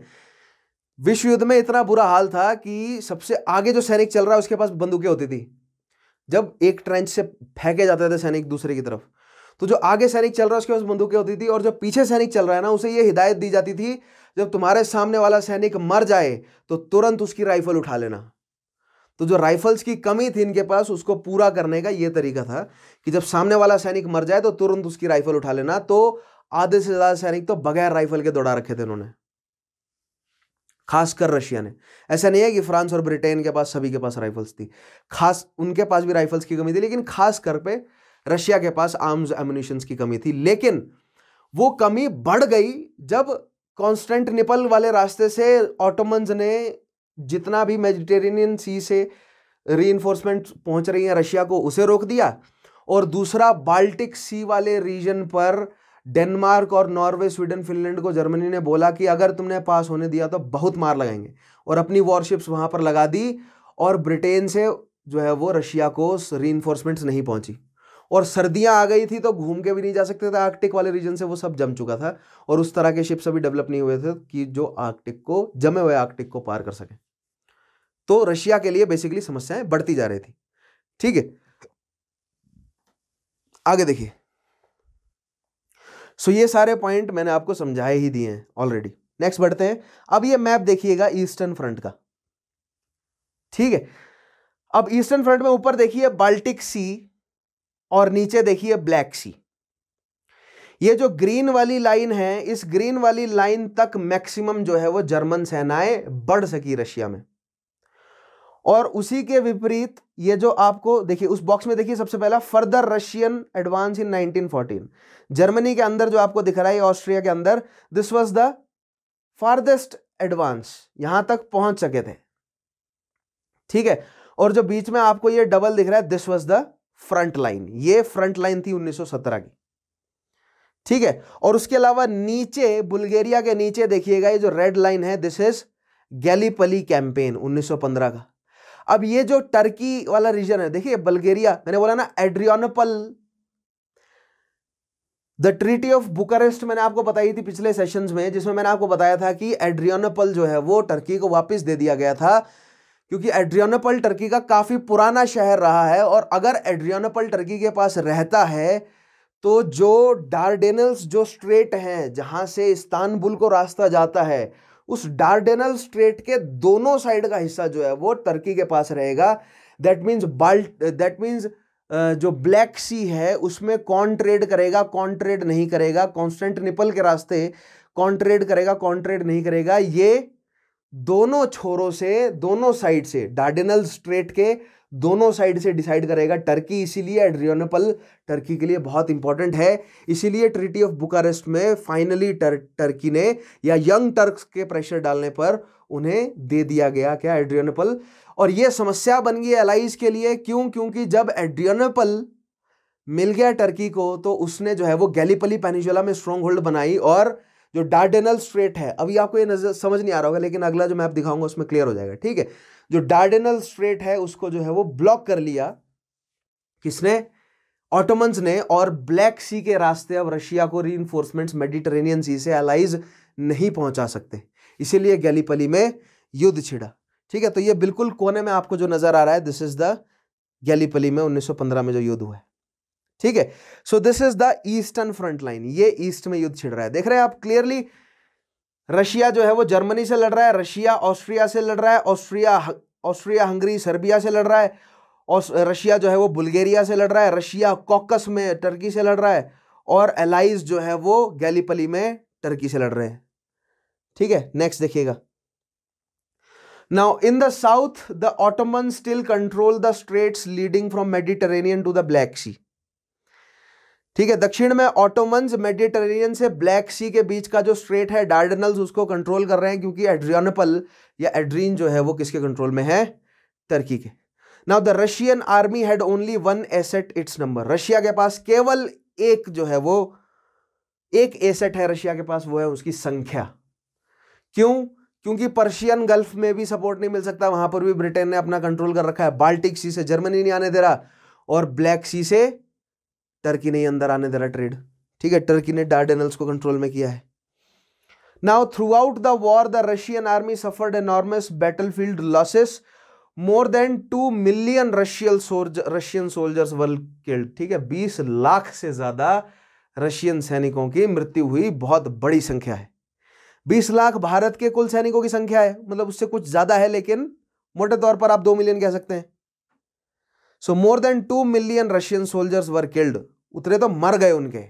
विश्व युद्ध में इतना बुरा हाल था कि सबसे आगे जो सैनिक चल रहा है उसके पास बंदूकें होती थी जब एक ट्रेंच से फेंके जाते थे सैनिक दूसरे की तरफ तो जो आगे सैनिक चल रहा है उसके पास बंदूकें होती थी और जो पीछे सैनिक चल रहा है ना उसे ये हिदायत दी जाती थी जब तुम्हारे सामने वाला सैनिक मर जाए तो तुरंत उसकी राइफल उठा लेना तो जो राइफल्स की कमी थी इनके पास उसको पूरा करने का ये तरीका था कि जब सामने वाला सैनिक मर जाए तो तुरंत उसकी राइफल उठा लेना तो आधे से ज़्यादा सैनिक तो बगैर राइफल के दौड़ा रखे थे उन्होंने खासकर रशिया ने ऐसा नहीं है कि फ्रांस और ब्रिटेन के पास सभी के पास राइफल्स थी खास उनके पास भी राइफल्स की कमी थी लेकिन खास कर पे रशिया के पास आर्म्स एमुनिशंस की कमी थी लेकिन वो कमी बढ़ गई जब कॉन्स्टेंट निपल वाले रास्ते से ऑटोमन्स ने जितना भी मेडिटेरेनियन सी से री पहुंच रही है रशिया को उसे रोक दिया और दूसरा बाल्टिक सी वाले रीजन पर डेनमार्क और नॉर्वे स्वीडन फिनलैंड को जर्मनी ने बोला कि अगर तुमने पास होने दिया तो बहुत मार लगाएंगे और अपनी वॉरशिप्स वहां पर लगा दी और ब्रिटेन से जो है वो रशिया को री नहीं पहुंची और सर्दियां आ गई थी तो घूम के भी नहीं जा सकते थे आर्कटिक वाले रीजन से वो सब जम चुका था और उस तरह के शिप्स अभी डेवलप नहीं हुए थे कि जो आर्कटिक को जमे हुए आर्कटिक को पार कर सकें तो रशिया के लिए बेसिकली समस्याएं बढ़ती जा रही थी ठीक है आगे देखिए सो ये सारे पॉइंट मैंने आपको समझाए ही दिए हैं ऑलरेडी नेक्स्ट बढ़ते हैं अब ये मैप देखिएगा ईस्टर्न फ्रंट का ठीक है अब ईस्टर्न फ्रंट में ऊपर देखिए बाल्टिक सी और नीचे देखिए ब्लैक सी ये जो ग्रीन वाली लाइन है इस ग्रीन वाली लाइन तक मैक्सिमम जो है वो जर्मन सेनाएं बढ़ सकी रशिया में और उसी के विपरीत ये जो आपको देखिए उस बॉक्स में देखिए सबसे पहला further Russian advance in 1914 Germany के अंदर जो आपको दिख रहा है ऑस्ट्रिया के अंदर this was the farthest advance यहां तक पहुंच सके थे ठीक है और जो बीच में आपको ये डबल दिख रहा है this was the front line ये फ्रंट लाइन थी उन्नीस की ठीक है और उसके अलावा नीचे बुल्गेरिया के नीचे देखिएगा ये जो रेड लाइन है दिस इज गैलीपली कैंपेन 1915 का अब ये जो टर्की वाला रीजन है देखिए बल्गेरिया मैंने बोला ना Adrianople the treaty of Bucharest मैंने आपको बताई थी पिछले सेशन में जिसमें मैंने आपको बताया था कि एड्रियोनोपल जो है वो टर्की को वापस दे दिया गया था क्योंकि एड्रियोनपल टर्की का काफ़ी पुराना शहर रहा है और अगर एड्रियोनोपल टर्की के पास रहता है तो जो डार्डेनल्स जो स्ट्रेट हैं जहाँ से इस्तानबुल को रास्ता जाता है उस डार्डेनल स्ट्रेट के दोनों साइड का हिस्सा जो है वो टर्की के पास रहेगा that means Balt that means जो ब्लैक सी है उसमें कौन ट्रेड करेगा कौन ट्रेड नहीं करेगा कॉन्स्टेंट निपल के रास्ते कौन ट्रेड करेगा कौन ट्रेड नहीं करेगा ये दोनों छोरों से दोनों साइड से डार्डेनल स्ट्रेट के दोनों साइड से डिसाइड करेगा टर्की इसीलिए एड्रियोनोपल टर्की के लिए बहुत इंपॉर्टेंट है इसीलिए ट्रिटी ऑफ बुकारेस्ट में फाइनली टर, टर्की ने या यंग टर्क्स के प्रेशर डालने पर उन्हें दे दिया गया क्या एड्रियोनोपल और यह समस्या बन गई एलाइज के लिए क्यों क्योंकि जब एड्रियोनोपल मिल गया टर्की को तो उसने जो है वो गैलीपली पेनिजुला में स्ट्रॉन्ग होल्ड बनाई और जो डार्डेनल स्ट्रेट है अभी आपको ये नजर समझ नहीं आ रहा होगा लेकिन अगला जो मैप दिखाऊंगा उसमें क्लियर हो जाएगा ठीक है जो डार्डेनल स्ट्रेट है उसको जो है वो ब्लॉक कर लिया किसने ऑटोमन्स ने और ब्लैक सी के रास्ते अब रशिया को री मेडिटेरेनियन सी से अलाइज नहीं पहुंचा सकते इसीलिए गैलीपली में युद्ध छिड़ा ठीक है तो ये बिल्कुल कोने में आपको जो नज़र आ रहा है दिस इज़ द गैलीपली में 1915 में जो युद्ध हुआ है ठीक है so this is the eastern front line ये ईस्ट में युद्ध छिड़ रहा है देख रहे हैं आप क्लियरली रशिया जो है वो जर्मनी से लड़ रहा है रशिया ऑस्ट्रिया से लड़ रहा है ऑस्ट्रिया ऑस्ट्रिया हंगरी सर्बिया से लड़ रहा है रशिया जो है वो बुल्गेरिया से लड़ रहा है रशिया कॉकस में टर्की से लड़ रहा है और एलाइज जो है वो गैलीपली में टर्की से लड़ रहे हैं ठीक है नेक्स्ट देखिएगा now in the south the Ottoman still control the straits leading from Mediterranean to the Black Sea ठीक है दक्षिण में ऑटोमन्स मेडिटेरेनियन से ब्लैक सी के बीच का जो स्ट्रेट है डार्डनल्स उसको कंट्रोल कर रहे हैं क्योंकि एड्रियनपल या एड्रीन जो है वो किसके कंट्रोल में है तर्की के now the Russian army had only one asset its number Russia के पास केवल एक जो है वो एक एसेट है रशिया के पास वो है उसकी संख्या क्यों क्योंकि पर्शियन गल्फ में भी सपोर्ट नहीं मिल सकता वहां पर भी ब्रिटेन ने अपना कंट्रोल कर रखा है बाल्टिक सी से जर्मनी नहीं आने दे रहा और ब्लैक सी से टर्की ने ही अंदर आने दे रहा ट्रेड ठीक है टर्की ने डार्डेनल्स को कंट्रोल में किया है now throughout the war the Russian army suffered enormous battle field losses more than two million Russian Russian soldiers world killed ठीक है बीस लाख से ज्यादा रशियन सैनिकों की मृत्यु हुई बहुत बड़ी संख्या है बीस लाख भारत के कुल सैनिकों की संख्या है मतलब उससे कुछ ज्यादा है लेकिन मोटे तौर पर आप दो मिलियन कह सकते हैं so more than two million Russian soldiers were killed उतरे तो मर गए उनके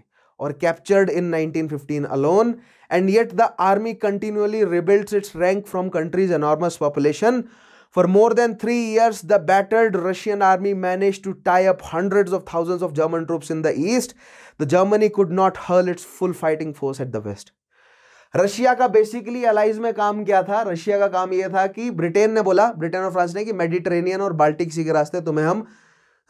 और captured in 1915 alone and yet the army continually rebuilds its rank from countries enormous population For more than three years, the battered Russian army managed to tie up hundreds of thousands of German troops in the east. The Germany could not hurl its full fighting force at the west. Russia का basically allies में काम क्या था Russia का काम यह था कि ब्रिटेन ने बोला ब्रिटेन और फ्रांस ने कि मेडिटेरेनियन और बाल्टिक सी के रास्ते तुम्हें हम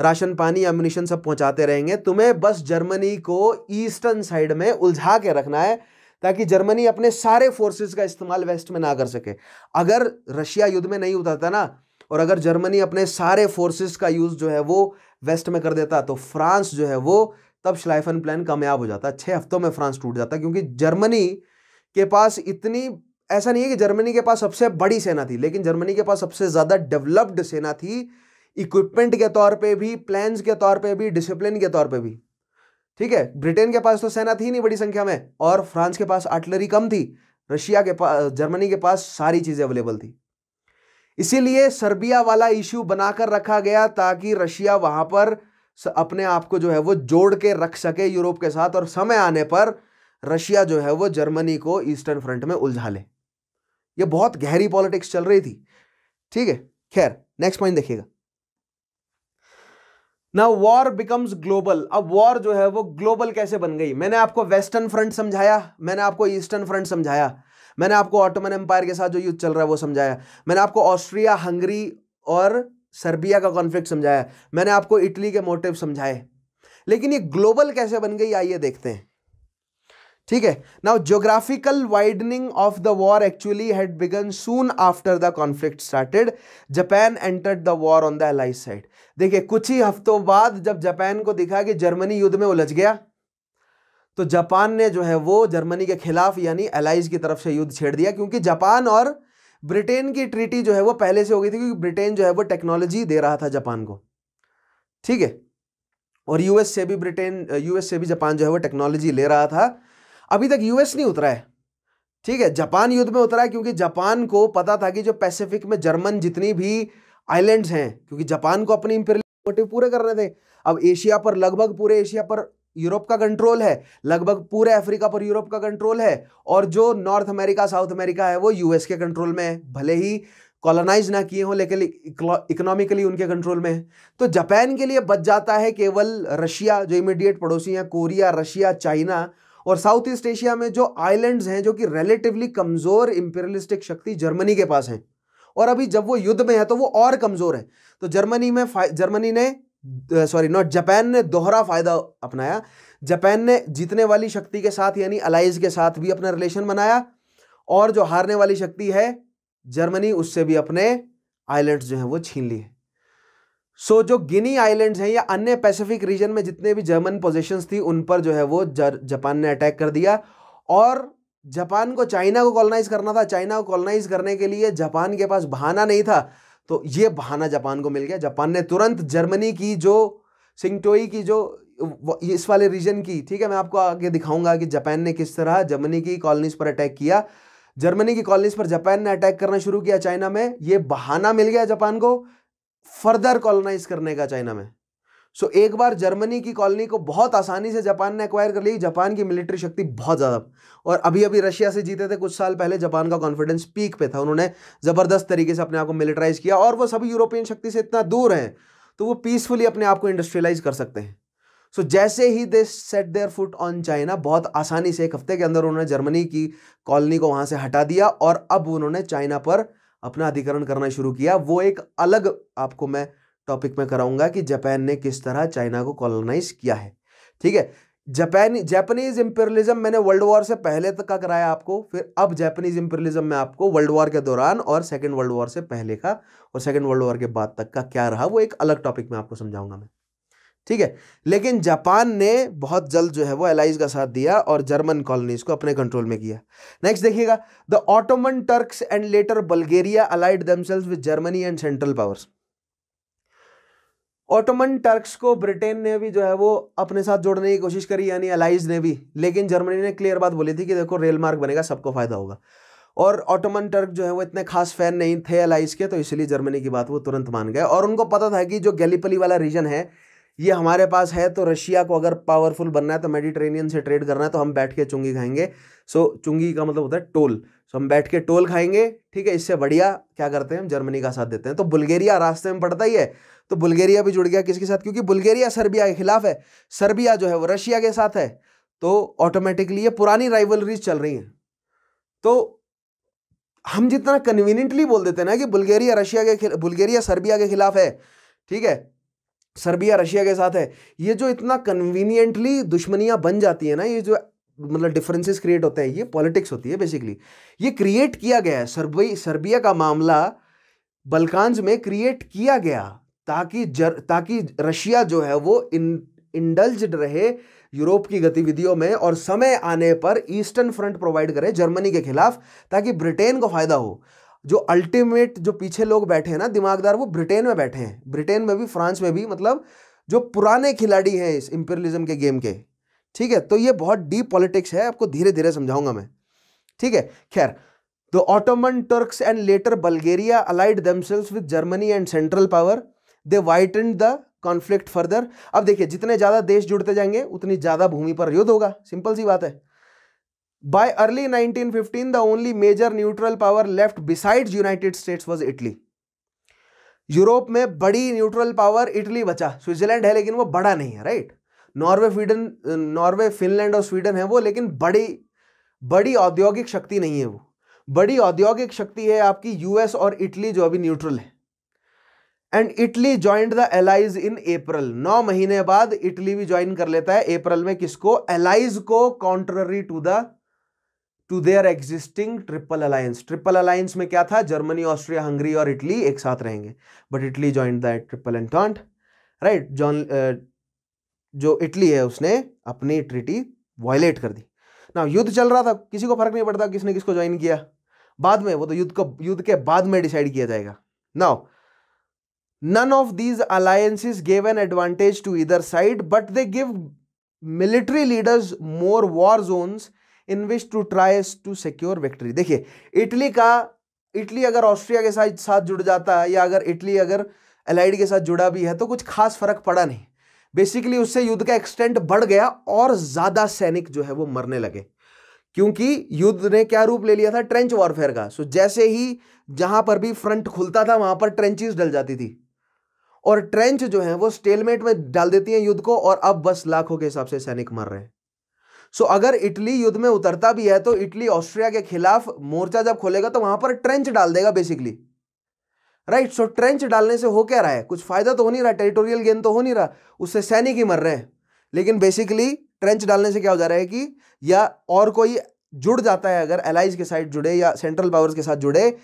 राशन पानी अम्यूनिशन सब पहुंचाते रहेंगे तुम्हें बस जर्मनी को ईस्टर्न साइड में उलझा के रखना है ताकि जर्मनी अपने सारे फोर्सेस का इस्तेमाल वेस्ट में ना कर सके अगर रशिया युद्ध में नहीं उतरता ना और अगर जर्मनी अपने सारे फोर्सेस का यूज़ जो है वो वेस्ट में कर देता तो फ्रांस जो है वो तब श्लाइफन प्लान कामयाब हो जाता छः हफ्तों में फ्रांस टूट जाता क्योंकि जर्मनी के पास इतनी ऐसा नहीं है कि जर्मनी के पास सबसे बड़ी सेना थी लेकिन जर्मनी के पास सबसे ज़्यादा डेवलप्ड सेना थी इक्विपमेंट के तौर पे भी प्लान्स के तौर पे भी डिसिप्लिन के तौर पे भी ठीक है ब्रिटेन के पास तो सेना थी नहीं बड़ी संख्या में और फ्रांस के पास आर्टिलरी कम थी रशिया के पास जर्मनी के पास सारी चीज़ें अवेलेबल थी इसीलिए सर्बिया वाला इश्यू बनाकर रखा गया ताकि रशिया वहां पर अपने आप को जो है वो जोड़ के रख सके यूरोप के साथ और समय आने पर रशिया जो है वो जर्मनी को ईस्टर्न फ्रंट में उलझा ले ये बहुत गहरी पॉलिटिक्स चल रही थी ठीक है खैर नेक्स्ट पॉइंट देखिएगा ना वॉर बिकम्स ग्लोबल अब वॉर जो है वो ग्लोबल कैसे बन गई मैंने आपको वेस्टर्न फ्रंट समझाया मैंने आपको ईस्टर्न फ्रंट समझाया मैंने आपको ऑटोमन एम्पायर के साथ जो युद्ध चल रहा है वो समझाया मैंने आपको ऑस्ट्रिया हंगरी और सर्बिया का कॉन्फ्लिक्ट समझाया मैंने आपको इटली के मोटिव समझाए लेकिन ये ग्लोबल कैसे बन गई आइए देखते हैं ठीक है now geographical widening of the war actually had begun soon after the conflict started Japan entered the war on the allies side देखिए कुछ ही हफ्तों बाद जब जापान को दिखा कि जर्मनी युद्ध में उलझ गया तो जापान ने जो है वो जर्मनी के खिलाफ यानी एलाइज की तरफ से युद्ध छेड़ दिया क्योंकि जापान और ब्रिटेन की ट्रीटी जो है वो पहले से हो गई थी क्योंकि ब्रिटेन जो है वो टेक्नोलॉजी दे रहा था जापान को ठीक है और यूएस से भी ब्रिटेन यूएस से भी जापान जो है वो टेक्नोलॉजी ले रहा था अभी तक यूएस नहीं उतरा है ठीक है जापान युद्ध में उतरा है क्योंकि जापान को पता था कि जो पैसिफिक में जर्मन जितनी भी आइलैंड्स हैं क्योंकि जापान को अपने इंपेरियल पूरे कर रहे थे अब एशिया पर लगभग पूरे एशिया पर यूरोप का कंट्रोल है लगभग पूरे अफ्रीका पर यूरोप का कंट्रोल है और जो नॉर्थ अमेरिका साउथ अमेरिका है वो यूएस के कंट्रोल में है भले ही कॉलोनाइज ना किए हों लेकिन इकोनॉमिकली उनके कंट्रोल में है तो जापान के लिए बच जाता है केवल रशिया जो इमीडिएट पड़ोसी हैं कोरिया रशिया चाइना और साउथ ईस्ट एशिया में जो आइलैंड्स हैं जो कि रिलेटिवली कमज़ोर इंपेरियलिस्टिक शक्ति जर्मनी के पास हैं और अभी जब वो युद्ध में है तो वो और कमज़ोर है तो जर्मनी में जर्मनी ने सॉरी नॉट जापान ने दोहरा फायदा अपनाया जापान ने जीतने वाली शक्ति के साथ यानी अलाइज के साथ भी अपना रिलेशन बनाया और जो हारने वाली शक्ति है जर्मनी उससे भी अपने आइलैंड्स जो हैं वो छीन लिए सो so, जो गिनी आइलैंड्स हैं या अन्य पैसिफिक रीजन में जितने भी जर्मन पोजीशंस थी उन पर जो है वो जापान ने अटैक कर दिया और जापान को चाइना को कॉलोनाइज करना था चाइना को कॉलोनाइज करने के लिए जापान के पास बहाना नहीं था तो ये बहाना जापान को मिल गया जापान ने तुरंत जर्मनी की जो सिंगटोई की जो इस वाले रीजन की ठीक है मैं आपको आगे दिखाऊंगा कि जापान ने किस तरह जर्मनी की कॉलोनीज पर अटैक किया जर्मनी की कॉलोनीज पर जापान ने अटैक करना शुरू किया चाइना में ये बहाना मिल गया जापान को फर्दर कॉलोनाइज करने का चाइना में सो so, एक बार जर्मनी की कॉलोनी को बहुत आसानी से जापान ने एक्वायर कर ली जापान की मिलिट्री शक्ति बहुत ज़्यादा और अभी अभी रशिया से जीते थे कुछ साल पहले जापान का कॉन्फिडेंस पीक पे था उन्होंने ज़बरदस्त तरीके से अपने आप को मिलिटराइज किया और वो सभी यूरोपियन शक्ति से इतना दूर हैं तो वो पीसफुली अपने आप को इंडस्ट्रियलाइज कर सकते हैं सो so, जैसे ही they set their foot on China बहुत आसानी से एक हफ्ते के अंदर उन्होंने जर्मनी की कॉलोनी को वहाँ से हटा दिया और अब उन्होंने चाइना पर अपना अधिकरण करना शुरू किया वो एक अलग आपको मैं टॉपिक में कराऊंगा कि जापान ने किस तरह चाइना को कॉलोनाइज किया है ठीक है जापान जापानीज इंपेरियलिज्म मैंने वर्ल्ड वॉर से पहले तक का कराया आपको फिर अब जापानीज इंपेरियलिज्म में आपको वर्ल्ड वॉर के दौरान और सेकेंड वर्ल्ड वॉर से पहले का और सेकेंड वर्ल्ड वॉर के बाद तक का क्या रहा वो एक अलग टॉपिक में आपको समझाऊंगा मैं ठीक है लेकिन जापान ने बहुत जल्द जो है वो एलाइज का साथ दिया और जर्मन कॉलोनीज को अपने कंट्रोल में किया नेक्स्ट देखिएगा the Ottoman Turks and later Bulgaria allied themselves with Germany and central powers Ottoman Turks को ब्रिटेन ने भी जो है वो अपने साथ जोड़ने की कोशिश करी यानी अलाइज ने भी लेकिन जर्मनी ने क्लियर बात बोली थी कि देखो रेल मार्ग बनेगा सबको फायदा होगा और ऑटोमन टर्क जो है वो इतने खास फैन नहीं थे अलाइज के तो इसलिए जर्मनी की बात वो तुरंत मान गए और उनको पता था कि जो गैलीपली वाला रीजन है ये हमारे पास है तो रशिया को अगर पावरफुल बनना है तो मेडिटेरेनियन से ट्रेड करना है तो हम बैठ के चुंगी खाएंगे सो चुंगी का मतलब होता है टोल सो हम बैठ के टोल खाएंगे ठीक है इससे बढ़िया क्या करते हैं हम जर्मनी का साथ देते हैं तो बुल्गेरिया रास्ते में पड़ता ही है तो बुल्गेरिया भी जुड़ गया किसके साथ क्योंकि बुल्गेरिया सर्बिया के खिलाफ है सर्बिया जो है वो रशिया के साथ है तो ऑटोमेटिकली ये पुरानी राइवलरीज चल रही हैं तो हम जितना कन्वीनियंटली बोल देते हैं ना कि बुल्गेरिया रशिया के बुल्गेरिया सर्बिया के खिलाफ है ठीक है सर्बिया रशिया के साथ है ये जो इतना कन्वीनियंटली दुश्मनियां बन जाती है ना ये जो मतलब डिफरेंसेस क्रिएट होते हैं ये पॉलिटिक्स होती है बेसिकली ये क्रिएट किया गया है सर्बी सर्बिया का मामला बल्कान्स में क्रिएट किया गया ताकि जर ताकि रशिया जो है वो इन इंडल्ज रहे यूरोप की गतिविधियों में और समय आने पर ईस्टर्न फ्रंट प्रोवाइड करे जर्मनी के खिलाफ ताकि ब्रिटेन को फायदा हो जो अल्टीमेट जो पीछे लोग बैठे हैं ना दिमागदार वो ब्रिटेन में बैठे हैं ब्रिटेन में भी फ्रांस में भी मतलब जो पुराने खिलाड़ी हैं इस इंपेरियलिज्म के गेम के ठीक है तो ये बहुत डीप पॉलिटिक्स है आपको धीरे धीरे समझाऊंगा मैं ठीक है खैर the Ottoman Turks and later Bulgaria allied themselves with Germany and central power they wide the conflict further अब देखिए जितने ज़्यादा देश जुड़ते जाएंगे उतनी ज़्यादा भूमि पर युद्ध होगा सिंपल सी बात है By early 1915, the only major neutral power left besides United States was Italy. Europe में बड़ी न्यूट्रल पावर इटली बचा स्विट्जरलैंड है लेकिन वो बड़ा नहीं है right Norway Sweden Norway Finland और स्वीडन है वो लेकिन बड़ी बड़ी औद्योगिक शक्ति नहीं है वो बड़ी औद्योगिक शक्ति है आपकी यूएस और इटली जो अभी न्यूट्रल है and Italy joined the allies in April नौ महीने बाद इटली भी ज्वाइन कर लेता है अप्रैल में किसको एलाइज को contrary to the to their existing triple alliance triple alliance में क्या था जर्मनी ऑस्ट्रिया हंगरी और इटली एक साथ रहेंगे but Italy join that triple entente right जॉन जो इटली है उसने अपनी ट्रिटी वायलेट कर दी ना युद्ध चल रहा था किसी को फर्क नहीं पड़ता किसने किसको ज्वाइन किया बाद में वो तो युद्ध को युद्ध के बाद में डिसाइड किया जाएगा now none of these alliances gave an advantage to either side but they give military leaders more war zones in which to try to secure victory देखिए इटली का इटली अगर ऑस्ट्रिया के साथ साथ जुड़ जाता है या अगर इटली अगर एलाइड के साथ जुड़ा भी है तो कुछ खास फर्क पड़ा नहीं बेसिकली उससे युद्ध का एक्सटेंट बढ़ गया और ज़्यादा सैनिक जो है वो मरने लगे क्योंकि युद्ध ने क्या रूप ले लिया था ट्रेंच वॉरफेयर का सो जैसे ही जहां पर भी फ्रंट खुलता था वहां पर ट्रेंचेस डल जाती थी और ट्रेंच जो है वो स्टेलमेट में डाल देती है युद्ध को और अब बस लाखों के हिसाब से सैनिक मर रहे हैं सो अगर इटली युद्ध में उतरता भी है तो इटली ऑस्ट्रिया के खिलाफ मोर्चा जब खोलेगा तो वहां पर ट्रेंच डाल देगा बेसिकली राइट सो ट्रेंच डालने से हो क्या रहा है कुछ फायदा तो हो नहीं रहा टेरिटोरियल गेन तो हो नहीं रहा उससे सैनिक ही मर रहे हैं लेकिन बेसिकली ट्रेंच डालने से क्या हो जा रहा है कि या और कोई जुड़ जाता है अगर एलाइज के साइड जुड़े या सेंट्रल पावर्स के साथ जुड़े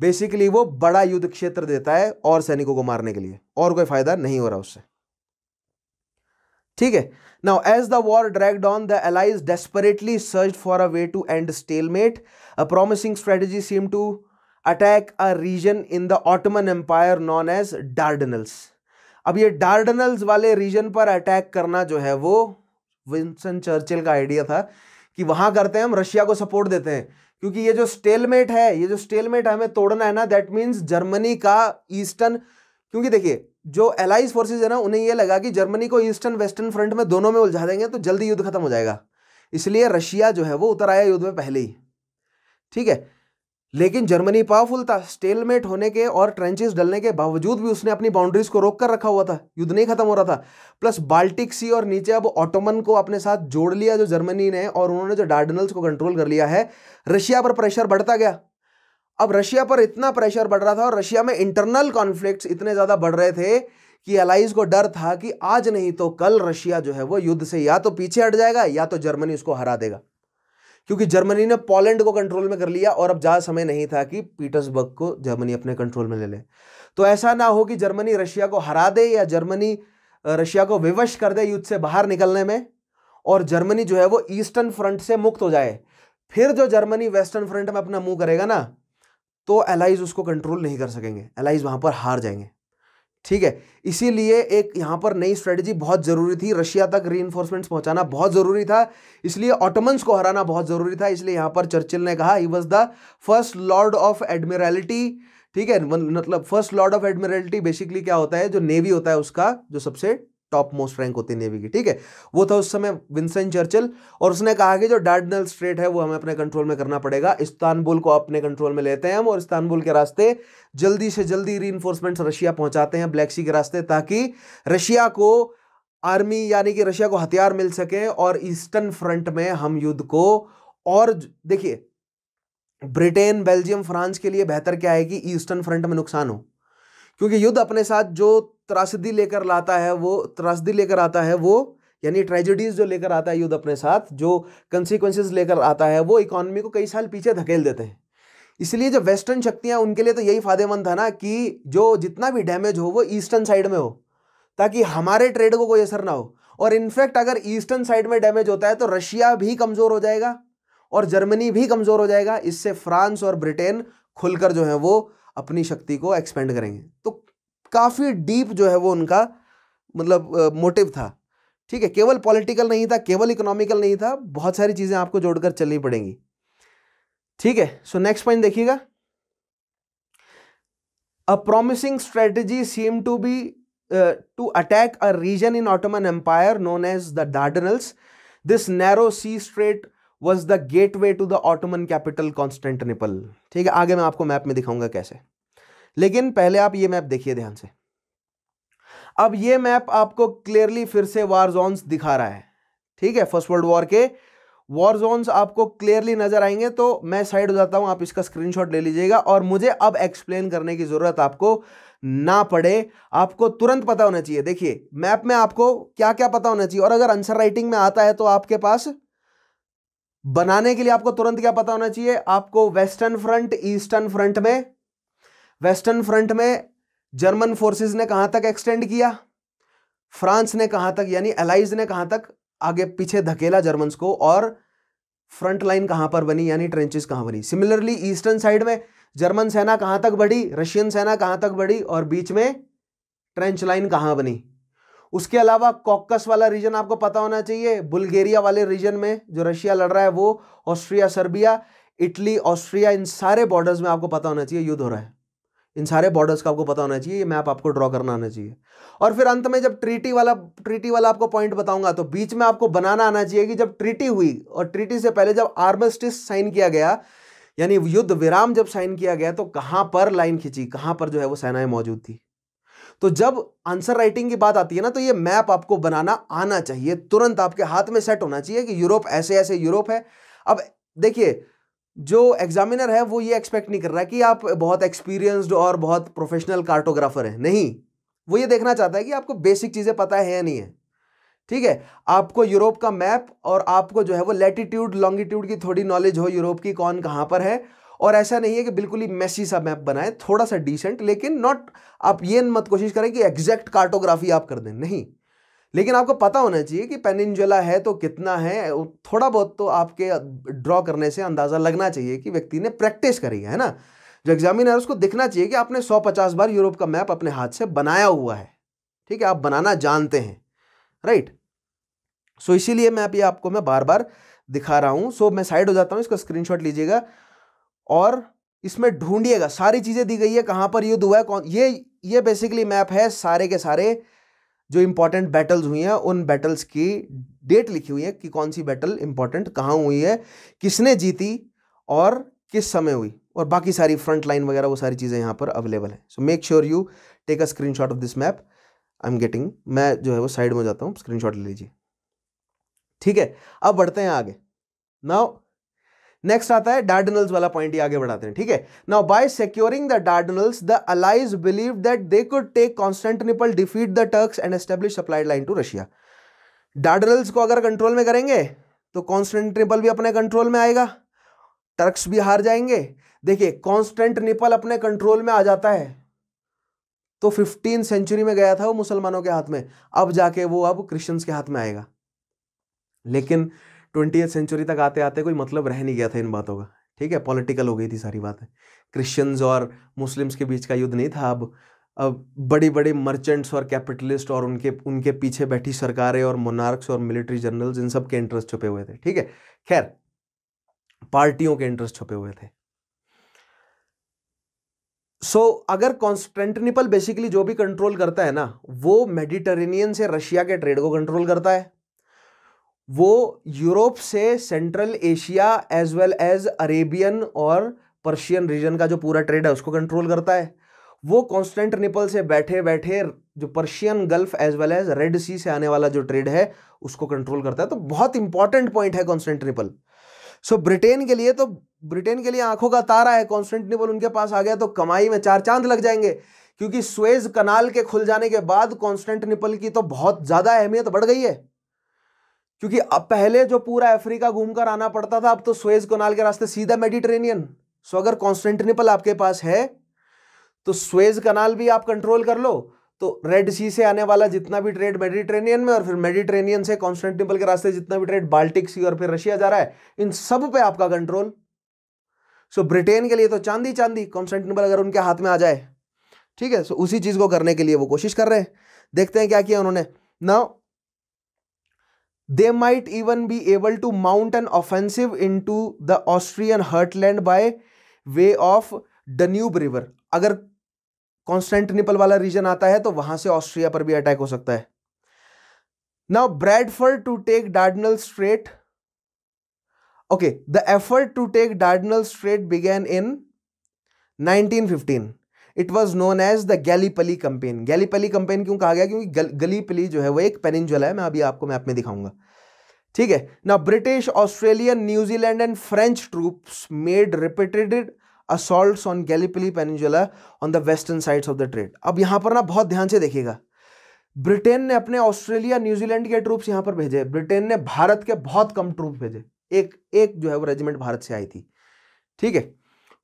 बेसिकली वो बड़ा युद्ध क्षेत्र देता है और सैनिकों को मारने के लिए और कोई फायदा नहीं हो रहा उससे ठीक है now as the war dragged on the allies desperately search for a way to end stalemate a promising strategy seem to attack a region in the Ottoman empire known as Dardanelles अब ये Dardanelles वाले reason पर attack करना जो है वो Vinson Churchill का idea था कि वहां करते हैं हम रशिया को सपोर्ट देते हैं क्योंकि ये जो स्टेलमेट है ये जो स्टेलमेट हमें तोड़ना है ना दैट मीन्स जर्मनी का ईस्टर्न क्योंकि देखिए जो एलाइज फोर्सेज है ना उन्हें यह लगा कि जर्मनी को ईस्टर्न वेस्टर्न फ्रंट में दोनों में उलझा देंगे तो जल्दी युद्ध खत्म हो जाएगा इसलिए रशिया जो है वो उतर आया युद्ध में पहले ही ठीक है लेकिन जर्मनी पावरफुल था स्टेलमेट होने के और ट्रेंचेस डलने के बावजूद भी उसने अपनी बाउंड्रीज को रोक कर रखा हुआ था युद्ध नहीं खत्म हो रहा था प्लस बाल्टिक सी और नीचे अब ऑटोमन को अपने साथ जोड़ लिया जो जर्मनी ने और उन्होंने जो डार्डनल्स को कंट्रोल कर लिया है रशिया पर प्रेशर बढ़ता गया अब रशिया पर इतना प्रेशर बढ़ रहा था और रशिया में इंटरनल कॉन्फ्लिक्ट्स इतने ज़्यादा बढ़ रहे थे कि अलाइज को डर था कि आज नहीं तो कल रशिया जो है वो युद्ध से या तो पीछे हट जाएगा या तो जर्मनी उसको हरा देगा क्योंकि जर्मनी ने पोलैंड को कंट्रोल में कर लिया और अब ज़्यादा समय नहीं था कि पीटर्सबर्ग को जर्मनी अपने कंट्रोल में ले ले तो ऐसा ना हो कि जर्मनी रशिया को हरा दे या जर्मनी रशिया को विवश कर दे युद्ध से बाहर निकलने में और जर्मनी जो है वो ईस्टर्न फ्रंट से मुक्त हो जाए फिर जो जर्मनी वेस्टर्न फ्रंट में अपना मुंह करेगा ना तो एलाइज उसको कंट्रोल नहीं कर सकेंगे एलाइज वहाँ पर हार जाएंगे ठीक है इसीलिए एक यहाँ पर नई स्ट्रेटजी बहुत ज़रूरी थी रशिया तक री पहुँचाना बहुत ज़रूरी था इसलिए ऑटोमन्स को हराना बहुत ज़रूरी था इसलिए यहाँ पर चर्चिल ने कहा he was the first lord of admiralty ठीक है मतलब first lord of admiralty basically क्या होता है जो नेवी होता है उसका जो सबसे टॉप मोस्ट रैंक होती है नेवी की ठीक है वो था उस समय विंसेंट चर्चिल और उसने कहा कि जो डार्डनल स्ट्रेट है वो हमें अपने कंट्रोल में करना पड़ेगा इस्तानबुल को अपने कंट्रोल में लेते हैं हम और इस्तानबुल के रास्ते जल्दी से जल्दी री रशिया पहुंचाते हैं ब्लैक सी के रास्ते ताकि रशिया को आर्मी यानी कि रशिया को हथियार मिल सके और ईस्टर्न फ्रंट में हम युद्ध को और देखिए ब्रिटेन बेल्जियम फ्रांस के लिए बेहतर क्या है कि ईस्टर्न फ्रंट में नुकसान हो क्योंकि युद्ध अपने साथ जो त्रासदी लेकर लाता है वो त्रासदी लेकर आता है वो यानी ट्रेजिडीज जो लेकर आता है युद्ध अपने साथ जो कंसिक्वेंसिस लेकर आता है वो इकोनॉमी को कई साल पीछे धकेल देते हैं इसलिए जो वेस्टर्न शक्तियाँ उनके लिए तो यही फायदेमंद था ना कि जो जितना भी डैमेज हो वो ईस्टर्न साइड में हो ताकि हमारे ट्रेड को कोई असर ना हो और इनफैक्ट अगर ईस्टर्न साइड में डैमेज होता है तो रशिया भी कमज़ोर हो जाएगा और जर्मनी भी कमज़ोर हो जाएगा इससे फ्रांस और ब्रिटेन खुलकर जो है वो अपनी शक्ति को एक्सपेंड करेंगे तो काफ़ी डीप जो है वो उनका मतलब मोटिव था ठीक है केवल पॉलिटिकल नहीं था केवल इकोनॉमिकल नहीं था बहुत सारी चीज़ें आपको जोड़कर चलनी पड़ेंगी ठीक है सो नेक्स्ट पॉइंट देखिएगा a promising strategy seem to be to attack a region in Ottoman empire known as the Dardanelles this narrow sea strait was the gateway to the Ottoman capital Constantinople ठीक है आगे मैं आपको map में दिखाऊंगा कैसे लेकिन पहले आप ये मैप देखिए ध्यान से अब ये मैप आपको क्लियरली फिर से वार जोन्स दिखा रहा है ठीक है फर्स्ट वर्ल्ड वॉर के वॉर जोन्स आपको क्लियरली नजर आएंगे तो मैं साइड हो जाता हूं आप इसका स्क्रीनशॉट ले लीजिएगा और मुझे अब एक्सप्लेन करने की जरूरत आपको ना पड़े आपको तुरंत पता होना चाहिए देखिए मैप में आपको क्या क्या पता होना चाहिए और अगर आंसर राइटिंग में आता है तो आपके पास बनाने के लिए आपको तुरंत क्या पता होना चाहिए आपको वेस्टर्न फ्रंट ईस्टर्न फ्रंट में वेस्टर्न फ्रंट में जर्मन फोर्सेस ने कहाँ तक एक्सटेंड किया फ्रांस ने कहाँ तक यानी एलाइज ने कहाँ तक आगे पीछे धकेला जर्मन को और फ्रंट लाइन कहाँ पर बनी यानी ट्रेंचेस कहाँ बनी सिमिलरली ईस्टर्न साइड में जर्मन सेना कहाँ तक बढ़ी रशियन सेना कहां तक बढ़ी और बीच में ट्रेंच लाइन कहाँ बनी उसके अलावा कॉकस वाला रीजन आपको पता होना चाहिए बुल्गेरिया वाले रीजन में जो रशिया लड़ रहा है वो ऑस्ट्रिया सर्बिया इटली ऑस्ट्रिया इन सारे बॉर्डर्स में आपको पता होना चाहिए युद्ध हो रहा है इन सारे बॉर्डर्स का आपको पता होना चाहिए ये मैप आपको ड्रॉ करना आना चाहिए और फिर अंत में जब ट्रीटी वाला ट्रीटी वाला आपको पॉइंट बताऊंगा तो बीच में आपको बनाना आना चाहिए कि जब ट्रीटी हुई और ट्रीटी से पहले जब आर्मस्टिस साइन किया गया यानी युद्ध विराम जब साइन किया गया तो कहाँ पर लाइन खींची कहाँ पर जो है वो सेनाएं मौजूद थी तो जब आंसर राइटिंग की बात आती है ना तो ये मैप आपको बनाना आना चाहिए तुरंत आपके हाथ में सेट होना चाहिए कि यूरोप ऐसे ऐसे यूरोप है अब देखिए जो एग्जामिनर है वो ये एक्सपेक्ट नहीं कर रहा है कि आप बहुत एक्सपीरियंस्ड और बहुत प्रोफेशनल कार्टोग्राफर हैं नहीं वो ये देखना चाहता है कि आपको बेसिक चीज़ें पता है या नहीं है ठीक है आपको यूरोप का मैप और आपको जो है वो लेटीट्यूड लॉन्गिट्यूड की थोड़ी नॉलेज हो यूरोप की कौन कहाँ पर है और ऐसा नहीं है कि बिल्कुल ही मैसी सा मैप बनाए थोड़ा सा डिसेंट लेकिन नॉट आप ये मत कोशिश करें कि एग्जैक्ट कार्टोग्राफी आप कर दें नहीं लेकिन आपको पता होना चाहिए कि पेनिनजुला है तो कितना है थोड़ा बहुत तो आपके ड्रॉ करने से अंदाज़ा लगना चाहिए कि व्यक्ति ने प्रैक्टिस करी है ना जो एग्जामिनर उसको दिखना चाहिए कि आपने 150 बार यूरोप का मैप अपने हाथ से बनाया हुआ है ठीक है आप बनाना जानते हैं राइट सो इसीलिए मैप ये आपको मैं बार बार दिखा रहा हूँ सो मैं साइड हो जाता हूँ इसका स्क्रीनशॉट लीजिएगा और इसमें ढूंढिएगा सारी चीज़ें दी गई है कहाँ पर युद्ध हुआ है कौन ये ये बेसिकली मैप है सारे के सारे जो इंपॉर्टेंट बैटल्स हुई हैं उन बैटल्स की डेट लिखी हुई है कि कौन सी बैटल इंपॉर्टेंट कहाँ हुई है किसने जीती और किस समय हुई और बाकी सारी फ्रंट लाइन वगैरह वो सारी चीज़ें यहाँ पर अवेलेबल हैं so make sure you take a screen of this map I am getting मैं जो है वो साइड में जाता हूँ स्क्रीन ले लीजिए ठीक है अब बढ़ते हैं आगे नाउ नेक्स्ट आता है डार्डनल्स वाला पॉइंट ही आगे बढ़ाते हैं ठीक है now by securing the Dardanelles the allies believe that they could take Constantinople defeat the Turks and establish supply line to Russia Dardanelles को अगर कंट्रोल में करेंगे तो कॉन्स्टेंटिनिपल भी अपने कंट्रोल में आएगा टर्क्स भी हार जाएंगे देखिए कॉन्स्टेंटिनिपल अपने कंट्रोल में आ जाता है तो फिफ्टीन सेंचुरी में गया था वो मुसलमानों के हाथ में अब जाके वो अब क्रिश्चियंस के हाथ में आएगा लेकिन ट्वेंटी सेंचुरी तक आते आते कोई मतलब रह नहीं गया था इन बातों का ठीक है पॉलिटिकल हो गई थी सारी बातें क्रिश्चियंस और मुस्लिम्स के बीच का युद्ध नहीं था अब अब बड़े बड़े मर्चेंट्स और कैपिटलिस्ट और उनके उनके पीछे बैठी सरकारें और मोनार्क्स और मिलिट्री जनरल्स इन सब के इंटरेस्ट छुपे हुए थे ठीक है खैर पार्टियों के इंटरेस्ट छुपे हुए थे सो so, अगर कॉन्स्टेंटनिपल बेसिकली जो भी कंट्रोल करता है ना वो मेडिटरेनियन से रशिया के ट्रेड को कंट्रोल करता है वो यूरोप से central Asia as well as Arabian और पर्शियन रीजन का जो पूरा ट्रेड है उसको कंट्रोल करता है वो कॉन्स्टेंट निपल से बैठे बैठे जो Persian Gulf as well as Red Sea से आने वाला जो ट्रेड है उसको कंट्रोल करता है तो बहुत इंपॉर्टेंट पॉइंट है कॉन्स्टेंट निपल सो ब्रिटेन के लिए तो ब्रिटेन के लिए आंखों का तारा है निपल उनके पास आ गया तो कमाई में चार चांद लग जाएंगे क्योंकि स्वेज कनाल के खुल जाने के बाद कॉन्स्टेंट निपल की तो बहुत ज़्यादा अहमियत बढ़ गई है क्योंकि अब पहले जो पूरा अफ्रीका घूमकर आना पड़ता था अब तो स्वेज कोनाल के रास्ते सीधा मेडिटेरेनियन सो अगर कॉन्स्टेंटिनिपल आपके पास है तो स्वेज कनाल भी आप कंट्रोल कर लो तो रेड सी से आने वाला जितना भी ट्रेड मेडिटेरेनियन में और फिर मेडिटेरेनियन से कॉन्स्टेंटिनिपल के रास्ते जितना भी ट्रेड बाल्टिक सी और फिर रशिया जा रहा है इन सब पे आपका कंट्रोल सो ब्रिटेन के लिए तो चांदी चांदी कॉन्स्टेंटिनिपल अगर उनके हाथ में आ जाए ठीक है सो उसी चीज़ को करने के लिए वो कोशिश कर रहे हैं देखते हैं क्या किया उन्होंने ना they might even be able to mount an offensive into the Austrian heartland by way of the Danube river अगर कॉन्स्टेंटनिपल वाला रीजन आता है तो वहां से ऑस्ट्रिया पर भी अटैक हो सकता है now prepared to take Dardanelles strait okay the effort to take Dardanelles strait began in nineteen fifteen it was known as the Gallipoli campaign Gallipoli campaign क्यों कहा गया क्योंकि गलीपली जो है वो एक पेनिनजुला है मैं अभी आपको मैप में दिखाऊंगा ठीक है ना British Australian New Zealand and French troops made repeated assault on Gallipoli peninsula on the western side of the strait अब यहां पर ना बहुत ध्यान से देखिएगा ब्रिटेन ने अपने ऑस्ट्रेलिया न्यूजीलैंड के ट्रूप्स यहां पर भेजे ब्रिटेन ने भारत के बहुत कम ट्रूप भेजे एक एक जो है वो रेजिमेंट भारत से आई थी ठीक है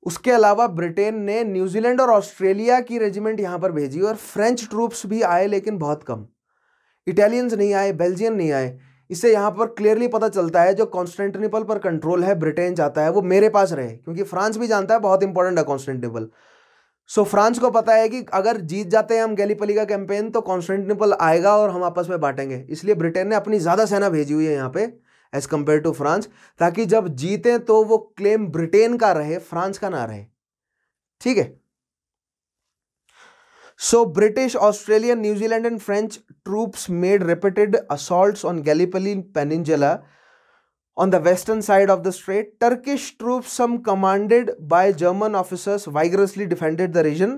उसके अलावा ब्रिटेन ने न्यूजीलैंड और ऑस्ट्रेलिया की रेजिमेंट यहाँ पर भेजी और फ्रेंच ट्रूप्स भी आए लेकिन बहुत कम इटालियंस नहीं आए बेल्जियन नहीं आए इससे यहाँ पर क्लियरली पता चलता है जो कॉन्स्टेंटिनिपल पर कंट्रोल है ब्रिटेन जाता है वो मेरे पास रहे क्योंकि फ्रांस भी जानता है बहुत इंपॉर्टेंट है कॉन्स्टेंटिपल सो so, फ्रांस को पता है कि अगर जीत जाते हैं हम गैलीपली का कैंपेन तो कॉन्स्टेंटिनिपल आएगा और हम आपस में बांटेंगे इसलिए ब्रिटेन ने अपनी ज़्यादा सेना भेजी हुई है यहाँ पर एज कंपेयर टू फ्रांस ताकि जब जीते तो वो क्लेम ब्रिटेन का रहे फ्रांस का ना रहे ठीक है so British Australian New Zealand and French troops made repeated assault on Gallipoli peninsula on the western side of the strait Turkish troop some commanded by German officers vigorously defended the region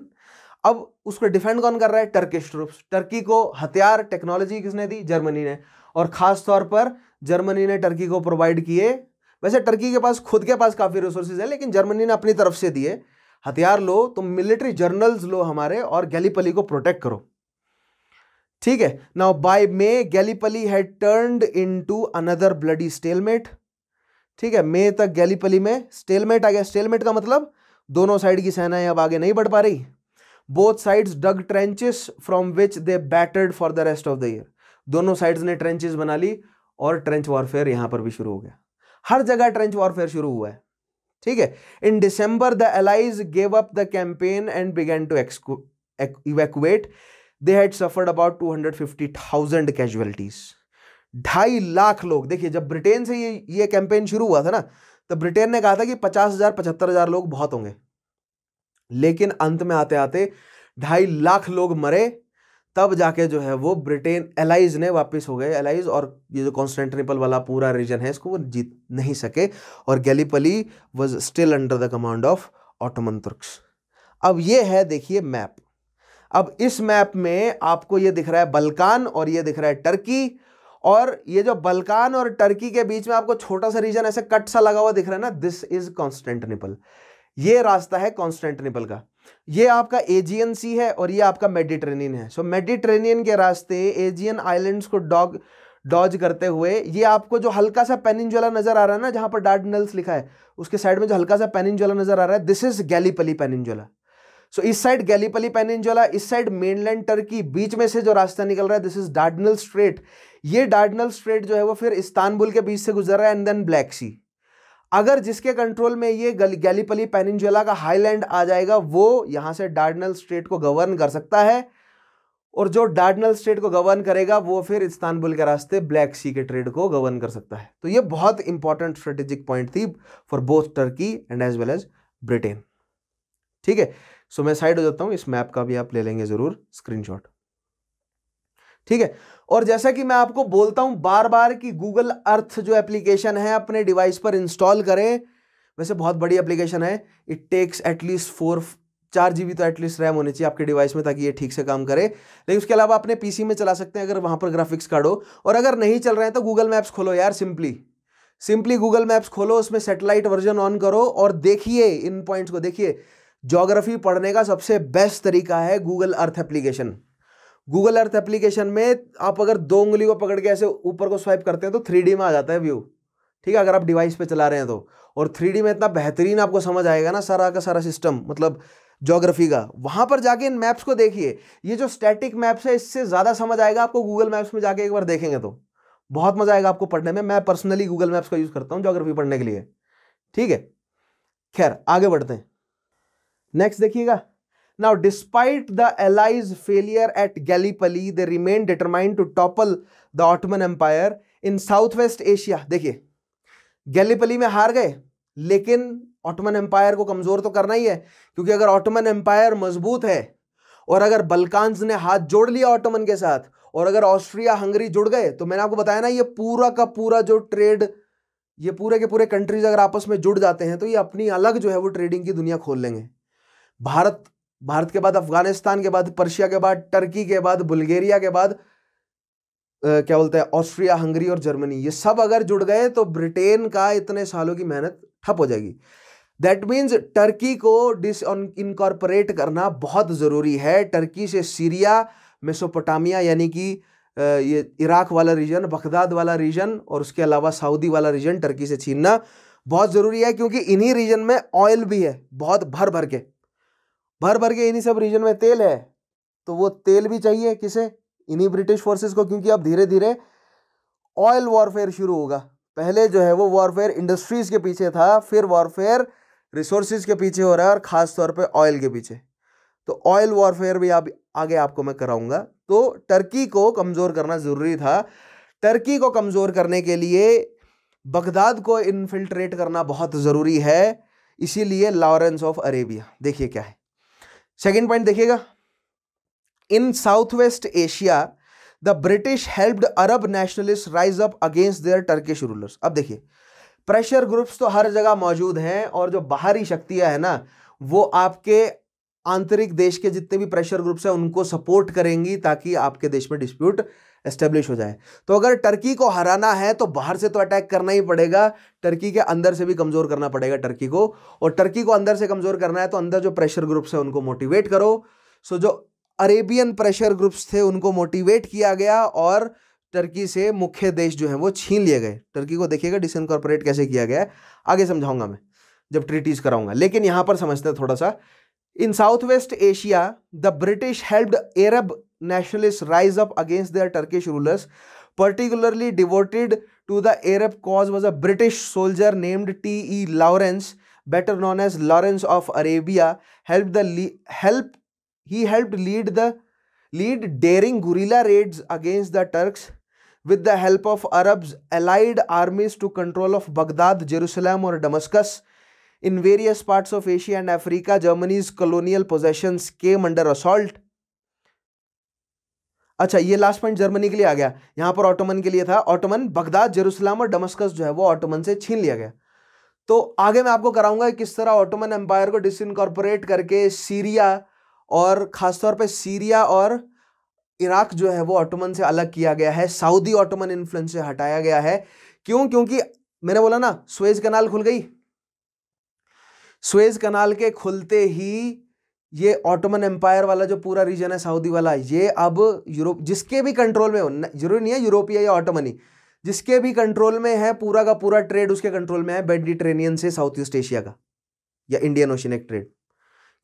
अब उसको defend कौन कर रहा है Turkish troops Turkey को हथियार technology किसने दी Germany ने और खास तौर पर जर्मनी ने टर्की को प्रोवाइड किए वैसे टर्की के पास खुद के पास काफ़ी रिसोर्सेज हैं लेकिन जर्मनी ने अपनी तरफ से दिए हथियार लो तुम मिलिट्री जर्नल्स लो हमारे और गैलीपली को प्रोटेक्ट करो ठीक है now by May Gallipoli had turned into another bloody stalemate ठीक है मे तक गैलीपली में स्टेलमेट आ गया स्टेलमेट का मतलब दोनों साइड की सेनाएं अब आगे नहीं बढ़ पा रही both sides dug trenches from which they battered for the rest of the year दोनों साइड्स ने ट्रेंचेस बना ली और ट्रेंच वॉरफेयर यहां पर भी शुरू हो गया हर जगह ट्रेंच वॉरफेयर शुरू हुआ है ठीक है in December the allies gave up the campaign and began to evacuate they had suffered about two hundred fifty thousand casualties ढाई लाख लोग देखिए जब ब्रिटेन से ये ये कैंपेन शुरू हुआ था ना तो ब्रिटेन ने कहा था कि पचास हज़ार पचहत्तर हज़ार लोग बहुत होंगे लेकिन अंत में आते आते ढाई लाख लोग मरे तब जाके जो है वो ब्रिटेन एलाइज ने वापस हो गए एलाइज और ये जो कॉन्स्टेंटिनिपल वाला पूरा रीजन है इसको वो जीत नहीं सके और Gallipoli was still under the command of Ottoman Turks अब ये है देखिए मैप अब इस मैप में आपको ये दिख रहा है बलकान और ये दिख रहा है टर्की और ये जो बलकान और टर्की के बीच में आपको छोटा सा रीजन ऐसे कट सा लगा हुआ दिख रहा है ना दिस इज कॉन्स्टेंटिनिपल ये रास्ता है कॉन्स्टेंटिनिपल का ये आपका एजियन सी है और ये आपका मेडिट्रेनियन है सो so, मेडिट्रेनियन के रास्ते एजियन आइलैंड्स को डॉग डॉज करते हुए ये आपको जो हल्का सा पेनिनजुला नज़र आ रहा है ना जहाँ पर डार्डनल्स लिखा है उसके साइड में जो हल्का सा पेनिनजुला नज़र आ रहा है दिस इज गैलीपली पेनिनजुला सो इस साइड गैलीपली पेनिनजुला इस साइड मेनलैंड टर्की बीच में से जो रास्ता निकल रहा है दिस इज डार्डनल स्ट्रेट ये डार्डनल स्ट्रेट जो है वो फिर इस्तानबुल के बीच से गुजर रहा है एंड देन ब्लैक सी अगर जिसके कंट्रोल में ये गैलीपली पेनिनजुला का हाईलैंड आ जाएगा वो यहाँ से डार्डनल स्टेट को गवर्न कर सकता है और जो डार्डनल स्टेट को गवर्न करेगा वो फिर इस्तानबुल के रास्ते ब्लैक सी के ट्रेड को गवर्न कर सकता है तो ये बहुत इंपॉर्टेंट स्ट्रेटेजिक पॉइंट थी for both Turkey and as well as Britain ठीक है सो मैं साइड हो जाता हूँ इस मैप का भी आप ले लेंगे ज़रूर स्क्रीनशॉट ठीक है और जैसा कि मैं आपको बोलता हूं बार बार कि गूगल अर्थ जो एप्लीकेशन है अपने डिवाइस पर इंस्टॉल करें वैसे बहुत बड़ी एप्लीकेशन है इट टेक्स एटलीस्ट फोर चार जी तो एटलीस्ट रैम होनी चाहिए आपके डिवाइस में ताकि ये ठीक से काम करे लेकिन उसके अलावा अपने पीसी में चला सकते हैं अगर वहाँ पर ग्राफिक्स कार्ड हो और अगर नहीं चल रहे हैं तो गूगल मैप्स खोलो यार सिंपली सिंपली गूगल मैप्स खोलो उसमें सेटेलाइट वर्जन ऑन करो और देखिए इन पॉइंट्स को देखिए जोग्राफी पढ़ने का सबसे बेस्ट तरीका है Google Earth application Google Earth application में आप अगर दो उंगली को पकड़ के ऐसे ऊपर को स्वाइप करते हैं तो थ्री में आ जाता है व्यू ठीक है अगर आप डिवाइस पे चला रहे हैं तो और थ्री में इतना बेहतरीन आपको समझ आएगा ना सारा का सारा सिस्टम मतलब जोग्राफी का वहाँ पर जाके इन मैप्स को देखिए ये जो स्टैटिक मैप्स है इससे ज़्यादा समझ आएगा आपको गूगल मैप्स में जाके एक बार देखेंगे तो बहुत मज़ा आएगा आपको पढ़ने में मैं पर्सनली गूगल मैप्स का यूज़ करता हूँ जोग्राफी पढ़ने के लिए ठीक है खैर आगे बढ़ते हैं नेक्स्ट देखिएगा Now, despite the Allies' failure at Gallipoli, they remained determined to topple the Ottoman Empire in Southwest Asia. देखिए गैलीपली में हार गए लेकिन ऑटोमन एम्पायर को कमज़ोर तो करना ही है क्योंकि अगर ऑटोमन एम्पायर मजबूत है और अगर बल्कान्स ने हाथ जोड़ लिया ऑटोमन के साथ और अगर ऑस्ट्रिया हंगरी जुड़ गए तो मैंने आपको बताया ना ये पूरा का पूरा जो ट्रेड ये पूरे के पूरे कंट्रीज अगर आपस में जुड़ जाते हैं तो ये अपनी अलग जो है वो ट्रेडिंग की दुनिया खोल लेंगे भारत भारत के बाद अफगानिस्तान के बाद पर्शिया के बाद टर्की के बाद बुल्गेरिया के बाद Uh, क्या बोलते हैं ऑस्ट्रिया हंगरी और जर्मनी ये सब अगर जुड़ गए तो ब्रिटेन का इतने सालों की मेहनत ठप हो जाएगी दैट मीन्स टर्की को डिस इनकॉर्पोरेट करना बहुत ज़रूरी है टर्की से सीरिया मेसोपोटामिया यानी कि ये इराक वाला रीजन बगदाद वाला रीजन और उसके अलावा सऊदी वाला रीजन टर्की से छीनना बहुत ज़रूरी है क्योंकि इन्हीं रीजन में ऑयल भी है बहुत भर भर के भर भर के इन्हीं सब रीजन में तेल है तो वो तेल भी चाहिए किसे इन्हीं ब्रिटिश फोर्सेस को क्योंकि अब धीरे धीरे ऑयल वॉरफेयर शुरू होगा पहले जो है वो वॉरफेयर इंडस्ट्रीज़ के पीछे था फिर वॉरफेयर रिसोर्स के पीछे हो रहा है और ख़ास तौर पे ऑयल के पीछे तो ऑयल वॉरफेयर भी आप आगे आपको मैं कराऊंगा तो टर्की को कमज़ोर करना ज़रूरी था टर्की को कमज़ोर करने के लिए बगदाद को इनफिल्ट्रेट करना बहुत ज़रूरी है इसीलिए लॉरेंस ऑफ अरेबिया देखिए क्या है सेकेंड पॉइंट देखिएगा in South West Asia the British helped Arab nationalist rise up against their Turkish rulers अब देखिए प्रेशर ग्रुप्स तो हर जगह मौजूद हैं और जो बाहरी शक्तियां हैं ना वो आपके आंतरिक देश के जितने भी प्रेशर ग्रुप्स हैं उनको सपोर्ट करेंगी ताकि आपके देश में डिस्प्यूट एस्टेब्लिश हो जाए तो अगर टर्की को हराना है तो बाहर से तो अटैक करना ही पड़ेगा टर्की के अंदर से भी कमज़ोर करना पड़ेगा टर्की को और टर्की को अंदर से कमज़ोर करना है तो अंदर जो प्रेशर ग्रुप्स हैं उनको मोटिवेट करो सो जो अरेबियन प्रेशर ग्रुप्स थे उनको मोटिवेट किया गया और टर्की से मुख्य देश जो है वो छीन लिए गए टर्की को देखिएगा डिसनकॉर्पोरेट कैसे किया गया आगे समझाऊंगा मैं जब ट्रीटीज़ कराऊंगा लेकिन यहाँ पर समझते हैं थोड़ा सा In Southwest Asia, the British helped Arab nationalists rise up against their Turkish rulers. Particularly devoted to the Arab cause was a British soldier named T.E. Lawrence, better known as Lawrence of Arabia, helped the help he helped lead the lead daring guerrilla raids against the Turks with the help of Arabs allied armies to control of Baghdad, Jerusalem or Damascus. In various parts of Asia and Africa, Germany's colonial possessions came under assault. अच्छा ये last point Germany के लिए आ गया यहां पर Ottoman के लिए था ऑटोमन बगदाद जेरूसलम और डमस्कस जो है वो ऑटोमन से छीन लिया गया तो आगे मैं आपको कराऊंगा किस तरह ऑटोमन एम्पायर को डिसइनकॉर्पोरेट करके सीरिया और ख़ासतौर पे सीरिया और इराक जो है वो ऑटोमन से अलग किया गया है सऊदी ऑटोमन इन्फ्लुएंस से हटाया गया है क्यों क्योंकि मैंने बोला ना स्वेज कनाल खुल गई स्वेज कनाल के खुलते ही ये ऑटोमन एम्पायर वाला जो पूरा रीजन है सऊदी वाला ये अब यूरोप जिसके भी कंट्रोल में हो जरूरी नहीं है यूरोपिया या ऑटोमनी जिसके भी कंट्रोल में है पूरा का पूरा ट्रेड उसके कंट्रोल में है मेडिट्रेनियन से साउथ ईस्ट एशिया का या इंडियन ओशन एक ट्रेड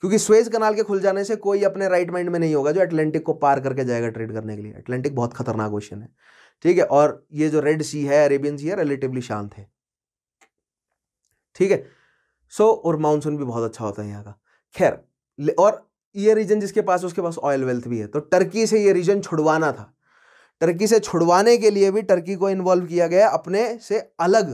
क्योंकि स्वेज कनाल के खुल जाने से कोई अपने राइट माइंड में नहीं होगा जो अटलांटिक को पार करके जाएगा ट्रेड करने के लिए अटलांटिक बहुत खतरनाक ओशन है ठीक है और ये जो रेड सी है अरेबियन सी है रिलेटिवली शांत है ठीक है सो और मानसून भी बहुत अच्छा होता है यहाँ का खैर और ये रीजन जिसके पास उसके पास ऑयल वेल्थ भी है तो टर्की से ये रीजन छुड़वाना था टर्की से छुड़वाने के लिए भी टर्की को इन्वॉल्व किया गया अपने से अलग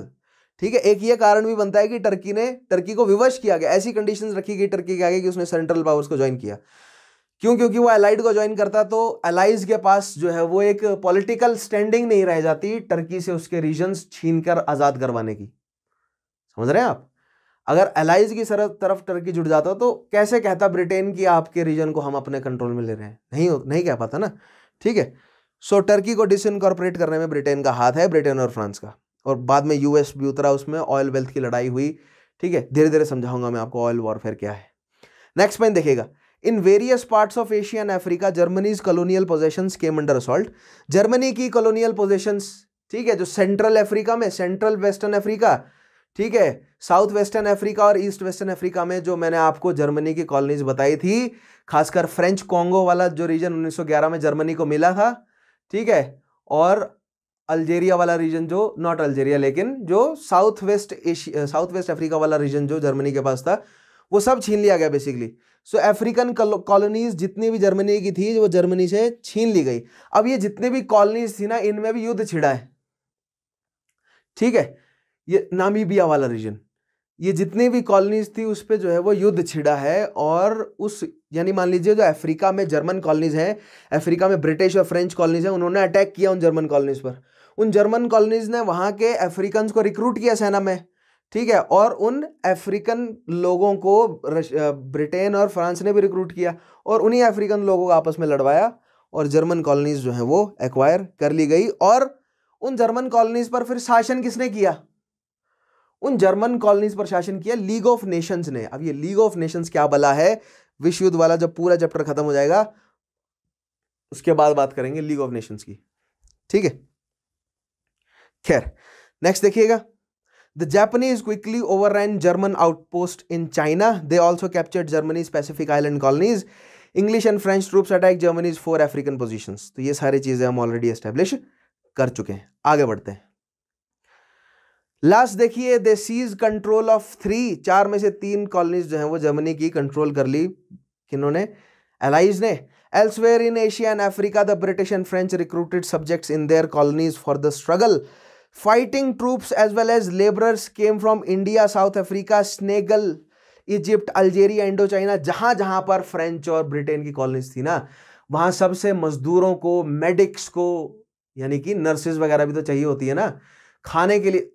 ठीक है एक ये कारण भी बनता है कि टर्की ने टर्की को विवश किया गया ऐसी कंडीशंस रखी गई टर्की के आगे कि उसने सेंट्रल पावर्स को ज्वाइन किया क्यों क्योंकि वो अलाइड को ज्वाइन करता तो अलाइज के पास जो है वो एक पॉलिटिकल स्टैंडिंग नहीं रह जाती टर्की से उसके रीजन्स छीन कर आज़ाद करवाने की समझ रहे हैं आप अगर एलाइज की तरफ टर्की जुट जाता तो कैसे कहता ब्रिटेन की आपके रीजन को हम अपने कंट्रोल में ले रहे हैं नहीं नहीं कह पाता ना ठीक है सो टर्की को डिसइनकॉर्पोरेट करने में ब्रिटेन का हाथ है ब्रिटेन और फ्रांस का और बाद में यूएस भी उतरा उसमें ऑयल वेल्थ की लड़ाई हुई ठीक है धीरे धीरे समझाऊंगा मैं आपको ऑयल वॉरफेयर क्या है नेक्स्ट पॉइंट देखिएगा in various parts of Asia and Africa Germany's colonial possessions came under assault Germany की कॉलोनियल पोजेशंस ठीक है जो सेंट्रल अफ्रीका में सेंट्रल वेस्टर्न अफ्रीका ठीक है साउथ वेस्टर्न अफ्रीका और ईस्ट वेस्टर्न अफ्रीका में जो मैंने आपको जर्मनी की कॉलोनीज बताई थी खासकर फ्रेंच कॉन्गो वाला जो रीजन 1911 में जर्मनी को मिला था ठीक है और अल्जेरिया वाला रीजन जो नॉट अल्जेरिया लेकिन जो South West Asia South West Africa वाला रीजन जो जर्मनी के पास था वो सब छीन लिया गया बेसिकली सो अफ्रीकन कॉलोनीज जितनी भी जर्मनी की थी वो जर्मनी से छीन ली गई अब ये जितनी भी कॉलोनीज थी ना इनमें भी युद्ध छिड़ा है ठीक है ये नामीबिया वाला रीजन ये जितनी भी कॉलोनीज थी उस पर जो है वो युद्ध छिड़ा है और उस यानी मान लीजिए जो अफ्रीका में जर्मन कॉलोनीज हैं अफ्रीका में ब्रिटिश और फ्रेंच कॉलोनीज हैं उन्होंने अटैक किया उन जर्मन कॉलोनीज पर उन जर्मन कॉलोनीज ने वहाँ के अफ्रीकन को रिक्रूट किया सेना में ठीक है और उन अफ्रीकन लोगों को ब्रिटेन और फ्रांस ने भी रिक्रूट किया और उन्हीं अफ्रीकन लोगों को आपस में लड़वाया और जर्मन कॉलोनीज जो हैं वो एक्वायर कर ली गई और उन जर्मन कॉलोनीज पर फिर शासन किसने किया उन जर्मन कॉलोनीज पर शासन किया लीग ऑफ नेशंस ने अब ये लीग ऑफ नेशंस क्या बला है विश्व युद्ध वाला जब पूरा चैप्टर खत्म हो जाएगा उसके बाद बात करेंगे लीग ऑफ नेशंस की ठीक है खैर नेक्स्ट देखिएगा the Japanese quickly overran German outpost in China they also captured Germany's Pacific island colonies English and French troops attack Germany's four African position तो ये सारी चीज़ें हम ऑलरेडी एस्टेब्लिश कर चुके हैं आगे बढ़ते हैं लास्ट देखिए they seize control of three चार में से तीन कॉलोनीज जो हैं वो जर्मनी की कंट्रोल कर ली किन्होंने एलाइज ने elsewhere in Asia and Africa the British and French recruited subjects in their colonies for the struggle fighting troops as well as labour came from India South Africa Senegal Egypt Algeria Indochina जहां जहां पर French और Britain की colonies थी ना वहां सबसे मजदूरों को मेडिक्स को यानी कि नर्सेज वगैरह भी तो चाहिए होती है ना खाने के लिए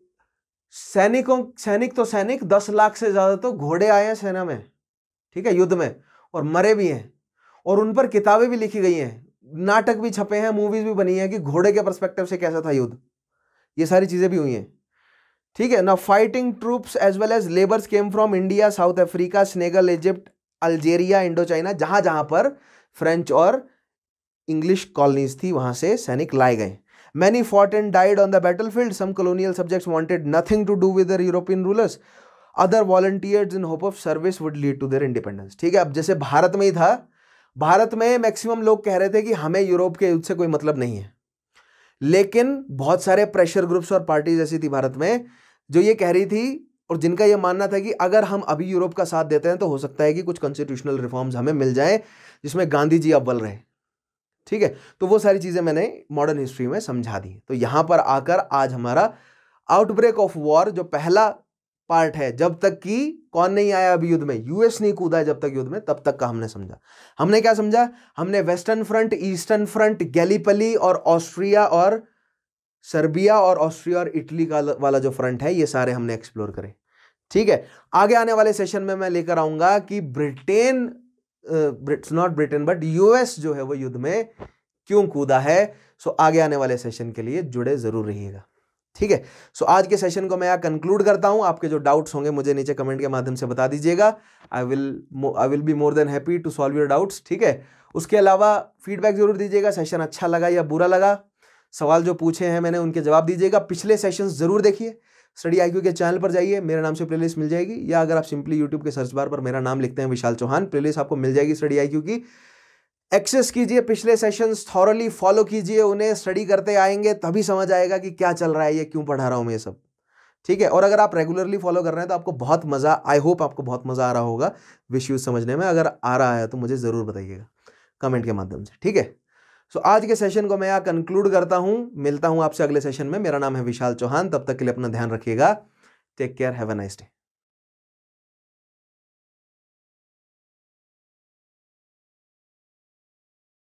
सैनिकों सैनिक तो सैनिक दस लाख से ज़्यादा तो घोड़े आए हैं सेना में ठीक है युद्ध में और मरे भी हैं और उन पर किताबें भी लिखी गई हैं नाटक भी छपे हैं मूवीज़ भी बनी हैं कि घोड़े के परस्पेक्टिव से कैसा था युद्ध ये सारी चीज़ें भी हुई हैं ठीक है ना fighting troops as well as labours came from India South Africa Senegal Egypt Algeria Indochina जहां जहां पर फ्रेंच और इंग्लिश कॉलोनीज थी वहां से सैनिक लाए गए many fought and died on the battlefield some colonial wanted wanted nothing to do with European rulers. Other volunteers in hope of service would lead to their independence ठीक है अब जैसे भारत में ही था भारत में मैक्सिमम लोग कह रहे थे कि हमें यूरोप के युद्ध से कोई मतलब नहीं है लेकिन बहुत सारे प्रेशर ग्रुप्स और पार्टीज ऐसी थी भारत में जो ये कह रही थी और जिनका ये मानना था कि अगर हम अभी यूरोप का साथ देते हैं तो हो सकता है कि कुछ कॉन्स्टिट्यूशनल रिफॉर्म्स हमें मिल जाएं जिसमें गांधी जी अव्वल रहे ठीक है तो वो सारी चीज़ें मैंने मॉडर्न हिस्ट्री में समझा दी तो यहां पर आकर आज हमारा आउटब्रेक ऑफ वॉर जो पहला पार्ट है जब तक कि कौन नहीं आया अभी युद्ध में यूएस नहीं कूदा है जब तक युद्ध में तब तक का हमने समझा हमने क्या समझा हमने western front eastern front Gallipoli और ऑस्ट्रिया और सर्बिया और ऑस्ट्रिया और इटली का वाला जो फ्रंट है ये सारे हमने एक्सप्लोर करे ठीक है आगे आने वाले सेशन में मैं लेकर आऊंगा कि Britain it's not Britain but US जो है वो युद्ध में क्यों कूदा है सो so, आगे आने वाले सेशन के लिए जुड़े ज़रूर रहिएगा ठीक है सो so, आज के सेशन को मैं यहाँ कंक्लूड करता हूँ आपके जो डाउट्स होंगे मुझे नीचे कमेंट के माध्यम से बता दीजिएगा I will I will be more than happy to solve your doubts ठीक है उसके अलावा फीडबैक ज़रूर दीजिएगा सेशन अच्छा लगा या बुरा लगा सवाल जो पूछे हैं मैंने उनके जवाब दीजिएगा पिछले सेशन ज़रूर देखिए स्टडी आई के चैनल पर जाइए मेरे नाम से प्लेलिस्ट मिल जाएगी या अगर आप सिंपली यूट्यूब के सर्च बार पर मेरा नाम लिखते हैं विशाल चौहान प्लेलिस्ट आपको मिल जाएगी स्टडी आई की एक्सेस कीजिए पिछले सेशंस थॉरली फॉलो कीजिए उन्हें स्टडी करते आएंगे तभी समझ आएगा कि क्या चल रहा है ये क्यों पढ़ा रहा हूँ मैं ये सब ठीक है और अगर आप रेगुलरली फॉलो कर रहे हैं तो आपको बहुत मज़ा आई होप आपको बहुत मज़ा आ रहा होगा विश समझने में अगर आ रहा है तो मुझे ज़रूर बताइएगा कमेंट के माध्यम से ठीक है सो आज के सेशन को मैं यहाँ कंक्लूड करता हूँ मिलता हूँ आपसे अगले सेशन में मेरा नाम है विशाल चौहान तब तक के लिए अपना ध्यान रखिएगा take care have a nice day